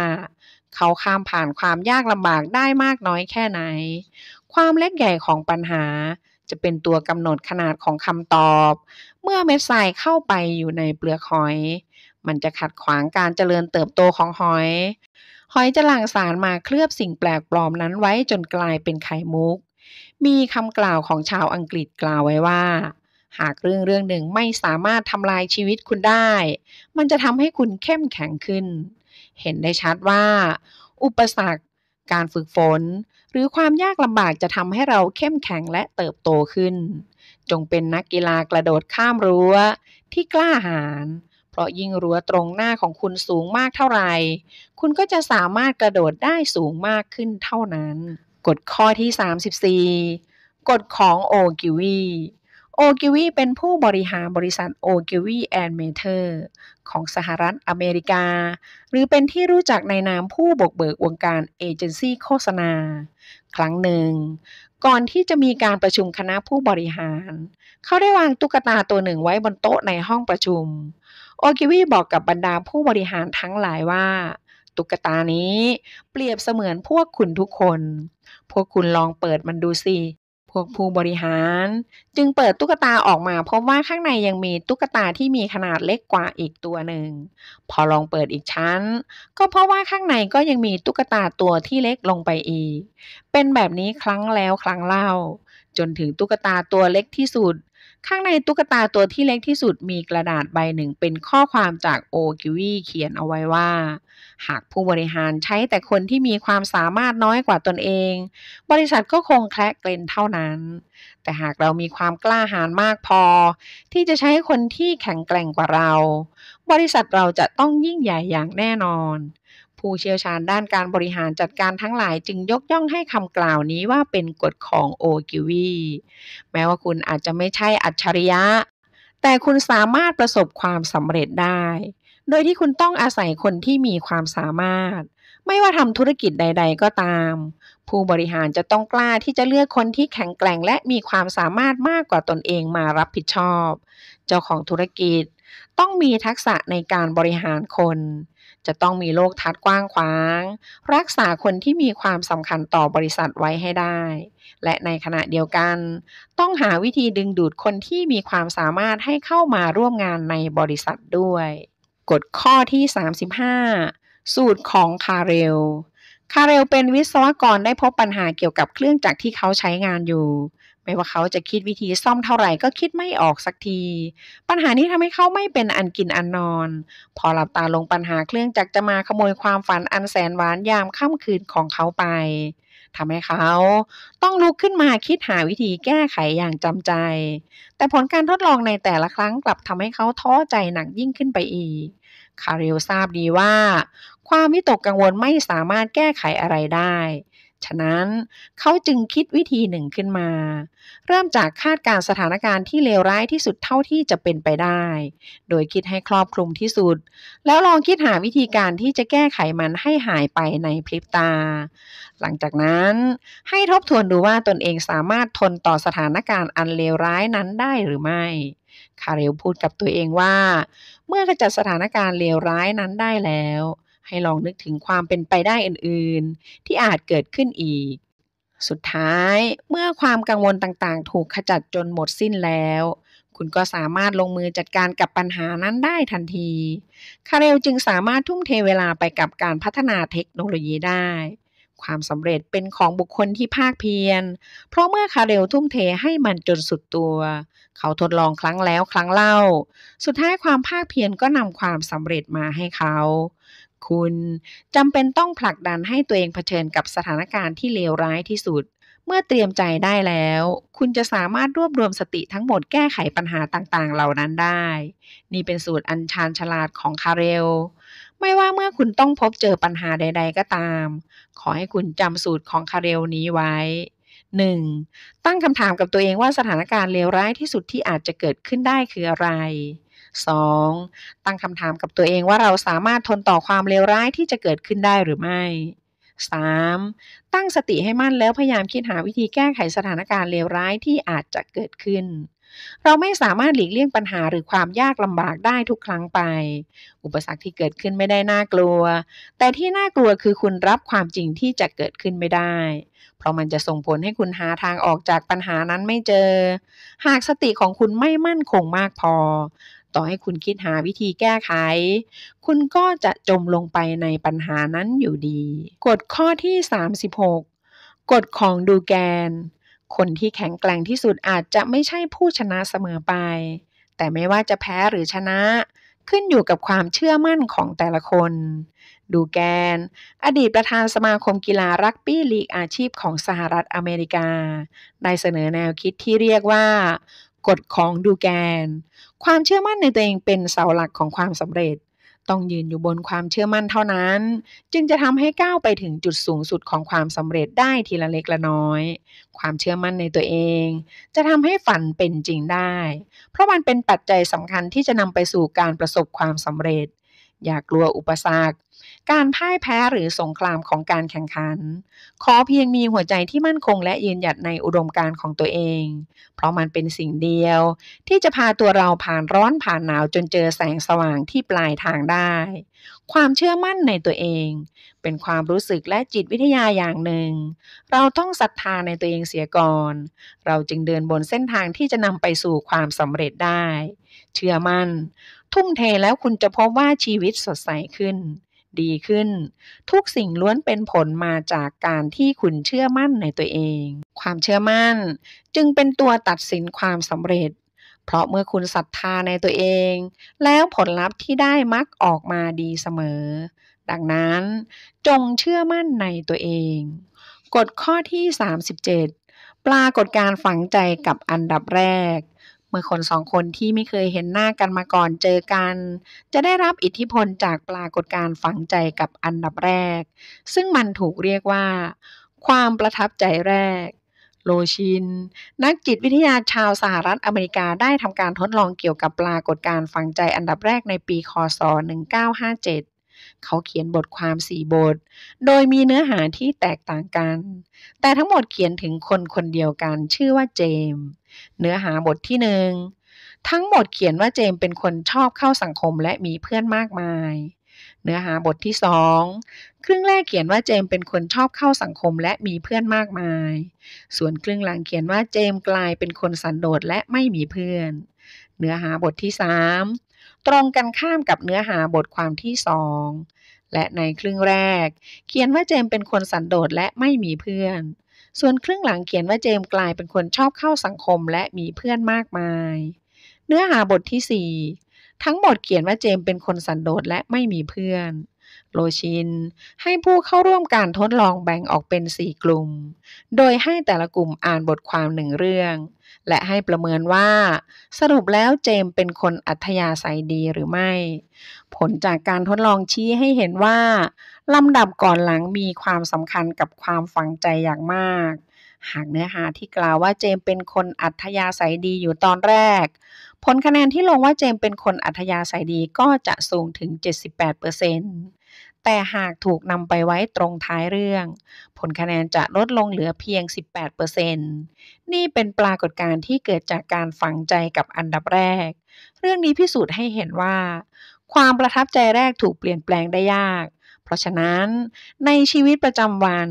เขาข้ามผ่านความยากลำบากได้มากน้อยแค่ไหนความเล็กใหญ่ของปัญหา จะเป็นตัวกำหนดขนาดของคำตอบ เมื่อเม็ดทรายเข้าไปอยู่ในเปลือกหอย มันจะขัดขวางการเจริญเติบโตของหอย หอยจะหลั่งสารมาเคลือบสิ่งแปลกปลอมนั้นไว้จนกลายเป็นไข่มุก มีคำกล่าวของชาวอังกฤษกล่าวไว้ว่า หากเรื่องเรื่องหนึ่งไม่สามารถทำลายชีวิตคุณได้ มันจะทำให้คุณเข้มแข็งขึ้น เห็นได้ชัดว่า อุปสรรค การฝึกฝนหรือความยากลำบากจะทำให้เราเข้มแข็งและเติบโตขึ้น จงเป็นนักกีฬากระโดดข้ามรั้วที่กล้าหาญเพราะยิ่งรั้วตรงหน้าของคุณสูงมากเท่าไหร่คุณก็จะสามารถกระโดดได้สูงมากขึ้นเท่านั้น กฎข้อที่ 34กฎของโอกิวีโอกิวีเป็นผู้บริหารบริษัทโอกิวีแอนเมเทอร์ของสหรัฐอเมริกา หรือเป็นที่รู้จักในนามผู้บกเบิกวงการเอเจนซี่โฆษณา ครั้งหนึ่ง ก่อนที่จะมีการประชุมคณะผู้บริหารเขาได้วางตุ๊กตาตัวหนึ่งไว้บนโต๊ะในห้องประชุมโอกิวีบอกกับบรรดาผู้บริหารทั้งหลายว่า ตุ๊กตานี้เปรียบเสมือนพวกคุณทุกคน พวกคุณลองเปิดมันดูสิพวกผู้บริหาร จึงเปิดตุ๊กตาออกมาพบว่าข้างในยังมีตุ๊กตาที่มีขนาดเล็กกว่าอีกตัวหนึ่งพอลองเปิดอีกชั้น ก็เพราะว่าข้างในก็ยังมีตุ๊กตาตัวที่เล็กลงไปอีก เป็นแบบนี้ครั้งแล้วครั้งเล่า จนถึงตุ๊กตาตัวเล็กที่สุดข้างในตุ๊กตาตัวที่เล็กที่สุดมีกระดาษใบหนึ่งเป็นข้อความจากโอกิวีเขียนเอาไว้ว่า หากผู้บริหารใช้แต่คนที่มีความสามารถน้อยกว่าตนเอง บริษัทก็คงแคละเกลนเท่านั้น แต่หากเรามีความกล้าหาญมากพอที่จะใช้คนที่แข็งแกร่งกว่าเรา บริษัทเราจะต้องยิ่งใหญ่อย่างแน่นอนผู้เชี่ยวชาญด้านการบริหารจัดการทั้งหลายจึงยกย่องให้คำกล่าวนี้ว่าเป็นกฎของโอกิวีแม้ว่าคุณอาจจะไม่ใช่อัจฉริยะ แต่คุณสามารถประสบความสำเร็จได้ โดยที่คุณต้องอาศัยคนที่มีความสามารถ ไม่ว่าทำธุรกิจใด ๆก็ตาม ผู้บริหารจะต้องกล้าที่จะเลือกคนที่แข็งแกร่งและมีความสามารถมากกว่าตนเองมารับผิดชอบ เจ้าของธุรกิจต้องมีทักษะในการบริหารคนจะต้องมีโลกทัดกว้างขวาง รักษาคนที่มีความสำคัญต่อบริษัทไว้ให้ได้ และในขณะเดียวกัน ต้องหาวิธีดึงดูดคนที่มีความสามารถให้เข้ามาร่วมงานในบริษัทด้วยกฎข้อที่ 35 สูตรของคาเรลคาเรลเป็นวิศวกรได้พบปัญหาเกี่ยวกับเครื่องจักรที่เขาใช้งานอยู่ไม่ว่าเขาจะคิดวิธีซ่อมเท่าไหร่ก็คิดไม่ออกสักที ปัญหานี้ทำให้เขาไม่เป็นอันกินอันนอน พอหลับตาลงปัญหาเครื่องจักรจะมาขโมยความฝันอันแสนหวานยามค่ำคืนของเขาไป ทำให้เขาต้องลุกขึ้นมาคิดหาวิธีแก้ไขอย่างจำใจ แต่ผลการทดลองในแต่ละครั้งกลับทำให้เขาท้อใจหนักยิ่งขึ้นไปอีก คาริโอทราบดีว่า ความวิตกกังวลไม่สามารถแก้ไขอะไรได้ฉะนั้นเขาจึงคิดวิธีหนึ่งขึ้นมา เริ่มจากคาดการสถานการณ์ที่เลวร้ายที่สุดเท่าที่จะเป็นไปได้ โดยคิดให้ครอบคลุมที่สุด แล้วลองคิดหาวิธีการที่จะแก้ไขมันให้หายไปในพริบตา หลังจากนั้น ให้ทบทวนดูว่าตนเองสามารถทนต่อสถานการณ์อันเลวร้ายนั้นได้หรือไม่คาเรลพูดกับตัวเองว่า เมื่อกระจัดสถานการณ์เลวร้ายนั้นได้แล้วให้ลองนึกถึงความเป็นไปได้อื่น ๆ ที่อาจเกิดขึ้นอีก สุดท้ายเมื่อความกังวลต่าง ๆ ถูกขจัดจนหมดสิ้นแล้ว คุณก็สามารถลงมือจัดการกับปัญหานั้นได้ทันที คาเรลจึงสามารถทุ่มเทเวลาไปกับการพัฒนาเทคโนโลยีได้ ความสำเร็จเป็นของบุคคลที่ภาคเพียร เพราะเมื่อคาเรลทุ่มเทให้มันจนสุดตัว เขาทดลองครั้งแล้วครั้งเล่า สุดท้ายความภาคเพียรก็นำความสำเร็จมาให้เขาคุณ จำเป็นต้องผลักดันให้ตัวเองเผชิญกับสถานการณ์ที่เลวร้ายที่สุด เมื่อเตรียมใจได้แล้ว คุณจะสามารถรวบรวมสติทั้งหมดแก้ไขปัญหาต่างๆเหล่านั้นได้ นี่เป็นสูตรอัญชานฉลาดของคาเรลไม่ว่าเมื่อคุณต้องพบเจอปัญหาใดๆก็ตาม ขอให้คุณจำสูตรของคาเรลนี้ไว้ 1. ตั้งคำถามกับตัวเองว่าสถานการณ์เลวร้ายที่สุดที่อาจจะเกิดขึ้นได้คืออะไร 2. ตั้งคำถามกับตัวเองว่าเราสามารถทนต่อความเลวร้ายที่จะเกิดขึ้นได้หรือไม่ 3. ตั้งสติให้มั่นแล้วพยายามคิดหาวิธีแก้ไขสถานการณ์เลวร้ายที่อาจจะเกิดขึ้น เราไม่สามารถหลีกเลี่ยงปัญหาหรือความยากลำบากได้ทุกครั้งไป อุปสรรคที่เกิดขึ้นไม่ได้น่ากลัว แต่ที่น่ากลัวคือคุณรับความจริงที่จะเกิดขึ้นไม่ได้ เพราะมันจะส่งผลให้คุณหาทางออกจากปัญหานั้นไม่เจอ หากสติของคุณไม่มั่นคงมากพอต่อให้คุณคิดหาวิธีแก้ไข คุณก็จะจมลงไปในปัญหานั้นอยู่ดี กฎข้อที่ 36 กฎของดูแกน คนที่แข็งแกร่งที่สุดอาจจะไม่ใช่ผู้ชนะเสมอไป แต่ไม่ว่าจะแพ้หรือชนะ ขึ้นอยู่กับความเชื่อมั่นของแต่ละคน ดูแกน อดีตประธานสมาคมกีฬารักบี้ลีกอาชีพของสหรัฐอเมริกา ได้เสนอแนวคิดที่เรียกว่า กฎของดูแกนความเชื่อมั่นในตัวเองเป็นเสาหลักของความสำเร็จ ต้องยืนอยู่บนความเชื่อมั่นเท่านั้น จึงจะทำให้ก้าวไปถึงจุดสูงสุดของความสำเร็จได้ทีละเล็กละน้อย ความเชื่อมั่นในตัวเอง จะทำให้ฝันเป็นจริงได้ เพราะมันเป็นปัจจัยสำคัญที่จะนำไปสู่การประสบความสำเร็จอย่ากลัวอุปสรรค การพ่ายแพ้หรือสงครามของการแข่งขัน ขอเพียงมีหัวใจที่มั่นคงและยืนหยัดในอุดมการณ์ของตัวเอง เพราะมันเป็นสิ่งเดียว ที่จะพาตัวเราผ่านร้อนผ่านหนาวจนเจอแสงสว่างที่ปลายทางได้ ความเชื่อมั่นในตัวเอง เป็นความรู้สึกและจิตวิทยาอย่างหนึ่ง เราต้องศรัทธาในตัวเองเสียก่อน เราจึงเดินบนเส้นทางที่จะนำไปสู่ความสำเร็จได้ เชื่อมั่นทุ่มเทแล้วคุณจะพบว่าชีวิตสดใสขึ้น ดีขึ้น ทุกสิ่งล้วนเป็นผลมาจากการที่คุณเชื่อมั่นในตัวเอง ความเชื่อมั่นจึงเป็นตัวตัดสินความสำเร็จ เพราะเมื่อคุณศรัทธาในตัวเอง แล้วผลลัพธ์ที่ได้มักออกมาดีเสมอ ดังนั้น จงเชื่อมั่นในตัวเองกฎข้อที่ 37 ปรากฏการฝังใจกับอันดับแรกเมื่อคนสองคนที่ไม่เคยเห็นหน้ากันมาก่อนเจอกัน จะได้รับอิทธิพลจากปรากฏการณ์ฝังใจกับอันดับแรก ซึ่งมันถูกเรียกว่า ความประทับใจแรก โลชิน นักจิตวิทยาชาวสหรัฐอเมริกาได้ทำการทดลองเกี่ยวกับปรากฏการณ์ฝังใจอันดับแรกในปีคศ 1957เขาเขียนบทความสี่บท โดยมีเนื้อหาที่แตกต่างกัน แต่ทั้งหมดเขียนถึงคนคนเดียวกันชื่อว่าเจม เนื้อหาบทที่หนึ่ง ทั้งหมดเขียนว่าเจมเป็นคนชอบเข้าสังคมและมีเพื่อนมากมาย เนื้อหาบทที่สองครึ่งแรกเขียนว่าเจมเป็นคนชอบเข้าสังคมและมีเพื่อนมากมาย ส่วนครึ่งหลังเขียนว่าเจมกลายเป็นคนสันโดษและไม่มีเพื่อน เนื้อหาบทที่สามตรงกันข้ามกับเนื้อหาบทความที่สองและในครึ่งแรก เขียนว่าเจมเป็นคนสันโดษและไม่มีเพื่อน ส่วนครึ่งหลังเขียนว่าเจมกลายเป็นคนชอบเข้าสังคมและมีเพื่อนมากมาย เนื้อหาบทที่ 4 ทั้งหมดเขียนว่าเจมเป็นคนสันโดษและไม่มีเพื่อนโลชิน ให้ผู้เข้าร่วมการทดลองแบ่งออกเป็น4กลุ่ม โดยให้แต่ละกลุ่มอ่านบทความหนึ่งเรื่องและให้ประเมินว่า สรุปแล้วเจมเป็นคนอัธยาศัยดีหรือไม่ ผลจากการทดลองชี้ให้เห็นว่าลำดับก่อนหลังมีความสำคัญกับความฝังใจอย่างมาก หากเนื้อหาที่กล่าวว่าเจมเป็นคนอัธยาศัยดีอยู่ตอนแรก ผลคะแนนที่ลงว่าเจมเป็นคนอัธยาศัยดีก็จะสูงถึง 78%เแต่หากถูกนำไปไว้ตรงท้ายเรื่อง ผลคะแนนจะลดลงเหลือเพียง 18%นี่เป็นปรากฏการณ์ที่เกิดจากการฝังใจกับอันดับแรก เรื่องนี้พิสูจน์ให้เห็นว่า ความประทับใจแรกถูกเปลี่ยนแปลงได้ยากเพราะฉะนั้นในชีวิตประจำวัน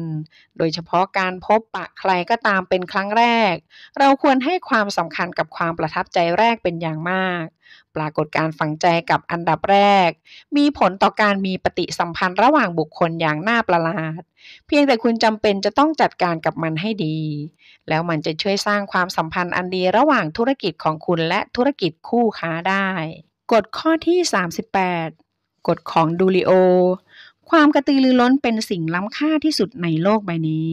โดยเฉพาะการพบปะใครก็ตามเป็นครั้งแรก เราควรให้ความสำคัญกับความประทับใจแรกเป็นอย่างมาก ปรากฏการฝังใจกับอันดับแรก มีผลต่อการมีปฏิสัมพันธ์ระหว่างบุคคลอย่างน่าประหลาด เพียงแต่คุณจำเป็นจะต้องจัดการกับมันให้ดี แล้วมันจะช่วยสร้างความสัมพันธ์อันดีระหว่างธุรกิจของคุณและธุรกิจคู่ค้าได้กฎข้อที่ 38 กฎของดูริโอความกระตือรือร้นเป็นสิ่งล้ำค่าที่สุดในโลกใบนี้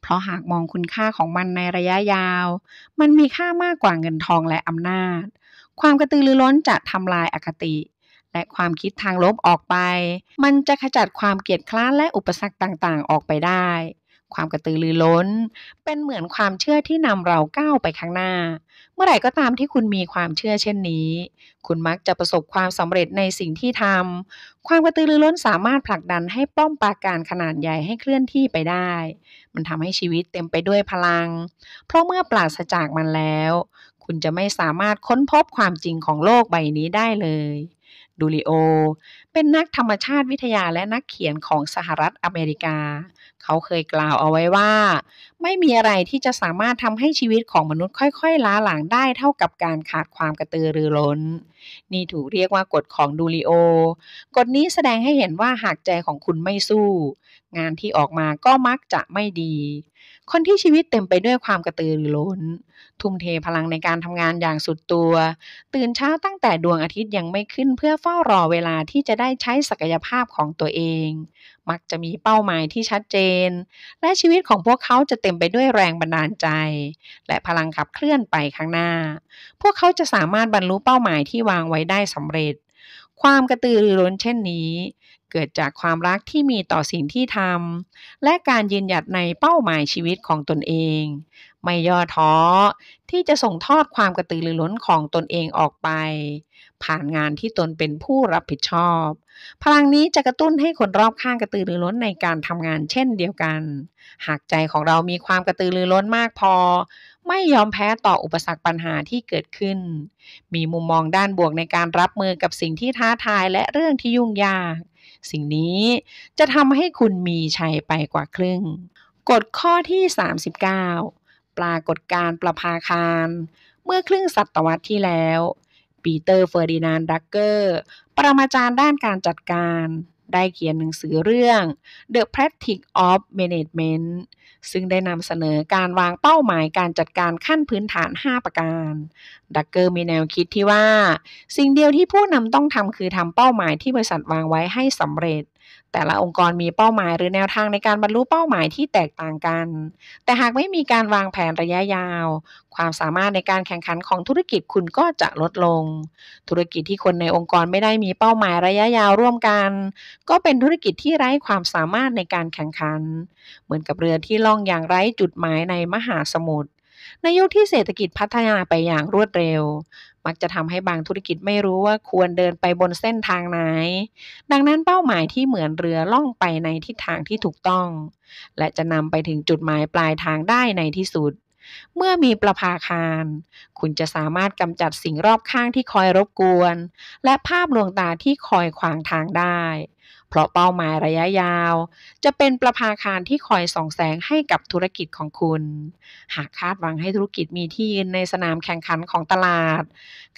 เพราะหากมองคุณค่าของมันในระยะยาว มันมีค่ามากกว่าเงินทองและอำนาจ ความกระตือรือร้นจะทำลายอคติ และความคิดทางลบออกไป มันจะขจัดความเกลียดคร้านและอุปสรรคต่างๆ ออกไปได้ความกระตือรือร้น เป็นเหมือนความเชื่อที่นำเราก้าวไปข้างหน้า เมื่อไหร่ก็ตามที่คุณมีความเชื่อเช่นนี้ คุณมักจะประสบความสำเร็จในสิ่งที่ทำความกระตือรือร้นสามารถผลักดันให้ป้อมปราการขนาดใหญ่ให้เคลื่อนที่ไปได้ มันทำให้ชีวิตเต็มไปด้วยพลัง เพราะเมื่อปราศจากมันแล้ว คุณจะไม่สามารถค้นพบความจริงของโลกใบนี้ได้เลย ดูริโอ เป็นนักธรรมชาติวิทยาและนักเขียนของสหรัฐอเมริกาเขาเคยกล่าวเอาไว้ว่า ไม่มีอะไรที่จะสามารถทำให้ชีวิตของมนุษย์ค่อยๆล้าหลังได้เท่ากับการขาดความกระตือรือร้น นี่ถูกเรียกว่ากฎของดูริโอ กฎนี้แสดงให้เห็นว่าหากใจของคุณไม่สู้งาน ที่ออกมาก็มักจะไม่ดี คนที่ชีวิตเต็มไปด้วยความกระตือรือร้น ทุ่มเทพลังในการทำงานอย่างสุดตัว ตื่นเช้าตั้งแต่ดวงอาทิตย์ยังไม่ขึ้นเพื่อเฝ้ารอเวลาที่จะได้ใช้ศักยภาพของตัวเอง มักจะมีเป้าหมายที่ชัดเจน และชีวิตของพวกเขาจะเต็มไปด้วยแรงบันดาลใจ และพลังขับเคลื่อนไปข้างหน้า พวกเขาจะสามารถบรรลุเป้าหมายที่วางไว้ได้สำเร็จ ความกระตือรือร้น เช่นนี้เกิดจากความรักที่มีต่อสิ่งที่ทำ และการยืนหยัดในเป้าหมายชีวิตของตนเอง ไม่ย่อท้อที่จะส่งทอดความกระตือรือร้นของตนเองออกไป ผ่านงานที่ตนเป็นผู้รับผิดชอบ พลังนี้จะกระตุ้นให้คนรอบข้างกระตือรือร้นในการทำงานเช่นเดียวกัน หากใจของเรามีความกระตือรือร้นมากพอ ไม่ยอมแพ้ต่ออุปสรรคปัญหาที่เกิดขึ้น มีมุมมองด้านบวกในการรับมือกับสิ่งที่ท้าทายและเรื่องที่ยุ่งยากสิ่งนี้จะทำให้คุณมีชัยไปกว่าครึ่งกฎข้อที่ 39 ปรากฏการประภาคาร เมื่อครึ่งศตวรรษที่แล้ว ปีเตอร์เฟอร์ดินานดักเกอร์ ปรมาจารย์ด้านการจัดการได้เขียนหนังสือเรื่อง The Practice of Management ซึ่งได้นำเสนอการวางเป้าหมายการจัดการขั้นพื้นฐาน 5 ประการ ดักเกอร์มีแนวคิดที่ว่า สิ่งเดียวที่ผู้นำต้องทำคือทำเป้าหมายที่บริษัทวางไว้ให้สำเร็จแต่ละองค์กรมีเป้าหมายหรือแนวทางในการบรรลุเป้าหมายที่แตกต่างกัน แต่หากไม่มีการวางแผนระยะยาว ความสามารถในการแข่งขันของธุรกิจคุณก็จะลดลง ธุรกิจที่คนในองค์กรไม่ได้มีเป้าหมายระยะยาวร่วมกัน ก็เป็นธุรกิจที่ไร้ความสามารถในการแข่งขัน เหมือนกับเรือที่ล่องอย่างไร้จุดหมายในมหาสมุทร ในยุคที่เศรษฐกิจพัฒนาไปอย่างรวดเร็วมักจะทำให้บางธุรกิจไม่รู้ว่าควรเดินไปบนเส้นทางไหน ดังนั้นเป้าหมายที่เหมือนเรือล่องไปในทิศทางที่ถูกต้อง และจะนำไปถึงจุดหมายปลายทางได้ในที่สุด เมื่อมีประภาคาร คุณจะสามารถกำจัดสิ่งรอบข้างที่คอยรบกวน และภาพลวงตาที่คอยขวางทางได้เพราะเป้าหมายระยะยาวจะเป็นประภาคารที่คอยส่องแสงให้กับธุรกิจของคุณ หากคาดหวังให้ธุรกิจมีที่ยืนในสนามแข่งขันของตลาด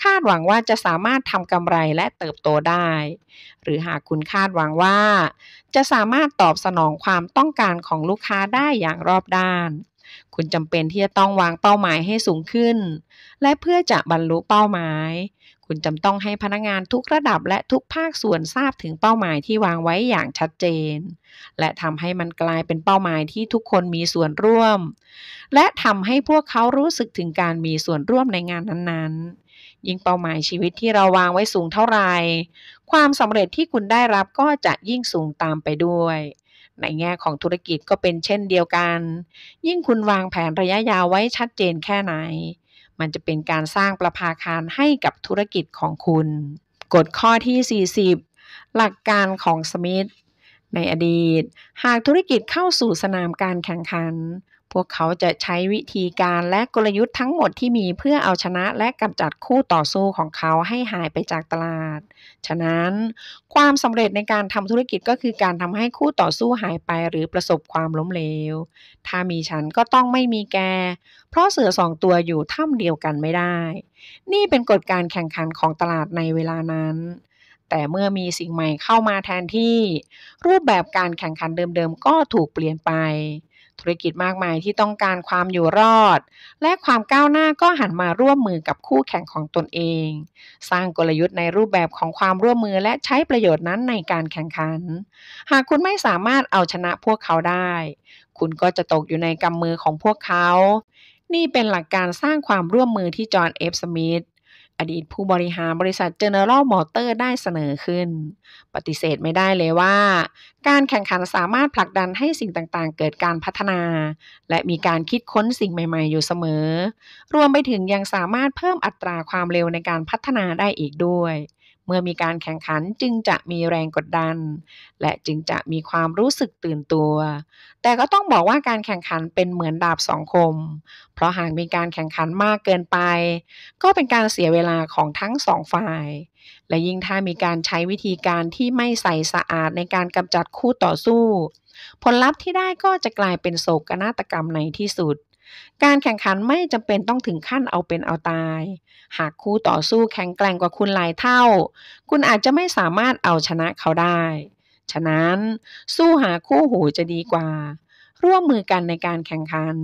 คาดหวังว่าจะสามารถทำกำไรและเติบโตได้ หรือหากคุณคาดหวังว่า จะสามารถตอบสนองความต้องการของลูกค้าได้อย่างรอบด้าน คุณจำเป็นที่จะต้องวางเป้าหมายให้สูงขึ้น และเพื่อจะบรรลุเป้าหมายคุณจำต้องให้พนักงานทุกระดับและทุกภาคส่วนทราบถึงเป้าหมายที่วางไว้อย่างชัดเจน และทำให้มันกลายเป็นเป้าหมายที่ทุกคนมีส่วนร่วม และทำให้พวกเขารู้สึกถึงการมีส่วนร่วมในงานนั้นๆยิ่งเป้าหมายชีวิตที่เราวางไว้สูงเท่าไหร่ความสำเร็จที่คุณได้รับก็จะยิ่งสูงตามไปด้วย ในแง่ของธุรกิจก็เป็นเช่นเดียวกัน ยิ่งคุณวางแผนระยะยาวไว้ชัดเจนแค่ไหนมันจะเป็นการสร้างประภาคารให้กับธุรกิจของคุณกฎข้อที่ 40 หลักการของสมิธในอดีต หากธุรกิจเข้าสู่สนามการแข่งขันวกเขาจะใช้วิธีการและกลยุทธ์ทั้งหมดที่มีเพื่อเอาชนะและกำจัดคู่ต่อสู้ของเขาให้หายไปจากตลาด ฉะนั้น ความสำเร็จในการทำธุรกิจก็คือการทำให้คู่ต่อสู้หายไปหรือประสบความล้มเหลว ถ้ามีฉันก็ต้องไม่มีแก เพราะเสือสองตัวอยู่ถ้ำเดียวกันไม่ได้ นี่เป็นกฎการแข่งขันของตลาดในเวลานั้น แต่เมื่อมีสิ่งใหม่เข้ามาแทนที่ รูปแบบการแข่งขันเดิมๆก็ถูกเปลี่ยนไปธุรกิจมากมายที่ต้องการความอยู่รอด และความก้าวหน้าก็หันมาร่วมมือกับคู่แข่งของตนเอง สร้างกลยุทธ์ในรูปแบบของความร่วมมือและใช้ประโยชน์นั้นในการแข่งขัน หากคุณไม่สามารถเอาชนะพวกเขาได้ คุณก็จะตกอยู่ในกำมือของพวกเขา นี่เป็นหลักการสร้างความร่วมมือที่จอห์นเอฟสมิธอดีตผู้บริหารบริษัท General Motor ได้เสนอขึ้น ปฏิเสธไม่ได้เลยว่า การแข่งขันสามารถผลักดันให้สิ่งต่างๆ เกิดการพัฒนา และมีการคิดค้นสิ่งใหม่ๆอยู่เสมอ รวมไปถึงยังสามารถเพิ่มอัตราความเร็วในการพัฒนาได้อีกด้วยเมื่อมีการแข่งขันจึงจะมีแรงกดดัน และจึงจะมีความรู้สึกตื่นตัว แต่ก็ต้องบอกว่าการแข่งขันเป็นเหมือนดาบสองคม เพราะหากมีการแข่งขันมากเกินไป ก็เป็นการเสียเวลาของทั้งสองฝ่าย และยิ่งถ้ามีการใช้วิธีการที่ไม่ใส่สะอาดในการกำจัดคู่ต่อสู้ ผลลัพธ์ที่ได้ก็จะกลายเป็นโศกนาฏกรรมในที่สุดการแข่งขันไม่จำเป็นต้องถึงขั้นเอาเป็นเอาตาย หากคู่ต่อสู้แข็งแกร่งกว่าคุณหลายเท่า คุณอาจจะไม่สามารถเอาชนะเขาได้ ฉะนั้น สู้หาคู่หูจะดีกว่า ร่วมมือกันในการแข่งขัน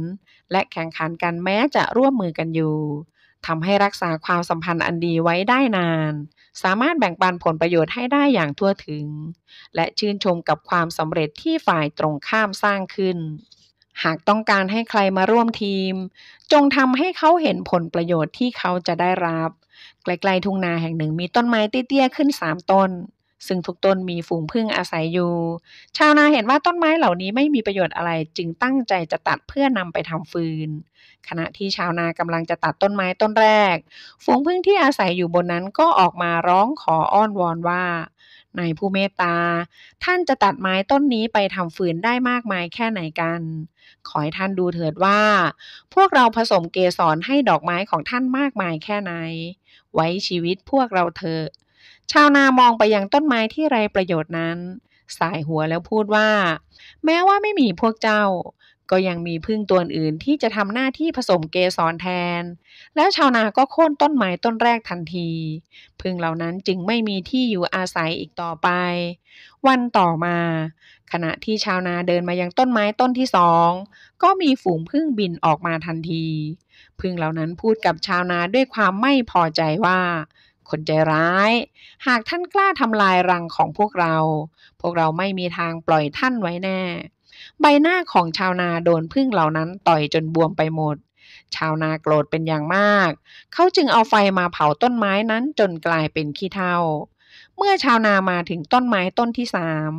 และแข่งขันกันแม้จะร่วมมือกันอยู่ทำให้รักษาความสัมพันธ์อันดีไว้ได้นาน สามารถแบ่งปันผลประโยชน์ให้ได้อย่างทั่วถึง และชื่นชมกับความสำเร็จที่ฝ่ายตรงข้ามสร้างขึ้นหากต้องการให้ใครมาร่วมทีม จงทำให้เขาเห็นผลประโยชน์ที่เขาจะได้รับใกล้ๆทุ่งนาแห่งหนึ่งมีต้นไม้เตี้ยๆขึ้นสามต้น ซึ่งทุกต้นมีฝูงพึ่งอาศัยอยู่ ชาวนาเห็นว่าต้นไม้เหล่านี้ไม่มีประโยชน์อะไร จึงตั้งใจจะตัดเพื่อนำไปทำฟืน ขณะที่ชาวนากำลังจะตัดต้นไม้ต้นแรก ฝูงพึ่งที่อาศัยอยู่บนนั้นก็ออกมาร้องขออ้อนวอนว่าในผู้เมตตา ท่านจะตัดไม้ต้นนี้ไปทำฟืนได้มากมายแค่ไหนกัน ขอให้ท่านดูเถิดว่า พวกเราผสมเกสรให้ดอกไม้ของท่านมากมายแค่ไหน ไว้ชีวิตพวกเราเถอะ ชาวนามองไปยังต้นไม้ที่ไรประโยชน์นั้น สายหัวแล้วพูดว่า แม้ว่าไม่มีพวกเจ้าก็ยังมีพึ่งตัวอื่นที่จะทำหน้าที่ผสมเกสรแทน แล้วชาวนาก็โค่นต้นไม้ต้นแรกทันที พึ่งเหล่านั้นจึงไม่มีที่อยู่อาศัยอีกต่อไป วันต่อมา ขณะที่ชาวนาเดินมายังต้นไม้ต้นที่สอง ก็มีฝูงพึ่งบินออกมาทันที พึ่งเหล่านั้นพูดกับชาวนาด้วยความไม่พอใจว่า คนใจร้าย หากท่านกล้าทำลายรังของพวกเรา พวกเราไม่มีทางปล่อยท่านไว้แน่ใบหน้าของชาวนาโดนพึ่งเหล่านั้นต่อยจนบวมไปหมด ชาวนาโกรธเป็นอย่างมาก เขาจึงเอาไฟมาเผาต้นไม้นั้นจนกลายเป็นขี้เถ้า เมื่อชาวนามาถึงต้นไม้ต้นที่สาม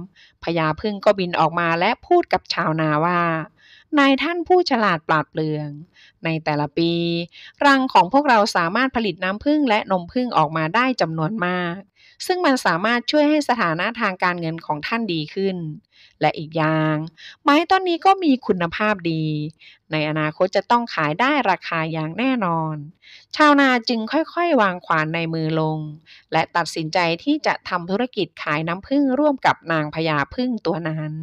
พญาพึ่งก็บินออกมาและพูดกับชาวนาว่า นายท่านผู้ฉลาดปราดเปลือง ในแต่ละปี รังของพวกเราสามารถผลิตน้ำพึ่งและนมพึ่งออกมาได้จำนวนมากซึ่งมันสามารถช่วยให้สถานะทางการเงินของท่านดีขึ้น และอีกอย่าง ไม้ต้นนี้ก็มีคุณภาพดี ในอนาคตจะต้องขายได้ราคาอย่างแน่นอน ชาวนาจึงค่อยๆวางขวานในมือลง และตัดสินใจที่จะทำธุรกิจขายน้ำผึ้งร่วมกับนางพญาผึ้งตัวนั้น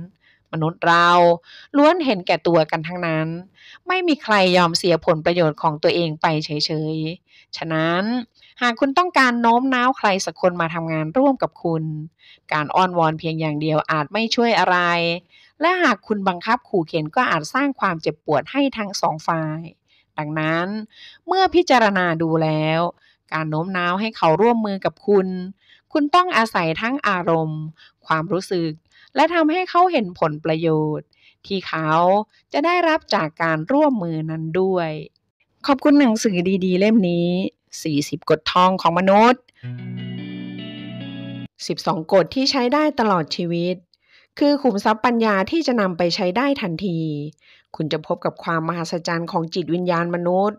มนุษย์เราล้วนเห็นแก่ตัวกันทั้งนั้น ไม่มีใครยอมเสียผลประโยชน์ของตัวเองไปเฉยๆฉะนั้นหากคุณต้องการโน้มน้าวใครสักคนมาทำงานร่วมกับคุณ การอ้อนวอนเพียงอย่างเดียวอาจไม่ช่วยอะไร และหากคุณบังคับขู่เข็นก็อาจสร้างความเจ็บปวดให้ทั้งสองฝ่าย ดังนั้นเมื่อพิจารณาดูแล้ว การโน้มน้าวให้เขาร่วมมือกับคุณ คุณต้องอาศัยทั้งอารมณ์ความรู้สึก และทำให้เขาเห็นผลประโยชน์ ที่เขาจะได้รับจากการร่วมมือนั้นด้วย ขอบคุณหนังสือดีๆ เล่มนี้40กฎทองของมนุษย์ 12 กฎที่ใช้ได้ตลอดชีวิต คือขุมทรัพย์ปัญญาที่จะนำไปใช้ได้ทันที คุณจะพบกับความมหัศจรรย์ของจิตวิญญาณมนุษย์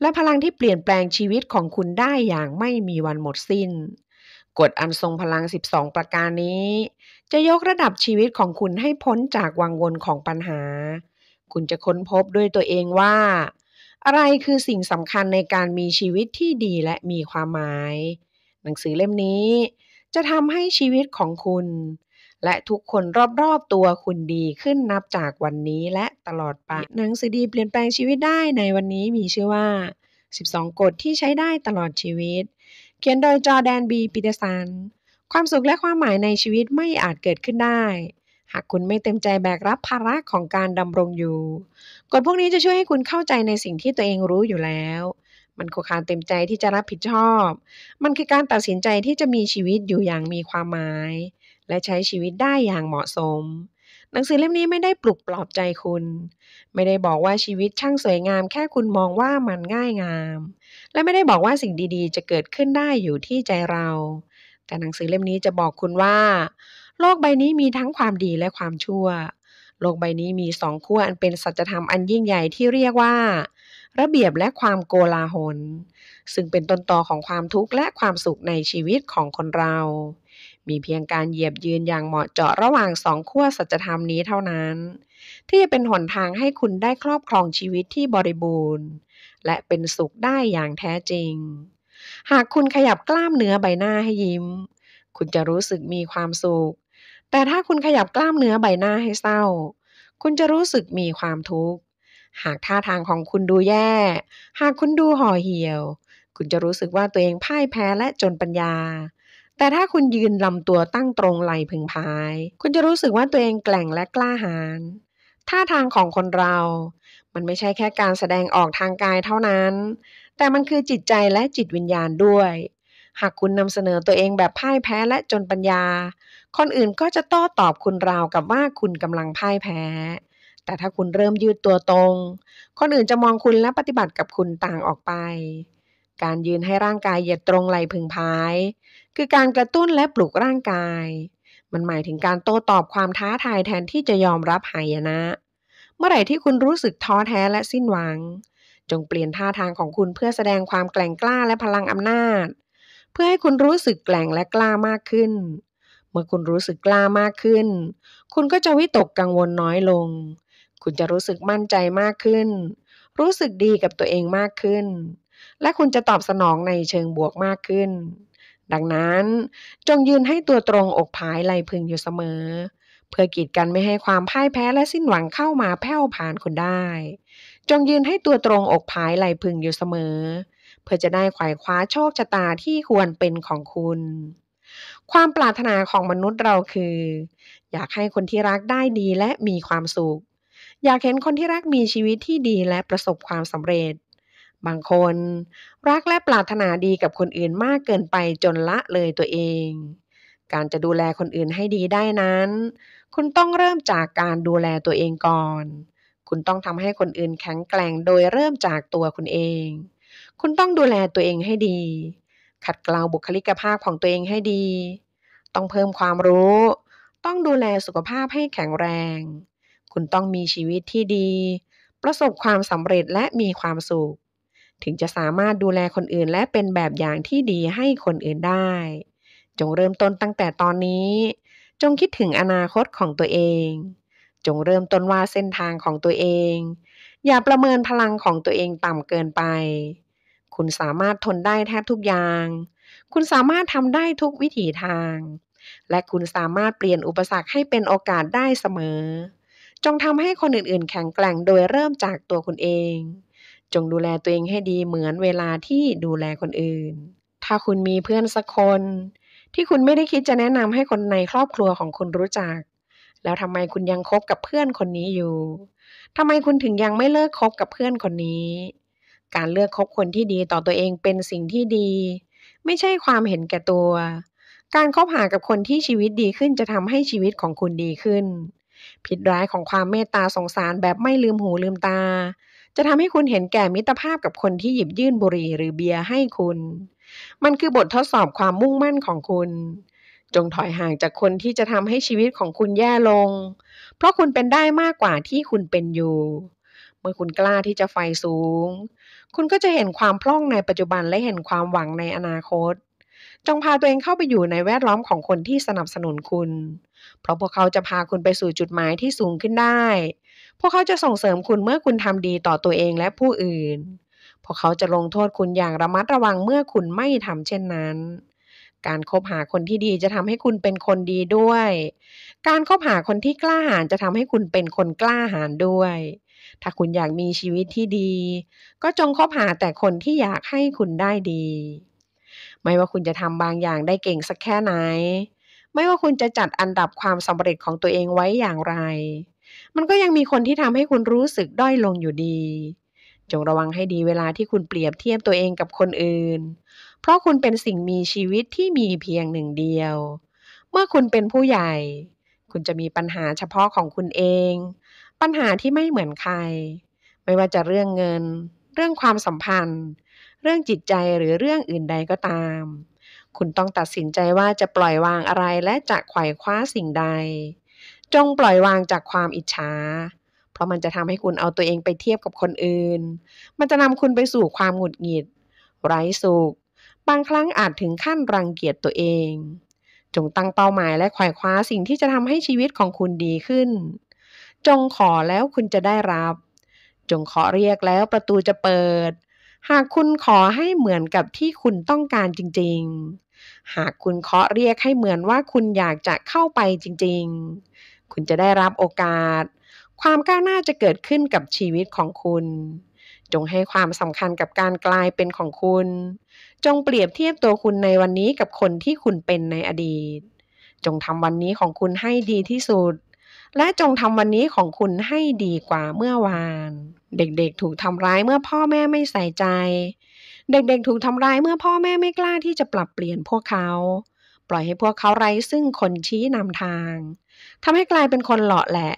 และพลังที่เปลี่ยนแปลงชีวิตของคุณได้อย่างไม่มีวันหมดสิ้น กฎอันทรงพลัง 12 ประการนี้ จะยกระดับชีวิตของคุณให้พ้นจากวังวนของปัญหา คุณจะค้นพบด้วยตัวเองว่าอะไรคือสิ่งสำคัญในการมีชีวิตที่ดีและมีความหมาย หนังสือเล่มนี้ จะทำให้ชีวิตของคุณ และทุกคนรอบๆตัวคุณดีขึ้นนับจากวันนี้และตลอดไปหนังสือดีเปลี่ยนแปลงชีวิตได้ในวันนี้มีชื่อว่า 12 กฎที่ใช้ได้ตลอดชีวิต เขียนโดยจอแดนบีปีเตอร์สันความสุขและความหมายในชีวิตไม่อาจเกิดขึ้นได้หากคุณไม่เต็มใจแบกรับภาระของการดำรงอยู่กฎพวกนี้จะช่วยให้คุณเข้าใจในสิ่งที่ตัวเองรู้อยู่แล้ว มันคือการเต็มใจที่จะรับผิดชอบ มันคือการตัดสินใจที่จะมีชีวิตอยู่อย่างมีความหมาย และใช้ชีวิตได้อย่างเหมาะสม หนังสือเล่มนี้ไม่ได้ปลุกปลอบใจคุณ ไม่ได้บอกว่าชีวิตช่างสวยงามแค่คุณมองว่ามันง่ายงาม และไม่ได้บอกว่าสิ่งดีๆ จะเกิดขึ้นได้อยู่ที่ใจเรา แต่หนังสือเล่มนี้จะบอกคุณว่าโลกใบนี้มีทั้งความดีและความชั่ว โลกใบนี้มีสองขั้วอันเป็นสัจธรรมอันยิ่งใหญ่ที่เรียกว่า ระเบียบและความโกลาหล ซึ่งเป็นต้นตอของความทุกข์และความสุขในชีวิตของคนเรา มีเพียงการเหยียบยืนอย่างเหมาะเจาะระหว่างสองขั้วสัจธรรมนี้เท่านั้น ที่จะเป็นหนทางให้คุณได้ครอบครองชีวิตที่บริบูรณ์ และเป็นสุขได้อย่างแท้จริง หากคุณขยับกล้ามเนื้อใบหน้าให้ยิ้ม คุณจะรู้สึกมีความสุขแต่ถ้าคุณขยับกล้ามเนื้อใบหน้าให้เศร้า คุณจะรู้สึกมีความทุกข์ หากท่าทางของคุณดูแย่ หากคุณดูห่อเหี่ยว คุณจะรู้สึกว่าตัวเองพ่ายแพ้และจนปัญญา แต่ถ้าคุณยืนลำตัวตั้งตรงไหลพึงพาย คุณจะรู้สึกว่าตัวเองแกล่งและกล้าหาญ ท่าทางของคนเรา มันไม่ใช่แค่การแสดงออกทางกายเท่านั้น แต่มันคือจิตใจและจิตวิญญาณด้วย หากคุณนำเสนอตัวเองแบบพ่ายแพ้และจนปัญญาคนอื่นก็จะโต้อตอบคุณราวกับว่าคุณกำลังพ่ายแพ้ แต่ถ้าคุณเริ่มยืดตัวตรง คนอื่นจะมองคุณและปฏิบัติกับคุณต่างออกไป การยืนให้ร่างกายเหยียดตรงไหลพึงพาย คือการกระตุ้นและปลุกร่างกาย มันหมายถึงการโต้ตอบความท้าทายแทนที่จะยอมรับหายนะ เมื่อไหร่ที่คุณรู้สึกท้อแท้และสิ้นหวัง จงเปลี่ยนท่าทางของคุณเพื่อแสดงความแกล่งกล้าและพลังอำนาจ เพื่อให้คุณรู้สึกแกล่งและกล้ามากขึ้นมื่อคุณรู้สึกกล้ามากขึ้น คุณก็จะวิตกกังวลน้อยลง คุณจะรู้สึกมั่นใจมากขึ้น รู้สึกดีกับตัวเองมากขึ้น และคุณจะตอบสนองในเชิงบวกมากขึ้น ดังนั้น จงยืนให้ตัวตรงอกผายไหลพึงอยู่เสมอ เพื่อกีดกันไม่ให้ความพ่ายแพ้และสิ้นหวังเข้ามาแผ่วผ่านคุณได้ จงยืนให้ตัวตรงอกผายไหลพึงอยู่เสมอ เพื่อจะได้ไขว่คว้าโชคชะตาที่ควรเป็นของคุณความปรารถนาของมนุษย์เราคือ อยากให้คนที่รักได้ดีและมีความสุข อยากเห็นคนที่รักมีชีวิตที่ดีและประสบความสำเร็จ บางคน รักและปรารถนาดีกับคนอื่นมากเกินไปจนละเลยตัวเอง การจะดูแลคนอื่นให้ดีได้นั้น คุณต้องเริ่มจากการดูแลตัวเองก่อน คุณต้องทำให้คนอื่นแข็งแกร่งโดยเริ่มจากตัวคุณเอง คุณต้องดูแลตัวเองให้ดีขัดเกลาบุคลิกภาพของตัวเองให้ดี ต้องเพิ่มความรู้ ต้องดูแลสุขภาพให้แข็งแรง คุณต้องมีชีวิตที่ดี ประสบความสำเร็จและมีความสุข ถึงจะสามารถดูแลคนอื่นและเป็นแบบอย่างที่ดีให้คนอื่นได้ จงเริ่มต้นตั้งแต่ตอนนี้ จงคิดถึงอนาคตของตัวเอง จงเริ่มต้นวาเส้นทางของตัวเอง อย่าประเมินพลังของตัวเองต่ำเกินไปคุณสามารถทนได้แทบทุกอย่าง คุณสามารถทำได้ทุกวิถีทาง และคุณสามารถเปลี่ยนอุปสรรคให้เป็นโอกาสได้เสมอ จงทำให้คนอื่นๆ แข็งแกร่งโดยเริ่มจากตัวคุณเอง จงดูแลตัวเองให้ดีเหมือนเวลาที่ดูแลคนอื่น ถ้าคุณมีเพื่อนสักคนที่คุณไม่ได้คิดจะแนะนำให้คนในครอบครัวของคุณรู้จัก แล้วทำไมคุณยังคบกับเพื่อนคนนี้อยู่ทำไมคุณถึงยังไม่เลิกคบกับเพื่อนคนนี้การเลือกคบคนที่ดีต่อตัวเองเป็นสิ่งที่ดี ไม่ใช่ความเห็นแก่ตัว การคบหากับคนที่ชีวิตดีขึ้นจะทำให้ชีวิตของคุณดีขึ้น ผิดร้ายของความเมตตาสงสารแบบไม่ลืมหูลืมตา จะทำให้คุณเห็นแก่มิตรภาพกับคนที่หยิบยื่นบุหรี่หรือเบียร์ให้คุณ มันคือบททดสอบความมุ่งมั่นของคุณ จงถอยห่างจากคนที่จะทำให้ชีวิตของคุณแย่ลง เพราะคุณเป็นได้มากกว่าที่คุณเป็นอยู่ เมื่อคุณกล้าที่จะไฟสูงคุณก็จะเห็นความพร่องในปัจจุบันและเห็นความหวังในอนาคต จงพาตัวเองเข้าไปอยู่ในแวดล้อมของคนที่สนับสนุนคุณ เพราะพวกเขาจะพาคุณไปสู่จุดหมายที่สูงขึ้นได้ พวกเขาจะส่งเสริมคุณเมื่อคุณทำดีต่อตัวเองและผู้อื่น พวกเขาจะลงโทษคุณอย่างระมัดระวังเมื่อคุณไม่ทำเช่นนั้น การคบหาคนที่ดีจะทำให้คุณเป็นคนดีด้วย การคบหาคนที่กล้าหาญจะทำให้คุณเป็นคนกล้าหาญด้วยถ้าคุณอยากมีชีวิตที่ดี ก็จงคบหาแต่คนที่อยากให้คุณได้ดี ไม่ว่าคุณจะทำบางอย่างได้เก่งสักแค่ไหน ไม่ว่าคุณจะจัดอันดับความสำเร็จของตัวเองไว้อย่างไร มันก็ยังมีคนที่ทำให้คุณรู้สึกด้อยลงอยู่ดี จงระวังให้ดีเวลาที่คุณเปรียบเทียบตัวเองกับคนอื่น เพราะคุณเป็นสิ่งมีชีวิตที่มีเพียงหนึ่งเดียว เมื่อคุณเป็นผู้ใหญ่ คุณจะมีปัญหาเฉพาะของคุณเองปัญหาที่ไม่เหมือนใคร ไม่ว่าจะเรื่องเงิน เรื่องความสัมพันธ์ เรื่องจิตใจหรือเรื่องอื่นใดก็ตาม คุณต้องตัดสินใจว่าจะปล่อยวางอะไรและจะไขว่คว้าสิ่งใด จงปล่อยวางจากความอิจฉา เพราะมันจะทำให้คุณเอาตัวเองไปเทียบกับคนอื่น มันจะนำคุณไปสู่ความหงุดหงิด ไร้สุข บางครั้งอาจถึงขั้นรังเกียจตัวเอง จงตั้งเป้าหมายและไขว่คว้าสิ่งที่จะทำให้ชีวิตของคุณดีขึ้นจงขอแล้วคุณจะได้รับ จงขอเรียกแล้วประตูจะเปิด หากคุณขอให้เหมือนกับที่คุณต้องการจริงๆ หากคุณเคาะเรียกให้เหมือนว่าคุณอยากจะเข้าไปจริงๆ คุณจะได้รับโอกาส ความก้าวหน้าจะเกิดขึ้นกับชีวิตของคุณ จงให้ความสำคัญกับการกลายเป็นของคุณ จงเปรียบเทียบตัวคุณในวันนี้กับคนที่คุณเป็นในอดีต จงทำวันนี้ของคุณให้ดีที่สุดและจงทำวันนี้ของคุณให้ดีกว่าเมื่อวาน เด็กๆถูกทำร้ายเมื่อพ่อแม่ไม่ใส่ใจ เด็กๆถูกทำร้ายเมื่อพ่อแม่ไม่กล้าที่จะปรับเปลี่ยนพวกเขา ปล่อยให้พวกเขาไร้ซึ่งคนชี้นำทาง ทำให้กลายเป็นคนเหลาะแหละ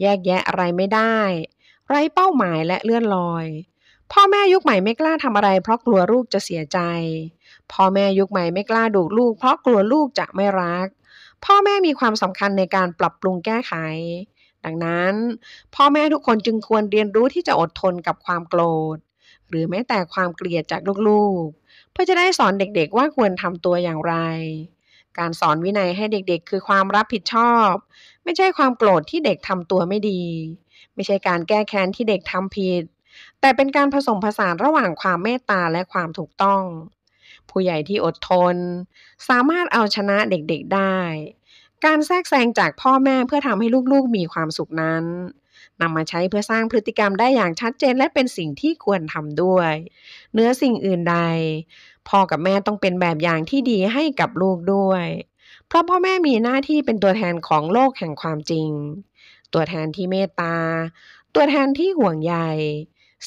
แยกแยะอะไรไม่ได้ ไร้เป้าหมายและเลื่อนลอย พ่อแม่ยุคใหม่ไม่กล้าทำอะไรเพราะกลัวลูกจะเสียใจ พ่อแม่ยุคใหม่ไม่กล้าดูลูกเพราะกลัวลูกจะไม่รักพ่อแม่มีความสำคัญในการปรับปรุงแก้ไข ดังนั้น พ่อแม่ทุกคนจึงควรเรียนรู้ที่จะอดทนกับความโกรธ หรือแม้แต่ความเกลียดจากลูกๆ เพื่อจะได้สอนเด็กๆว่าควรทำตัวอย่างไร การสอนวินัยให้เด็กๆ คือความรับผิดชอบ ไม่ใช่ความโกรธที่เด็กทำตัวไม่ดี ไม่ใช่การแก้แค้นที่เด็กทำผิด แต่เป็นการผสมผสานระหว่างความเมตตาและความถูกต้องผู้ใหญ่ที่อดทน สามารถเอาชนะเด็กๆได้ การแทรกแซงจากพ่อแม่เพื่อทำให้ลูกๆมีความสุขนั้นนำมาใช้เพื่อสร้างพฤติกรรมได้อย่างชัดเจนและเป็นสิ่งที่ควรทำด้วย เนื้อสิ่งอื่นใดพ่อกับแม่ต้องเป็นแบบอย่างที่ดีให้กับลูกด้วย เพราะพ่อแม่มีหน้าที่เป็นตัวแทนของโลกแห่งความจริง ตัวแทนที่เมตตา ตัวแทนที่ห่วงใย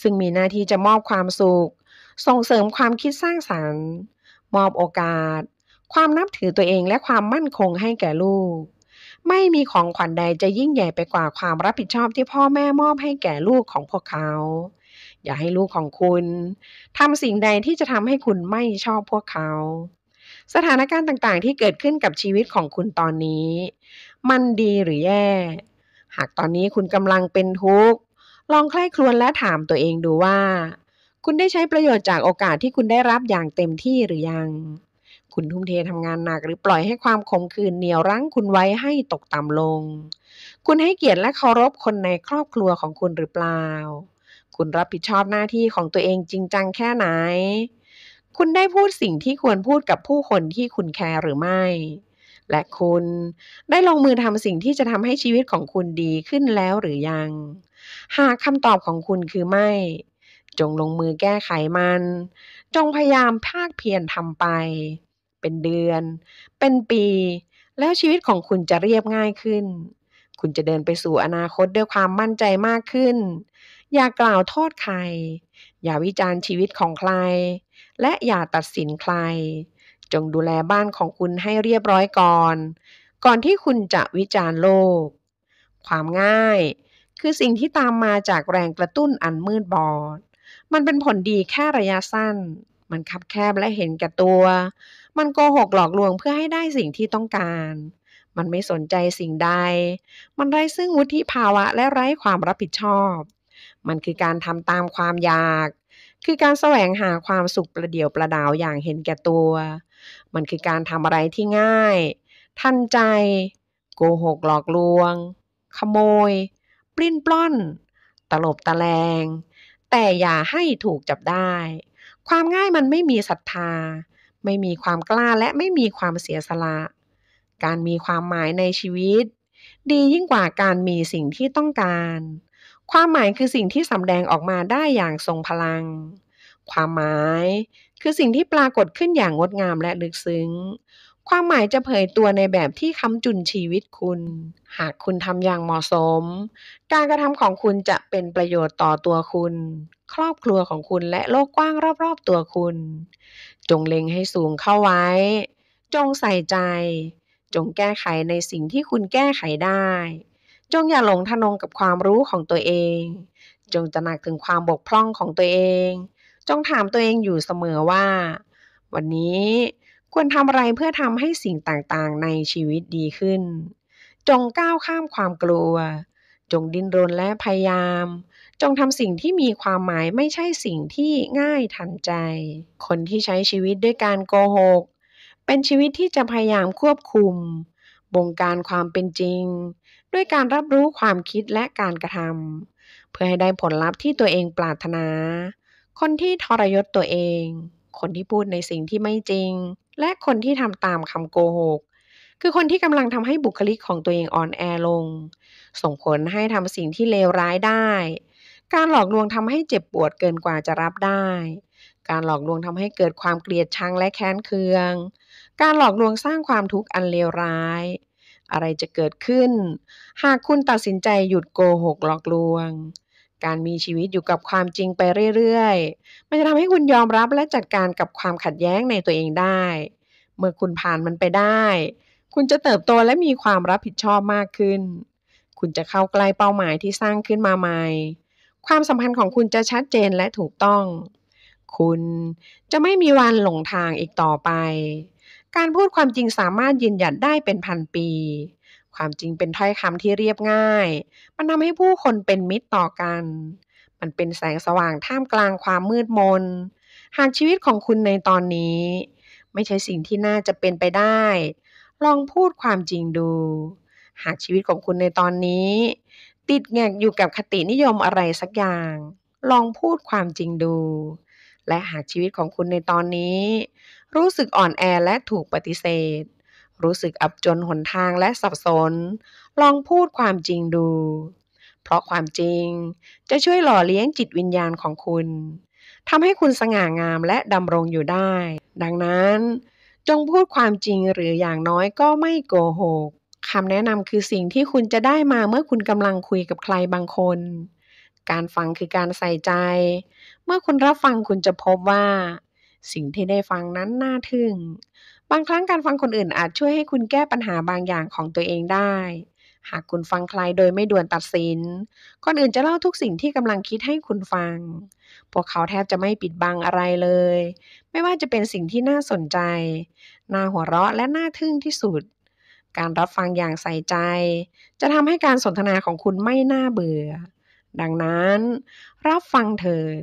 ซึ่งมีหน้าที่จะมอบความสุขส่งเสริมความคิดสร้างสารรค์ มอบโอกาส ความนับถือตัวเองและความมั่นคงให้แก่ลูก ไม่มีของขวัญใดจะยิ่งใหญ่ไปกว่าความรับผิดชอบที่พ่อแม่มอบให้แก่ลูกของพวกเขา อย่าให้ลูกของคุณทำสิ่งใดที่จะทำให้คุณไม่ชอบพวกเขา สถานการณ์ต่างๆที่เกิดขึ้นกับชีวิตของคุณตอนนี้ มันดีหรือแย่ หากตอนนี้คุณกำลังเป็นทุกข์ลองใคร่ครวญและถามตัวเองดูว่าคุณได้ใช้ประโยชน์จากโอกาสที่คุณได้รับอย่างเต็มที่หรือยัง คุณทุ่มเททำงานหนักหรือปล่อยให้ความขมขื่นเหนียวรั้งคุณไว้ให้ตกต่ำลง คุณให้เกียรติและเคารพคนในครอบครัวของคุณหรือเปล่า คุณรับผิดชอบหน้าที่ของตัวเองจริงจังแค่ไหน คุณได้พูดสิ่งที่ควรพูดกับผู้คนที่คุณแคร์หรือไม่ และคุณได้ลงมือทำสิ่งที่จะทำให้ชีวิตของคุณดีขึ้นแล้วหรือยัง หากคำตอบของคุณคือไม่จงลงมือแก้ไขมัน จงพยายามภาคเพียรทำไป เป็นเดือน เป็นปี แล้วชีวิตของคุณจะเรียบง่ายขึ้น คุณจะเดินไปสู่อนาคตด้วยความมั่นใจมากขึ้น อย่ากล่าวโทษใคร อย่าวิจารณ์ชีวิตของใคร และอย่าตัดสินใคร จงดูแลบ้านของคุณให้เรียบร้อยก่อน ก่อนที่คุณจะวิจารณ์โลก ความง่าย คือสิ่งที่ตามมาจากแรงกระตุ้นอันมืดบอดมันเป็นผลดีแค่ระยะสั้น มันคับแคบและเห็นแก่ตัว มันโกหกหลอกลวงเพื่อให้ได้สิ่งที่ต้องการ มันไม่สนใจสิ่งใด มันไร้ซึ่งวุฒิภาวะและไร้ความรับผิดชอบ มันคือการทำตามความอยาก คือการแสวงหาความสุขประเดียวประดาวอย่างเห็นแก่ตัว มันคือการทำอะไรที่ง่าย ทันใจ โกหกหลอกลวง ขโมย ปลิ้นปล้อน ตลบตะแลงแต่อย่าให้ถูกจับได้ ความง่ายมันไม่มีศรัทธา ไม่มีความกล้าและไม่มีความเสียสละ การมีความหมายในชีวิต ดียิ่งกว่าการมีสิ่งที่ต้องการ ความหมายคือสิ่งที่สำแดงออกมาได้อย่างทรงพลัง ความหมายคือสิ่งที่ปรากฏขึ้นอย่างงดงามและลึกซึ้งความหมายจะเผยตัวในแบบที่ค้ำจุนชีวิตคุณ หากคุณทำอย่างเหมาะสม การกระทำของคุณจะเป็นประโยชน์ต่อตัวคุณ ครอบครัวของคุณและโลกกว้างรอบๆตัวคุณ จงเล็งให้สูงเข้าไว้ จงใส่ใจ จงแก้ไขในสิ่งที่คุณแก้ไขได้ จงอย่าหลงทะนงกับความรู้ของตัวเอง จงจะหนักถึงความบกพร่องของตัวเอง จงถามตัวเองอยู่เสมอว่า วันนี้ควรทำอะไรเพื่อทำให้สิ่งต่างๆ ในชีวิตดีขึ้น จงก้าวข้ามความกลัว จงดิ้นรนและพยายาม จงทำสิ่งที่มีความหมายไม่ใช่สิ่งที่ง่ายทันใจ คนที่ใช้ชีวิตด้วยการโกหก เป็นชีวิตที่จะพยายามควบคุม บงการความเป็นจริง ด้วยการรับรู้ความคิดและการกระทำเพื่อให้ได้ผลลัพธ์ที่ตัวเองปรารถนา คนที่ทรยศตัวเอง คนที่พูดในสิ่งที่ไม่จริงและคนที่ทำตามคำโกหกคือคนที่กำลังทำให้บุคลิกของตัวเองอ่อนแอลง ส่งผลให้ทำสิ่งที่เลวร้ายได้ การหลอกลวงทำให้เจ็บปวดเกินกว่าจะรับได้ การหลอกลวงทำให้เกิดความเกลียดชังและแค้นเคือง การหลอกลวงสร้างความทุกข์อันเลวร้าย อะไรจะเกิดขึ้น หากคุณตัดสินใจหยุดโกหกหลอกลวงการมีชีวิตอยู่กับความจริงไปเรื่อย ๆ มันจะทำให้คุณยอมรับและจัดการกับความขัดแย้งในตัวเองได้ เมื่อคุณผ่านมันไปได้ คุณจะเติบโตและมีความรับผิดชอบมากขึ้น คุณจะเข้าใกล้เป้าหมายที่สร้างขึ้นมาใหม่ ความสัมพันธ์ของคุณจะชัดเจนและถูกต้อง คุณจะไม่มีวันหลงทางอีกต่อไป การพูดความจริงสามารถยืนหยัดได้เป็นพันปีความจริงเป็นถ้อยคำที่เรียบง่าย มันทำให้ผู้คนเป็นมิตรต่อกัน มันเป็นแสงสว่างท่ามกลางความมืดมน หากชีวิตของคุณในตอนนี้ ไม่ใช่สิ่งที่น่าจะเป็นไปได้ ลองพูดความจริงดู หากชีวิตของคุณในตอนนี้ ติดแงกอยู่กับคตินิยมอะไรสักอย่าง ลองพูดความจริงดู และหากชีวิตของคุณในตอนนี้ รู้สึกอ่อนแอและถูกปฏิเสธรู้สึกอับจนหนทางและสับสน ลองพูดความจริงดู เพราะความจริงจะช่วยหล่อเลี้ยงจิตวิญญาณของคุณ ทำให้คุณสง่างามและดำรงอยู่ได้ ดังนั้น จงพูดความจริงหรืออย่างน้อยก็ไม่โกหก คำแนะนำคือสิ่งที่คุณจะได้มาเมื่อคุณกำลังคุยกับใครบางคน การฟังคือการใส่ใจ เมื่อคุณรับฟังคุณจะพบว่า สิ่งที่ได้ฟังนั้นน่าทึ่งบางครั้งการฟังคนอื่นอาจช่วยให้คุณแก้ปัญหาบางอย่างของตัวเองได้ หากคุณฟังใครโดยไม่ด่วนตัดสิน คนอื่นจะเล่าทุกสิ่งที่กำลังคิดให้คุณฟัง พวกเขาแทบจะไม่ปิดบังอะไรเลย ไม่ว่าจะเป็นสิ่งที่น่าสนใจ น่าหัวเราะและน่าทึ่งที่สุด การรับฟังอย่างใส่ใจ จะทำให้การสนทนาของคุณไม่น่าเบื่อ ดังนั้น รับฟังเถิด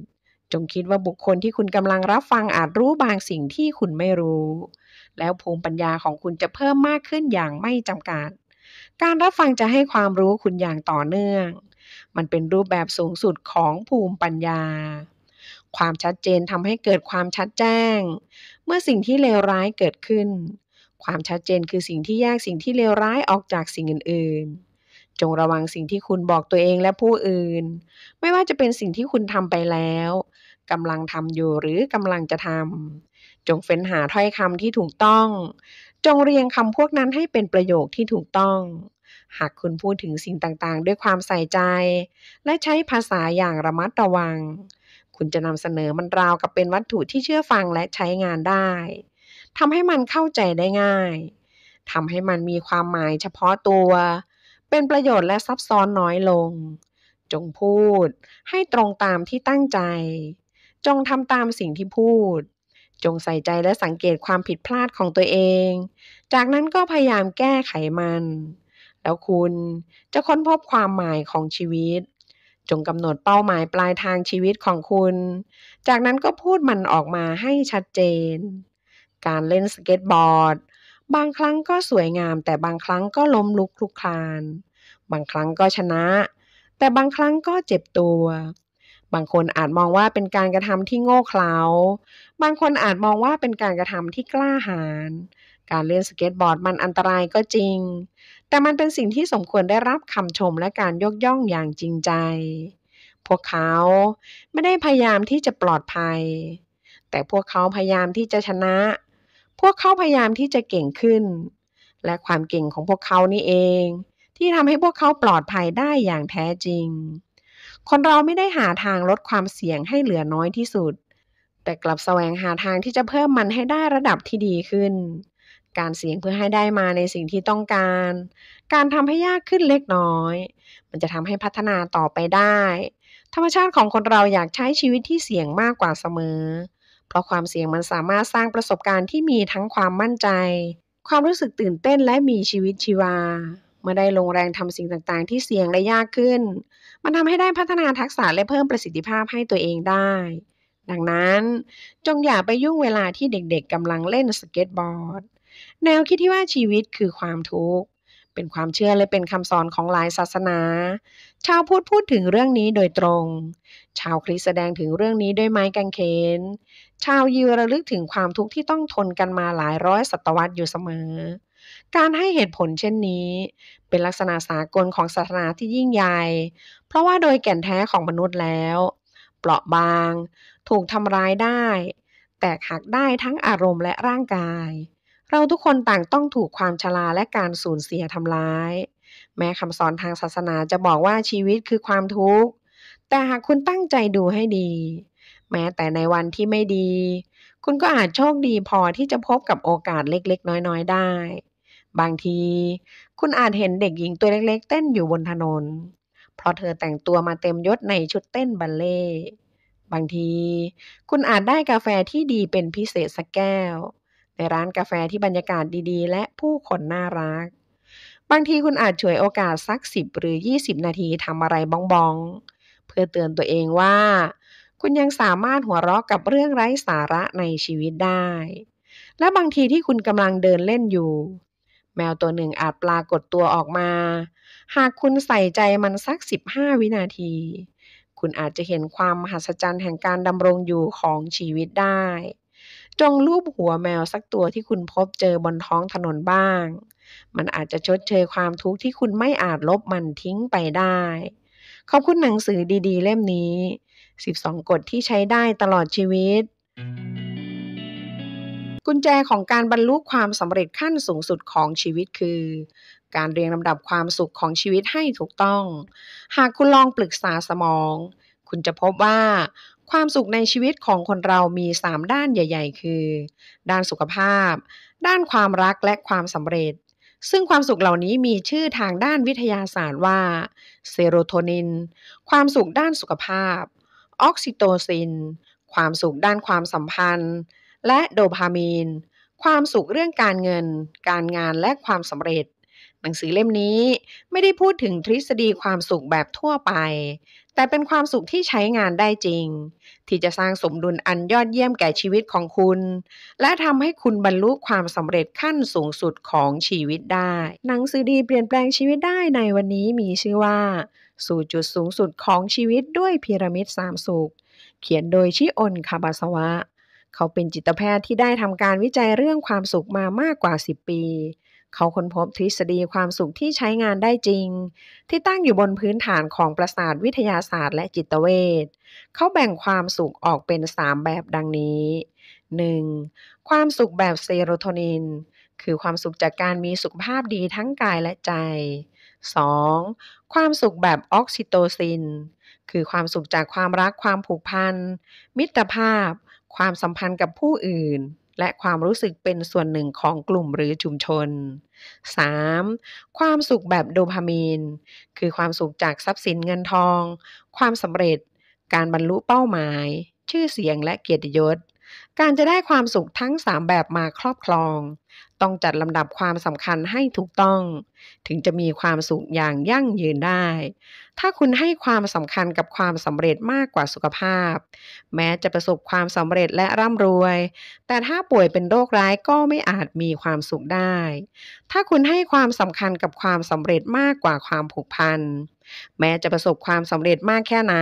จงคิดว่าบุคคลที่คุณกำลังรับฟังอาจรู้บางสิ่งที่คุณไม่รู้แล้วภูมิปัญญาของคุณจะเพิ่มมากขึ้นอย่างไม่จำกัด การรับฟังจะให้ความรู้คุณอย่างต่อเนื่อง มันเป็นรูปแบบสูงสุดของภูมิปัญญา ความชัดเจนทำให้เกิดความชัดแจ้ง เมื่อสิ่งที่เลวร้ายเกิดขึ้น ความชัดเจนคือสิ่งที่แยกสิ่งที่เลวร้ายออกจากสิ่งอื่น ๆ จงระวังสิ่งที่คุณบอกตัวเองและผู้อื่น ไม่ว่าจะเป็นสิ่งที่คุณทำไปแล้วกำลังทำอยู่หรือกำลังจะทำจงเฟ้นหาถ้อยคำที่ถูกต้อง จงเรียงคำพวกนั้นให้เป็นประโยคที่ถูกต้อง หากคุณพูดถึงสิ่งต่างๆ ด้วยความใส่ใจ และใช้ภาษาอย่างระมัดระวัง คุณจะนำเสนอมันราวกับเป็นวัตถุที่เชื่อฟังและใช้งานได้ทำให้มันเข้าใจได้ง่าย ทำให้มันมีความหมายเฉพาะตัว เป็นประโยชน์และซับซ้อนน้อยลง จงพูดให้ตรงตามที่ตั้งใจ จงทำตามสิ่งที่พูดจงใส่ใจและสังเกตความผิดพลาดของตัวเอง จากนั้นก็พยายามแก้ไขมัน แล้วคุณจะค้นพบความหมายของชีวิต จงกำหนดเป้าหมายปลายทางชีวิตของคุณ จากนั้นก็พูดมันออกมาให้ชัดเจน การเล่นสเก็ตบอร์ด บางครั้งก็สวยงาม แต่บางครั้งก็ล้มลุกคลุกคลาน บางครั้งก็ชนะ แต่บางครั้งก็เจ็บตัวบางคนอาจมองว่าเป็นการกระทำที่โง่เขลา บางคนอาจมองว่าเป็นการกระทำที่กล้าหาญ การเล่นสเก็ตบอร์ดมันอันตรายก็จริง แต่มันเป็นสิ่งที่สมควรได้รับคำชมและการยกย่องอย่างจริงใจ พวกเขาไม่ได้พยายามที่จะปลอดภัย แต่พวกเขาพยายามที่จะชนะ พวกเขาพยายามที่จะเก่งขึ้น และความเก่งของพวกเขานี่เอง ที่ทำให้พวกเขาปลอดภัยได้อย่างแท้จริงคนเราไม่ได้หาทาง ลดความเสี่ยงให้เหลือน้อยที่สุด แต่กลับแสวงหาทางที่จะเพิ่มมันให้ได้ระดับที่ดีขึ้น การเสี่ยงเพื่อให้ได้มาในสิ่งที่ต้องการ การทำให้ยากขึ้นเล็กน้อย มันจะทำให้พัฒนาต่อไปได้ ธรรมชาติของคนเราอยากใช้ชีวิตที่เสี่ยงมากกว่าเสมอ เพราะความเสี่ยงมันสามารถสร้างประสบการณ์ที่มีทั้งความมั่นใจ ความรู้สึกตื่นเต้นและมีชีวิตชีวา เมื่อได้ลงแรงทำสิ่งต่าง ๆ ที่เสี่ยงและยากขึ้นมันทำให้ได้พัฒนาทักษะและเพิ่มประสิทธิภาพให้ตัวเองได้ ดังนั้นจงอย่าไปยุ่งเวลาที่เด็กๆกำลังเล่นสเก็ตบอร์ด แนวคิดที่ว่าชีวิตคือความทุกข์เป็นความเชื่อและเป็นคำสอนของหลายศาสนา ชาวพุทธพูดถึงเรื่องนี้โดยตรง ชาวคริสต์แสดงถึงเรื่องนี้ด้วยไม้กางเขน ชาวยิวระลึกถึงความทุกข์ที่ต้องทนกันมาหลายร้อยศตวรรษอยู่เสมอการให้เหตุผลเช่นนี้ เป็นลักษณะสากลของศาสนาที่ยิ่งใหญ่ เพราะว่าโดยแก่นแท้ของมนุษย์แล้ว เปราะบาง ถูกทำร้ายได้ แตกหักได้ทั้งอารมณ์และร่างกาย เราทุกคนต่างต้องถูกความชราและการสูญเสียทำร้าย แม้คำสอนทางศาสนาจะบอกว่าชีวิตคือความทุกข์ แต่หากคุณตั้งใจดูให้ดี แม้แต่ในวันที่ไม่ดี คุณก็อาจโชคดีพอที่จะพบกับโอกาสเล็กๆ น้อยๆได้บางทีคุณอาจเห็นเด็กหญิงตัวเล็กๆเต้นอยู่บนถนน เพราะเธอแต่งตัวมาเต็มยศในชุดเต้นบัลเล่ บางที คุณอาจได้กาแฟที่ดีเป็นพิเศษสักแก้ว ในร้านกาแฟที่บรรยากาศดีๆ และผู้คนน่ารัก บางทีคุณอาจฉวยโอกาสสักสิบหรือ 20 นาทีทำอะไรบ้องๆ เพื่อเตือนตัวเองว่า คุณยังสามารถหัวเราะกับเรื่องไร้สาระในชีวิตได้ และบางทีที่คุณกำลังเดินเล่นอยู่แมวตัวหนึ่งอาจปรากฏตัวออกมา หากคุณใส่ใจมันสัก 15 วินาที คุณอาจจะเห็นความมหัศจรรย์แห่งการดำรงอยู่ของชีวิตได้ จงรูปหัวแมวสักตัวที่คุณพบเจอบนท้องถนนบ้าง มันอาจจะชดเชยความทุกข์ที่คุณไม่อาจลบมันทิ้งไปได้ ขอบคุณหนังสือดีๆเล่มนี้ 12กฎที่ใช้ได้ตลอดชีวิต thank you กุญแจของการบรรลุความสำเร็จขั้นสูงสุดของชีวิตคือ การเรียงลำดับความสุขของชีวิตให้ถูกต้อง หากคุณลองปรึกษาสมอง คุณจะพบว่า ความสุขในชีวิตของคนเรามี 3 ด้านใหญ่ๆคือ ด้านสุขภาพ ด้านความรักและความสำเร็จ ซึ่งความสุขเหล่านี้มีชื่อทางด้านวิทยาศาสตร์ว่า เซโรโทนิน ความสุขด้านสุขภาพ ออกซิโตซินความสุขด้านความสัมพันธ์และโดพามีน ความสุขเรื่องการเงิน การงานและความสำเร็จ หนังสือเล่มนี้ไม่ได้พูดถึงทฤษฎีความสุขแบบทั่วไป แต่เป็นความสุขที่ใช้งานได้จริง ที่จะสร้างสมดุลอันยอดเยี่ยมแก่ชีวิตของคุณ และทำให้คุณบรรลุความสำเร็จขั้นสูงสุดของชีวิตได้ หนังสือดีเปลี่ยนแปลงชีวิตได้ในวันนี้มีชื่อว่า สู่จุดสูงสุดของชีวิตด้วยพีระมิดสามสุข เขียนโดยชิอนคาบาสวะเขาเป็นจิตแพทย์ที่ได้ทำการวิจัยเรื่องความสุขมามากกว่า 10 ปี เขาค้นพบทฤษฎีความสุขที่ใช้งานได้จริง ที่ตั้งอยู่บนพื้นฐานของประสาทวิทยาศาสตร์และจิตเวช เขาแบ่งความสุขออกเป็น 3 แบบดังนี้ 1. ความสุขแบบเซโรโทนิน คือความสุขจากการมีสุขภาพดีทั้งกายและใจ 2. ความสุขแบบออกซิโตซิน คือความสุขจากความรักความผูกพันมิตรภาพความสัมพันธ์กับผู้อื่น และความรู้สึกเป็นส่วนหนึ่งของกลุ่มหรือชุมชน 3. ความสุขแบบโดพามีน คือความสุขจากทรัพย์สินเงินทอง ความสำเร็จ การบรรลุเป้าหมาย ชื่อเสียงและเกียรติยศ การจะได้ความสุขทั้ง 3 แบบมาครอบครองต้องจัดลำดับความสำคัญให้ถูกต้อง ถึงจะมีความสุขอย่างยั่งยืนได้ ถ้าคุณให้ความสำคัญกับความสำเร็จมากกว่าสุขภาพ แม้จะประสบความสำเร็จและร่ำรวย แต่ถ้าป่วยเป็นโรคร้ายก็ไม่อาจมีความสุขได้ ถ้าคุณให้ความสำคัญกับความสำเร็จมากกว่าความผูกพันแม้จะประสบความสำเร็จมากแค่ไหน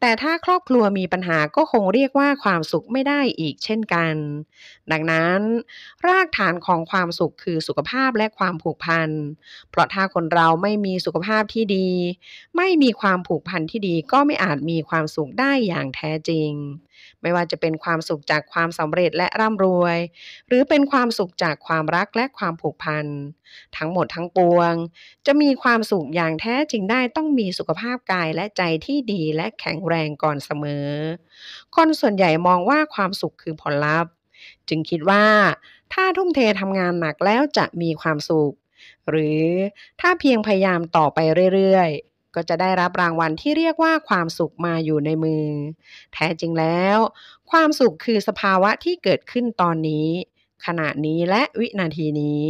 แต่ถ้าครอบครัวมีปัญหาก็คงเรียกว่าความสุขไม่ได้อีกเช่นกัน ดังนั้น รากฐานของความสุขคือสุขภาพและความผูกพัน เพราะถ้าคนเราไม่มีสุขภาพที่ดี ไม่มีความผูกพันที่ดีก็ไม่อาจมีความสุขได้อย่างแท้จริงไม่ว่าจะเป็นความสุขจากความสำเร็จและร่ำรวย หรือเป็นความสุขจากความรักและความผูกพันทั้งหมดทั้งปวง จะมีความสุขอย่างแท้จริงได้ต้องมีสุขภาพกายและใจที่ดีและแข็งแรงก่อนเสมอ คนส่วนใหญ่มองว่าความสุขคือผลลัพธ์ จึงคิดว่า ถ้าทุ่มเททำงานหนักแล้วจะมีความสุข หรือถ้าเพียงพยายามต่อไปเรื่อยก็จะได้รับรางวัลที่เรียกว่าความสุขมาอยู่ในมือ แท้จริงแล้ว ความสุขคือสภาวะที่เกิดขึ้นตอนนี้ ขณะนี้และวินาทีนี้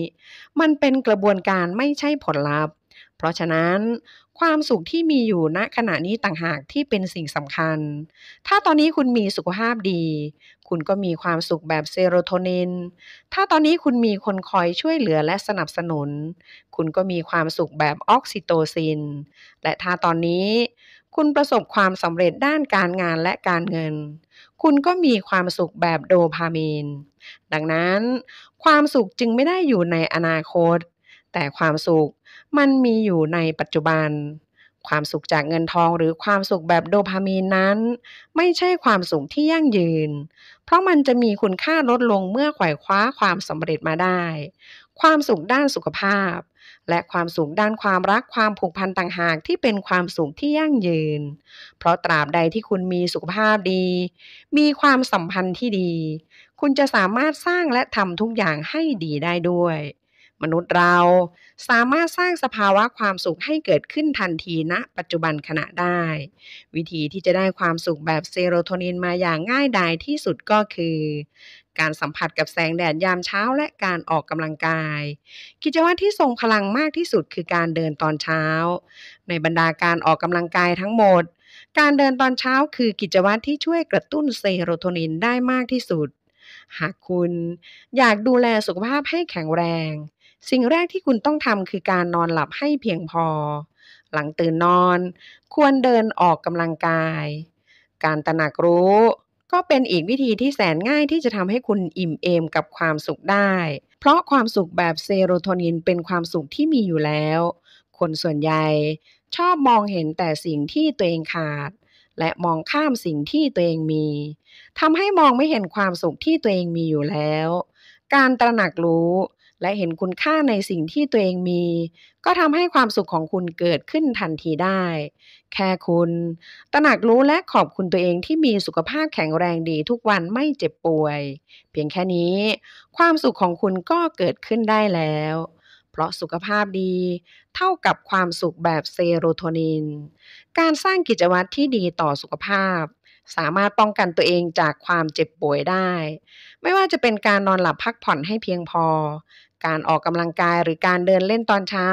มันเป็นกระบวนการไม่ใช่ผลลัพธ์ เพราะฉะนั้นความสุขที่มีอยู่ณขณะนี้ต่างหากที่เป็นสิ่งสำคัญ ถ้าตอนนี้คุณมีสุขภาพดี คุณก็มีความสุขแบบเซโรโทนิน ถ้าตอนนี้คุณมีคนคอยช่วยเหลือและสนับสนุน คุณก็มีความสุขแบบออกซิโตซิน และถ้าตอนนี้คุณประสบความสำเร็จด้านการงานและการเงิน คุณก็มีความสุขแบบโดพามีน ดังนั้น ความสุขจึงไม่ได้อยู่ในอนาคต แต่ความสุขมันมีอยู่ในปัจจุบัน ความสุขจากเงินทองหรือความสุขแบบโดพามีนนั้น ไม่ใช่ความสุขที่ยั่งยืน เพราะมันจะมีคุณค่าลดลงเมื่อไขว่คว้าความสำเร็จมาได้ ความสุขด้านสุขภาพ และความสุขด้านความรักความผูกพันต่างหากที่เป็นความสุขที่ยั่งยืน เพราะตราบใดที่คุณมีสุขภาพดี มีความสัมพันธ์ที่ดี คุณจะสามารถสร้างและทำทุกอย่างให้ดีได้ด้วยมนุษย์เราสามารถสร้างสภาวะความสุขให้เกิดขึ้นทันทีณนะปัจจุบันขณะได้ วิธีที่จะได้ความสุขแบบเซโรโทนินมาอย่างง่ายดายที่สุดก็คือ การสัมผัสกับแสงแดดยามเช้า และการออกกำลังกาย กิจวัตรที่ทรงพลังมากที่สุด คือการเดินตอนเช้า ในบรรดาการออกกำลังกายทั้งหมด การเดินตอนเช้าคือกิจวัตรที่ช่วยกระตุ้นเซโรโทนินได้มากที่สุด หากคุณอยากดูแลสุขภาพให้แข็งแรงสิ่งแรกที่คุณต้องทำคือการนอนหลับให้เพียงพอ หลังตื่นนอน ควรเดินออกกำลังกาย การตระหนักรู้ ก็เป็นอีกวิธีที่แสนง่ายที่จะทำให้คุณอิ่มเอมกับความสุขได้ เพราะความสุขแบบเซโรโทนินเป็นความสุขที่มีอยู่แล้ว คนส่วนใหญ่ ชอบมองเห็นแต่สิ่งที่ตัวเองขาด และมองข้ามสิ่งที่ตัวเองมีทำให้มองไม่เห็นความสุขที่ตัวเองมีอยู่แล้ว การตระหนักรู้และเห็นคุณค่าในสิ่งที่ตัวเองมี ก็ทำให้ความสุขของคุณเกิดขึ้นทันทีได้ แค่คุณตระหนักรู้และขอบคุณตัวเองที่มีสุขภาพแข็งแรงดีทุกวันไม่เจ็บป่วย เพียงแค่นี้ ความสุขของคุณก็เกิดขึ้นได้แล้ว เพราะสุขภาพดี เท่ากับความสุขแบบเซโรโทนิน การสร้างกิจวัตรที่ดีต่อสุขภาพ สามารถป้องกันตัวเองจากความเจ็บป่วยได้ ไม่ว่าจะเป็นการนอนหลับพักผ่อนให้เพียงพอการออกกำลังกายหรือการเดินเล่นตอนเช้า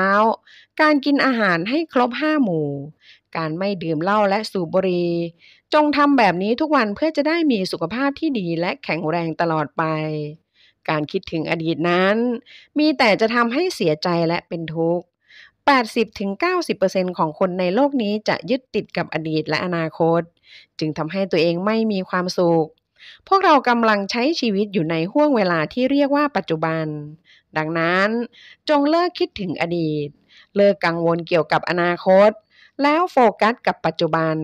การกินอาหารให้ครบห้าหมู่ การไม่ดื่มเหล้าและสูบบุหรี่จงทำแบบนี้ทุกวันเพื่อจะได้มีสุขภาพที่ดีและแข็งแรงตลอดไป การคิดถึงอดีตนั้น มีแต่จะทำให้เสียใจและเป็นทุกข์80-90%ของคนในโลกนี้จะยึดติดกับอดีตและอนาคต จึงทำให้ตัวเองไม่มีความสุข พวกเรากำลังใช้ชีวิตอยู่ในห้วงเวลาที่เรียกว่าปัจจุบันดังนั้นจงเลิกคิดถึงอดีต เลิกกังวลเกี่ยวกับอนาคต แล้วโฟกัสกับปัจจุบัน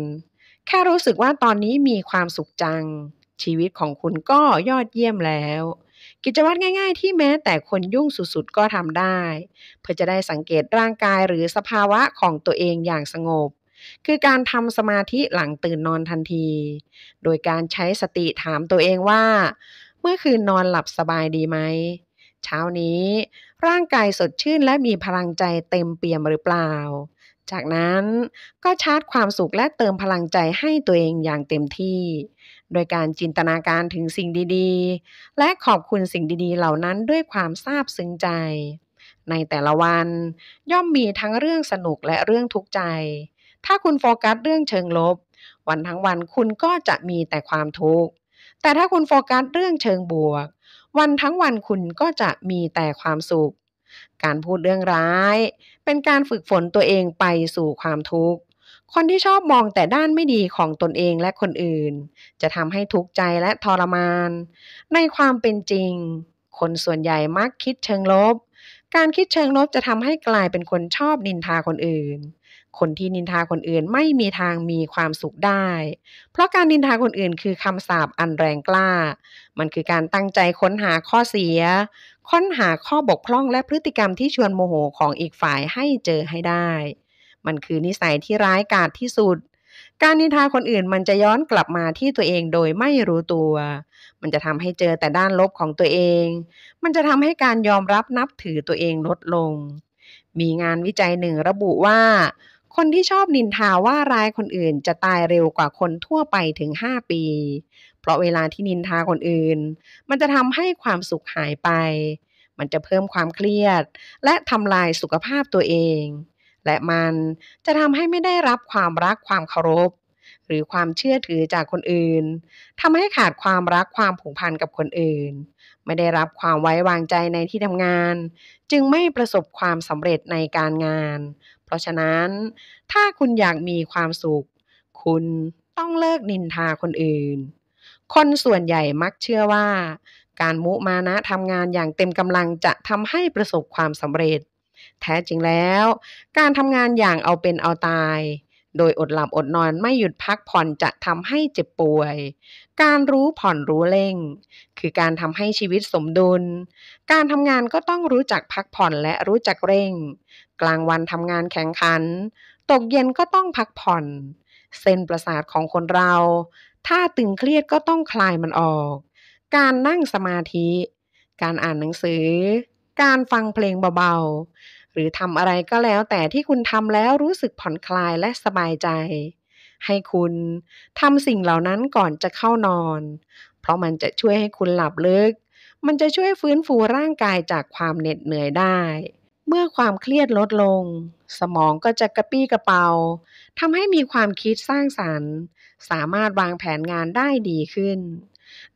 แค่รู้สึกว่าตอนนี้มีความสุขจัง ชีวิตของคุณก็ยอดเยี่ยมแล้ว กิจวัตรง่ายๆที่แม้แต่คนยุ่งสุดๆก็ทำได้ เพื่อจะได้สังเกตร่างกายหรือสภาวะของตัวเองอย่างสงบ คือการทำสมาธิหลังตื่นนอนทันที โดยการใช้สติถามตัวเองว่า เมื่อคืนนอนหลับสบายดีไหมเช้านี้ร่างกายสดชื่นและมีพลังใจเต็มเปี่ยมหรือเปล่า จากนั้นก็ชาร์จความสุขและเติมพลังใจให้ตัวเองอย่างเต็มที่ โดยการจินตนาการถึงสิ่งดีๆ และขอบคุณสิ่งดีๆเหล่านั้นด้วยความซาบซึ้งใจ ในแต่ละวัน ย่อมมีทั้งเรื่องสนุกและเรื่องทุกข์ใจ ถ้าคุณโฟกัสเรื่องเชิงลบ วันทั้งวันคุณก็จะมีแต่ความทุกข์ แต่ถ้าคุณโฟกัสเรื่องเชิงบวกวันทั้งวันคุณก็จะมีแต่ความสุข การพูดเรื่องร้าย เป็นการฝึกฝนตัวเองไปสู่ความทุกข์ คนที่ชอบมองแต่ด้านไม่ดีของตนเองและคนอื่น จะทำให้ทุกข์ใจและทรมาน ในความเป็นจริง คนส่วนใหญ่มักคิดเชิงลบ การคิดเชิงลบจะทำให้กลายเป็นคนชอบนินทาคนอื่นคนที่นินทาคนอื่นไม่มีทางมีความสุขได้ เพราะการนินทาคนอื่นคือคำสาปอันแรงกล้า มันคือการตั้งใจค้นหาข้อเสีย ค้นหาข้อบกพร่องและพฤติกรรมที่ชวนโมโหของอีกฝ่ายให้เจอให้ได้ มันคือนิสัยที่ร้ายกาจที่สุด การนินทาคนอื่นมันจะย้อนกลับมาที่ตัวเองโดยไม่รู้ตัว มันจะทำให้เจอแต่ด้านลบของตัวเอง มันจะทำให้การยอมรับนับถือตัวเองลดลง มีงานวิจัยหนึ่งระบุว่าคนที่ชอบนินทาว่าร้ายคนอื่นจะตายเร็วกว่าคนทั่วไปถึง 5 ปี เพราะเวลาที่นินทาคนอื่น มันจะทำให้ความสุขหายไป มันจะเพิ่มความเครียดและทำลายสุขภาพตัวเอง และมันจะทำให้ไม่ได้รับความรักความเคารพ หรือความเชื่อถือจากคนอื่น ทำให้ขาดความรักความผูกพันกับคนอื่น ไม่ได้รับความไว้วางใจในที่ทำงาน จึงไม่ประสบความสำเร็จในการงานราะฉะนั้น ถ้าคุณอยากมีความสุข คุณต้องเลิกนินทาคนอื่น คนส่วนใหญ่มักเชื่อว่า การมุมานะทำงานอย่างเต็มกำลังจะทำให้ประสบความสำเร็จ แท้จริงแล้ว การทำงานอย่างเอาเป็นเอาตาย โดยอดหลับอดนอนไม่หยุดพักผ่อนจะทำให้เจ็บป่วยการรู้ผ่อนรู้เร่ง คือการทำให้ชีวิตสมดุล การทำงานก็ต้องรู้จักพักผ่อนและรู้จักเร่ง กลางวันทำงานแข่งขัน ตกเย็นก็ต้องพักผ่อน เส้นประสาทของคนเรา ถ้าตึงเครียดก็ต้องคลายมันออก การนั่งสมาธิ การอ่านหนังสือ การฟังเพลงเบาๆหรือทำอะไรก็แล้วแต่ที่คุณทำแล้วรู้สึกผ่อนคลายและสบายใจให้คุณทำสิ่งเหล่านั้นก่อนจะเข้านอน เพราะมันจะช่วยให้คุณหลับลึก มันจะช่วยฟื้นฟูร่างกายจากความเหน็ดเหนื่อยได้ เมื่อความเครียดลดลง สมองก็จะกระปี้กระเป๋าทำให้มีความคิดสร้างสรรค์ สามารถวางแผนงานได้ดีขึ้น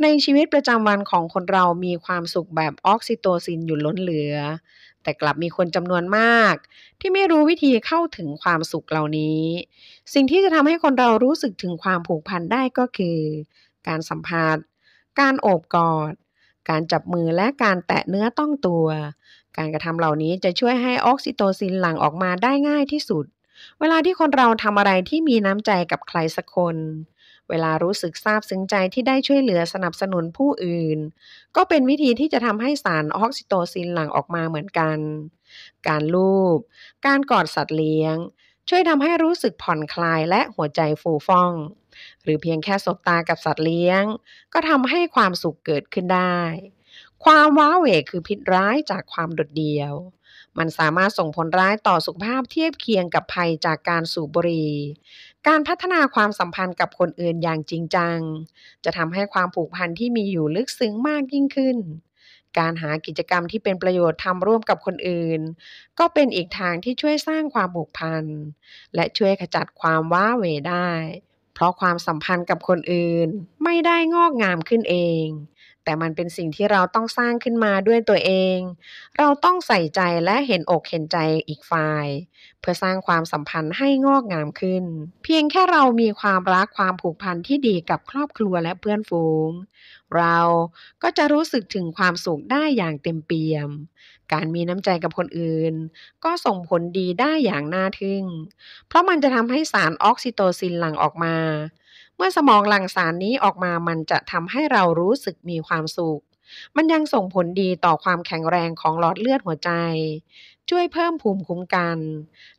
ในชีวิตประจำวันของคนเรามีความสุขแบบออกซิโตซินอยู่ล้นเหลือแต่กลับมีคนจำนวนมาก ที่ไม่รู้วิธีเข้าถึงความสุขเหล่านี้ สิ่งที่จะทำให้คนเรารู้สึกถึงความผูกพันได้ก็คือ การสัมผัส การโอบกอด การจับมือและการแตะเนื้อต้องตัว การกระทำเหล่านี้จะช่วยให้ออกซิโตซินหลั่งออกมาได้ง่ายที่สุด เวลาที่คนเราทำอะไรที่มีน้ำใจกับใครสักคนเวลารู้สึกซาบซึ้งใจที่ได้ช่วยเหลือสนับสนุนผู้อื่น ก็เป็นวิธีที่จะทำให้สารออกซิโตซินหลั่ง ออกมาเหมือนกัน การลูบ การกอดสัตว์เลี้ยง ช่วยทำให้รู้สึกผ่อนคลายและหัวใจฟูฟ่อง หรือเพียงแค่สบตากับสัตว์เลี้ยง ก็ทำให้ความสุขเกิดขึ้นได้ ความว้าเหวคือพิษร้ายจากความโดดเดี่ยวมันสามารถส่งผลร้ายต่อสุขภาพเทียบเคียงกับภัยจากการสูบบุหรี่การพัฒนาความสัมพันธ์กับคนอื่นอย่างจริงจัง จะทำให้ความผูกพันที่มีอยู่ลึกซึ้งมากยิ่งขึ้น การหากิจกรรมที่เป็นประโยชน์ทำร่วมกับคนอื่น ก็เป็นอีกทางที่ช่วยสร้างความผูกพันและช่วยขจัดความว้าเหวได้ เพราะความสัมพันธ์กับคนอื่นไม่ได้งอกงามขึ้นเองแต่มันเป็นสิ่งที่เราต้องสร้างขึ้นมาด้วยตัวเอง เราต้องใส่ใจและเห็นอกเห็นใจอีกฝ่ายเพื่อสร้างความสัมพันธ์ให้งอกงามขึ้น เพียงแค่เรามีความรักความผูกพันที่ดีกับครอบครัวและเพื่อนฝูง เราก็จะรู้สึกถึงความสุขได้อย่างเต็มเปี่ยม การมีน้ำใจกับคนอื่น ก็ส่งผลดีได้อย่างน่าทึ่ง เพราะมันจะทำให้สารออกซิโตซินหลั่งออกมาเมื่อสมองหลั่งสารนี้ออกมา มันจะทำให้เรารู้สึกมีความสุข มันยังส่งผลดีต่อความแข็งแรงของหลอดเลือดหัวใจ ช่วยเพิ่มภูมิคุ้มกัน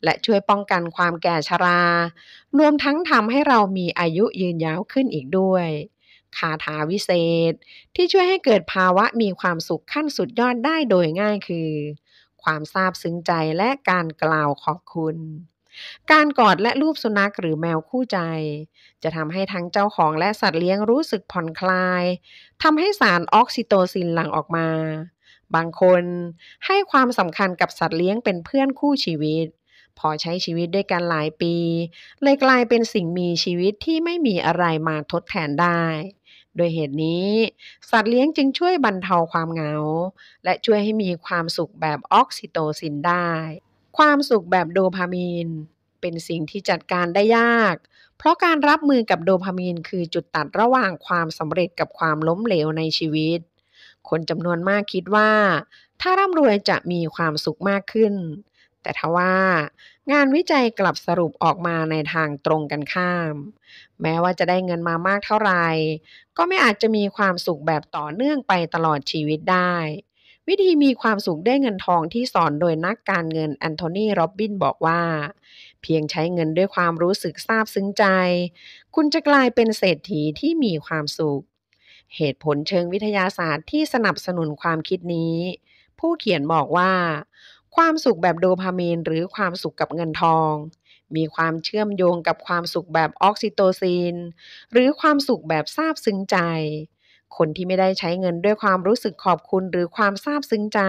และช่วยป้องกันความแก่ชรา รวมทั้งทำให้เรามีอายุยืนยาวขึ้นอีกด้วยคาถาวิเศษที่ช่วยให้เกิดภาวะมีความสุขขั้นสุดยอดได้โดยง่ายคือ ความซาบซึ้งใจและการกล่าวขอบคุณการกอดและรูปสุนัขหรือแมวคู่ใจ จะทำให้ทั้งเจ้าของและสัตว์เลี้ยงรู้สึกผ่อนคลายทำให้สารออกซิโตซินหลั่งออกมา บางคนให้ความสำคัญกับสัตว์เลี้ยงเป็นเพื่อนคู่ชีวิต พอใช้ชีวิตด้วยกันหลายปีเลยกลายเป็นสิ่งมีชีวิตที่ไม่มีอะไรมาทดแทนได้ดยเหตุนี้ สัตว์เลี้ยงจึงช่วยบรรเทาความเหงาและช่วยให้มีความสุขแบบออกซิโตซินได้ความสุขแบบโดพามีนเป็นสิ่งที่จัดการได้ยาก เพราะการรับมือกับโดพามีนคือจุดตัดระหว่างความสำเร็จกับความล้มเหลวในชีวิต คนจำนวนมากคิดว่า ถ้าร่ำรวยจะมีความสุขมากขึ้น แต่ทว่างานวิจัยกลับสรุปออกมาในทางตรงกันข้าม แม้ว่าจะได้เงินมามากเท่าไหร่ก็ไม่อาจจะมีความสุขแบบต่อเนื่องไปตลอดชีวิตได้วิธีมีความสุขได้เงินทองที่สอนโดยนักการเงินแอนโทนีโรบินบอกว่า เพียงใช้เงินด้วยความรู้สึกซาบซึ้งใจ คุณจะกลายเป็นเศรษฐีที่มีความสุข เหตุผลเชิงวิทยาศาสตร์ที่สนับสนุนความคิดนี้ ผู้เขียนบอกว่า ความสุขแบบโดพามีนหรือความสุขกับเงินทอง มีความเชื่อมโยงกับความสุขแบบออกซิโตซินหรือความสุขแบบซาบซึ้งใจคนที่ไม่ได้ใช้เงินด้วยความรู้สึกขอบคุณหรือความซาบซึ้งใจ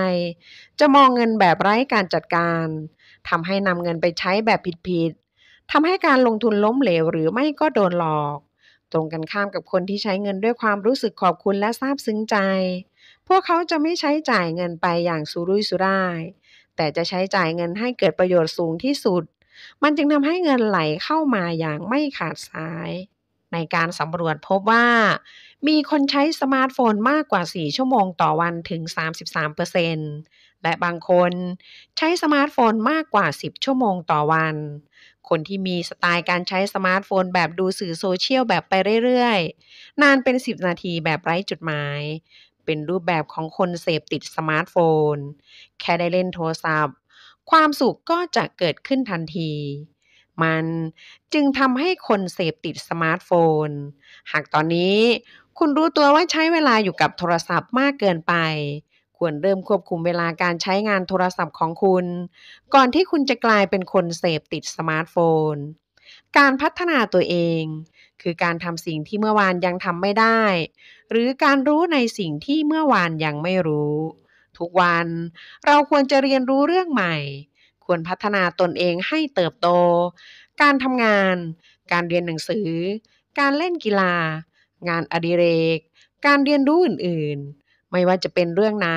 จะมองเงินแบบไร้การจัดการทำให้นำเงินไปใช้แบบผิดๆทำให้การลงทุนล้มเหลวหรือไม่ก็โดนหลอก ตรงกันข้ามกับคนที่ใช้เงินด้วยความรู้สึกขอบคุณและซาบซึ้งใจ พวกเขาจะไม่ใช้จ่ายเงินไปอย่างสุรุ่ยสุร่ายแต่จะใช้จ่ายเงินให้เกิดประโยชน์สูงที่สุด มันจึงทำให้เงินไหลเข้ามาอย่างไม่ขาดสายในการสำรวจพบว่า มีคนใช้สมาร์ทโฟนมากกว่า 4 ชั่วโมงต่อวันถึง 33%และบางคนใช้สมาร์ทโฟนมากกว่า 10 ชั่วโมงต่อวัน คนที่มีสไตล์การใช้สมาร์ทโฟน แบบดูสื่อโซเชียลแบบไปเรื่อยๆ นานเป็น 10 นาทีแบบไร้จุดหมาย เป็นรูปแบบของคนเสพติดสมาร์ทโฟน แค่ได้เล่นโทรศัพท์ ความสุขก็จะเกิดขึ้นทันทีมันจึงทำให้คนเสพติดสมาร์ทโฟน หากตอนนี้คุณรู้ตัวว่าใช้เวลาอยู่กับโทรศัพท์มากเกินไป ควรเริ่มควบคุมเวลาการใช้งานโทรศัพท์ของคุณ ก่อนที่คุณจะกลายเป็นคนเสพติดสมาร์ทโฟน การพัฒนาตัวเอง คือการทำสิ่งที่เมื่อวานยังทำไม่ได้ หรือการรู้ในสิ่งที่เมื่อวานยังไม่รู้ ทุกวันเราควรจะเรียนรู้เรื่องใหม่ควรพัฒนาตนเองให้เติบโต การทำงาน การเรียนหนังสือ การเล่นกีฬา งานอดิเรก การเรียนรู้อื่นๆ ไม่ว่าจะเป็นเรื่องไหน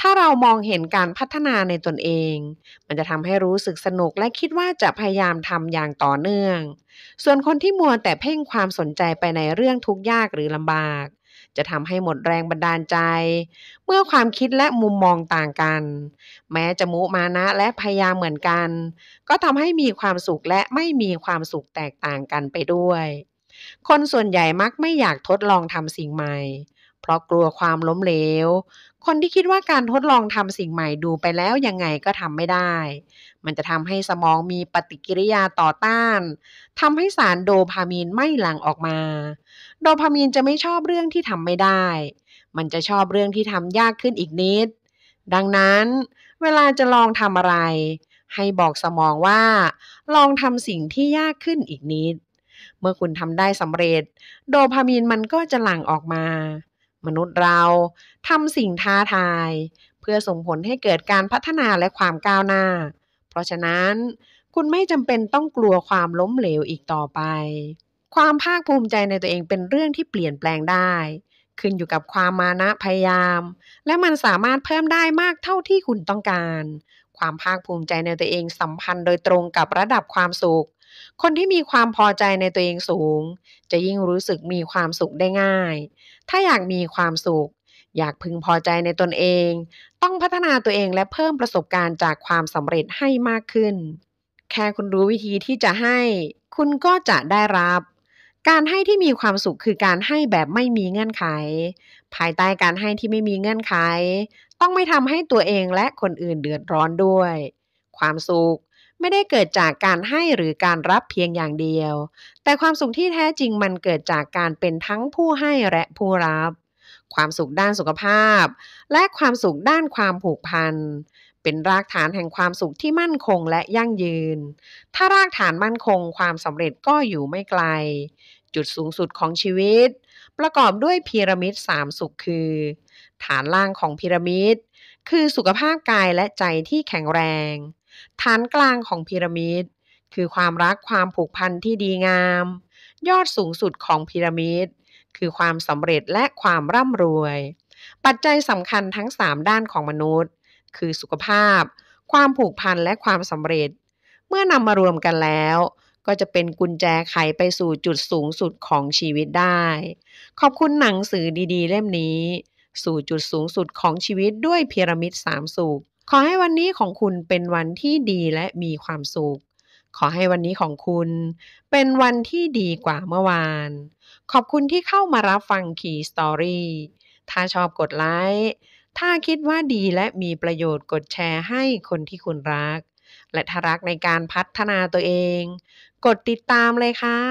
ถ้าเรามองเห็นการพัฒนาในตนเอง มันจะทำให้รู้สึกสนุกและคิดว่าจะพยายามทำอย่างต่อเนื่อง ส่วนคนที่มัวแต่เพ่งความสนใจไปในเรื่องทุกข์ยากหรือลำบากจะทำให้หมดแรงบันดาลใจ เมื่อความคิดและมุมมองต่างกัน แม้จะมุมานะและพยายามเหมือนกัน ก็ทำให้มีความสุขและไม่มีความสุขแตกต่างกันไปด้วย คนส่วนใหญ่มักไม่อยากทดลองทำสิ่งใหม่ เพราะกลัวความล้มเหลว คนที่คิดว่าการทดลองทำสิ่งใหม่ดูไปแล้วยังไงก็ทำไม่ได้ มันจะทำให้สมองมีปฏิกิริยาต่อต้านทำให้สารโดพามีนไม่หลั่งออกมาโดพามีนจะไม่ชอบเรื่องที่ทำไม่ได้ มันจะชอบเรื่องที่ทำยากขึ้นอีกนิด ดังนั้น เวลาจะลองทำอะไร ให้บอกสมองว่า ลองทำสิ่งที่ยากขึ้นอีกนิด เมื่อคุณทำได้สำเร็จ โดพามีนมันก็จะหลั่งออกมา มนุษย์เราทำสิ่งท้าทาย เพื่อส่งผลให้เกิดการพัฒนาและความก้าวหน้า เพราะฉะนั้น คุณไม่จำเป็นต้องกลัวความล้มเหลวอีกต่อไปความภาคภูมิใจในตัวเองเป็นเรื่องที่เปลี่ยนแปลงได้ ขึ้นอยู่กับความมานะพยายาม และมันสามารถเพิ่มได้มากเท่าที่คุณต้องการ ความภาคภูมิใจในตัวเองสัมพันธ์โดยตรงกับระดับความสุข คนที่มีความพอใจในตัวเองสูง จะยิ่งรู้สึกมีความสุขได้ง่าย ถ้าอยากมีความสุข อยากพึงพอใจในตนเอง ต้องพัฒนาตัวเองและเพิ่มประสบการณ์จากความสำเร็จให้มากขึ้น แค่คุณรู้วิธีที่จะให้ คุณก็จะได้รับการให้ที่มีความสุขคือการให้แบบไม่มีเงื่อนไข ภายใต้การให้ที่ไม่มีเงื่อนไข ต้องไม่ทำให้ตัวเองและคนอื่นเดือดร้อนด้วย ความสุขไม่ได้เกิดจากการให้หรือการรับเพียงอย่างเดียว แต่ความสุขที่แท้จริงมันเกิดจากการเป็นทั้งผู้ให้และผู้รับ ความสุขด้านสุขภาพและความสุขด้านความผูกพันเป็นรากฐานแห่งความสุขที่มั่นคงและยั่งยืน ถ้ารากฐานมั่นคงความสำเร็จก็อยู่ไม่ไกล จุดสูงสุดของชีวิต ประกอบด้วยพีระมิดสามสุขคือ ฐานล่างของพีระมิดคือสุขภาพกายและใจที่แข็งแรง ฐานกลางของพีระมิดคือความรักความผูกพันที่ดีงาม ยอดสูงสุดของพีระมิดคือความสำเร็จและความร่ำรวย ปัจจัยสำคัญทั้ง 3 ด้านของมนุษย์คือสุขภาพ ความผูกพันและความสำเร็จ เมื่อนำมารวมกันแล้ว ก็จะเป็นกุญแจไขไปสู่จุดสูงสุดของชีวิตได้ ขอบคุณหนังสือดี ๆเล่มนี้ สู่จุดสูงสุดของชีวิตด้วยพีระมิดสามสุขขอให้วันนี้ของคุณเป็นวันที่ดีและมีความสุขขอให้วันนี้ของคุณ เป็นวันที่ดีกว่าเมื่อวาน ขอบคุณที่เข้ามารับฟังคีสตอรี่ถ้าชอบกดไลค์ถ้าคิดว่าดีและมีประโยชน์กดแชร์ให้คนที่คุณรัก และท้ารักในการพัฒนาตัวเอง กดติดตามเลยค่ะ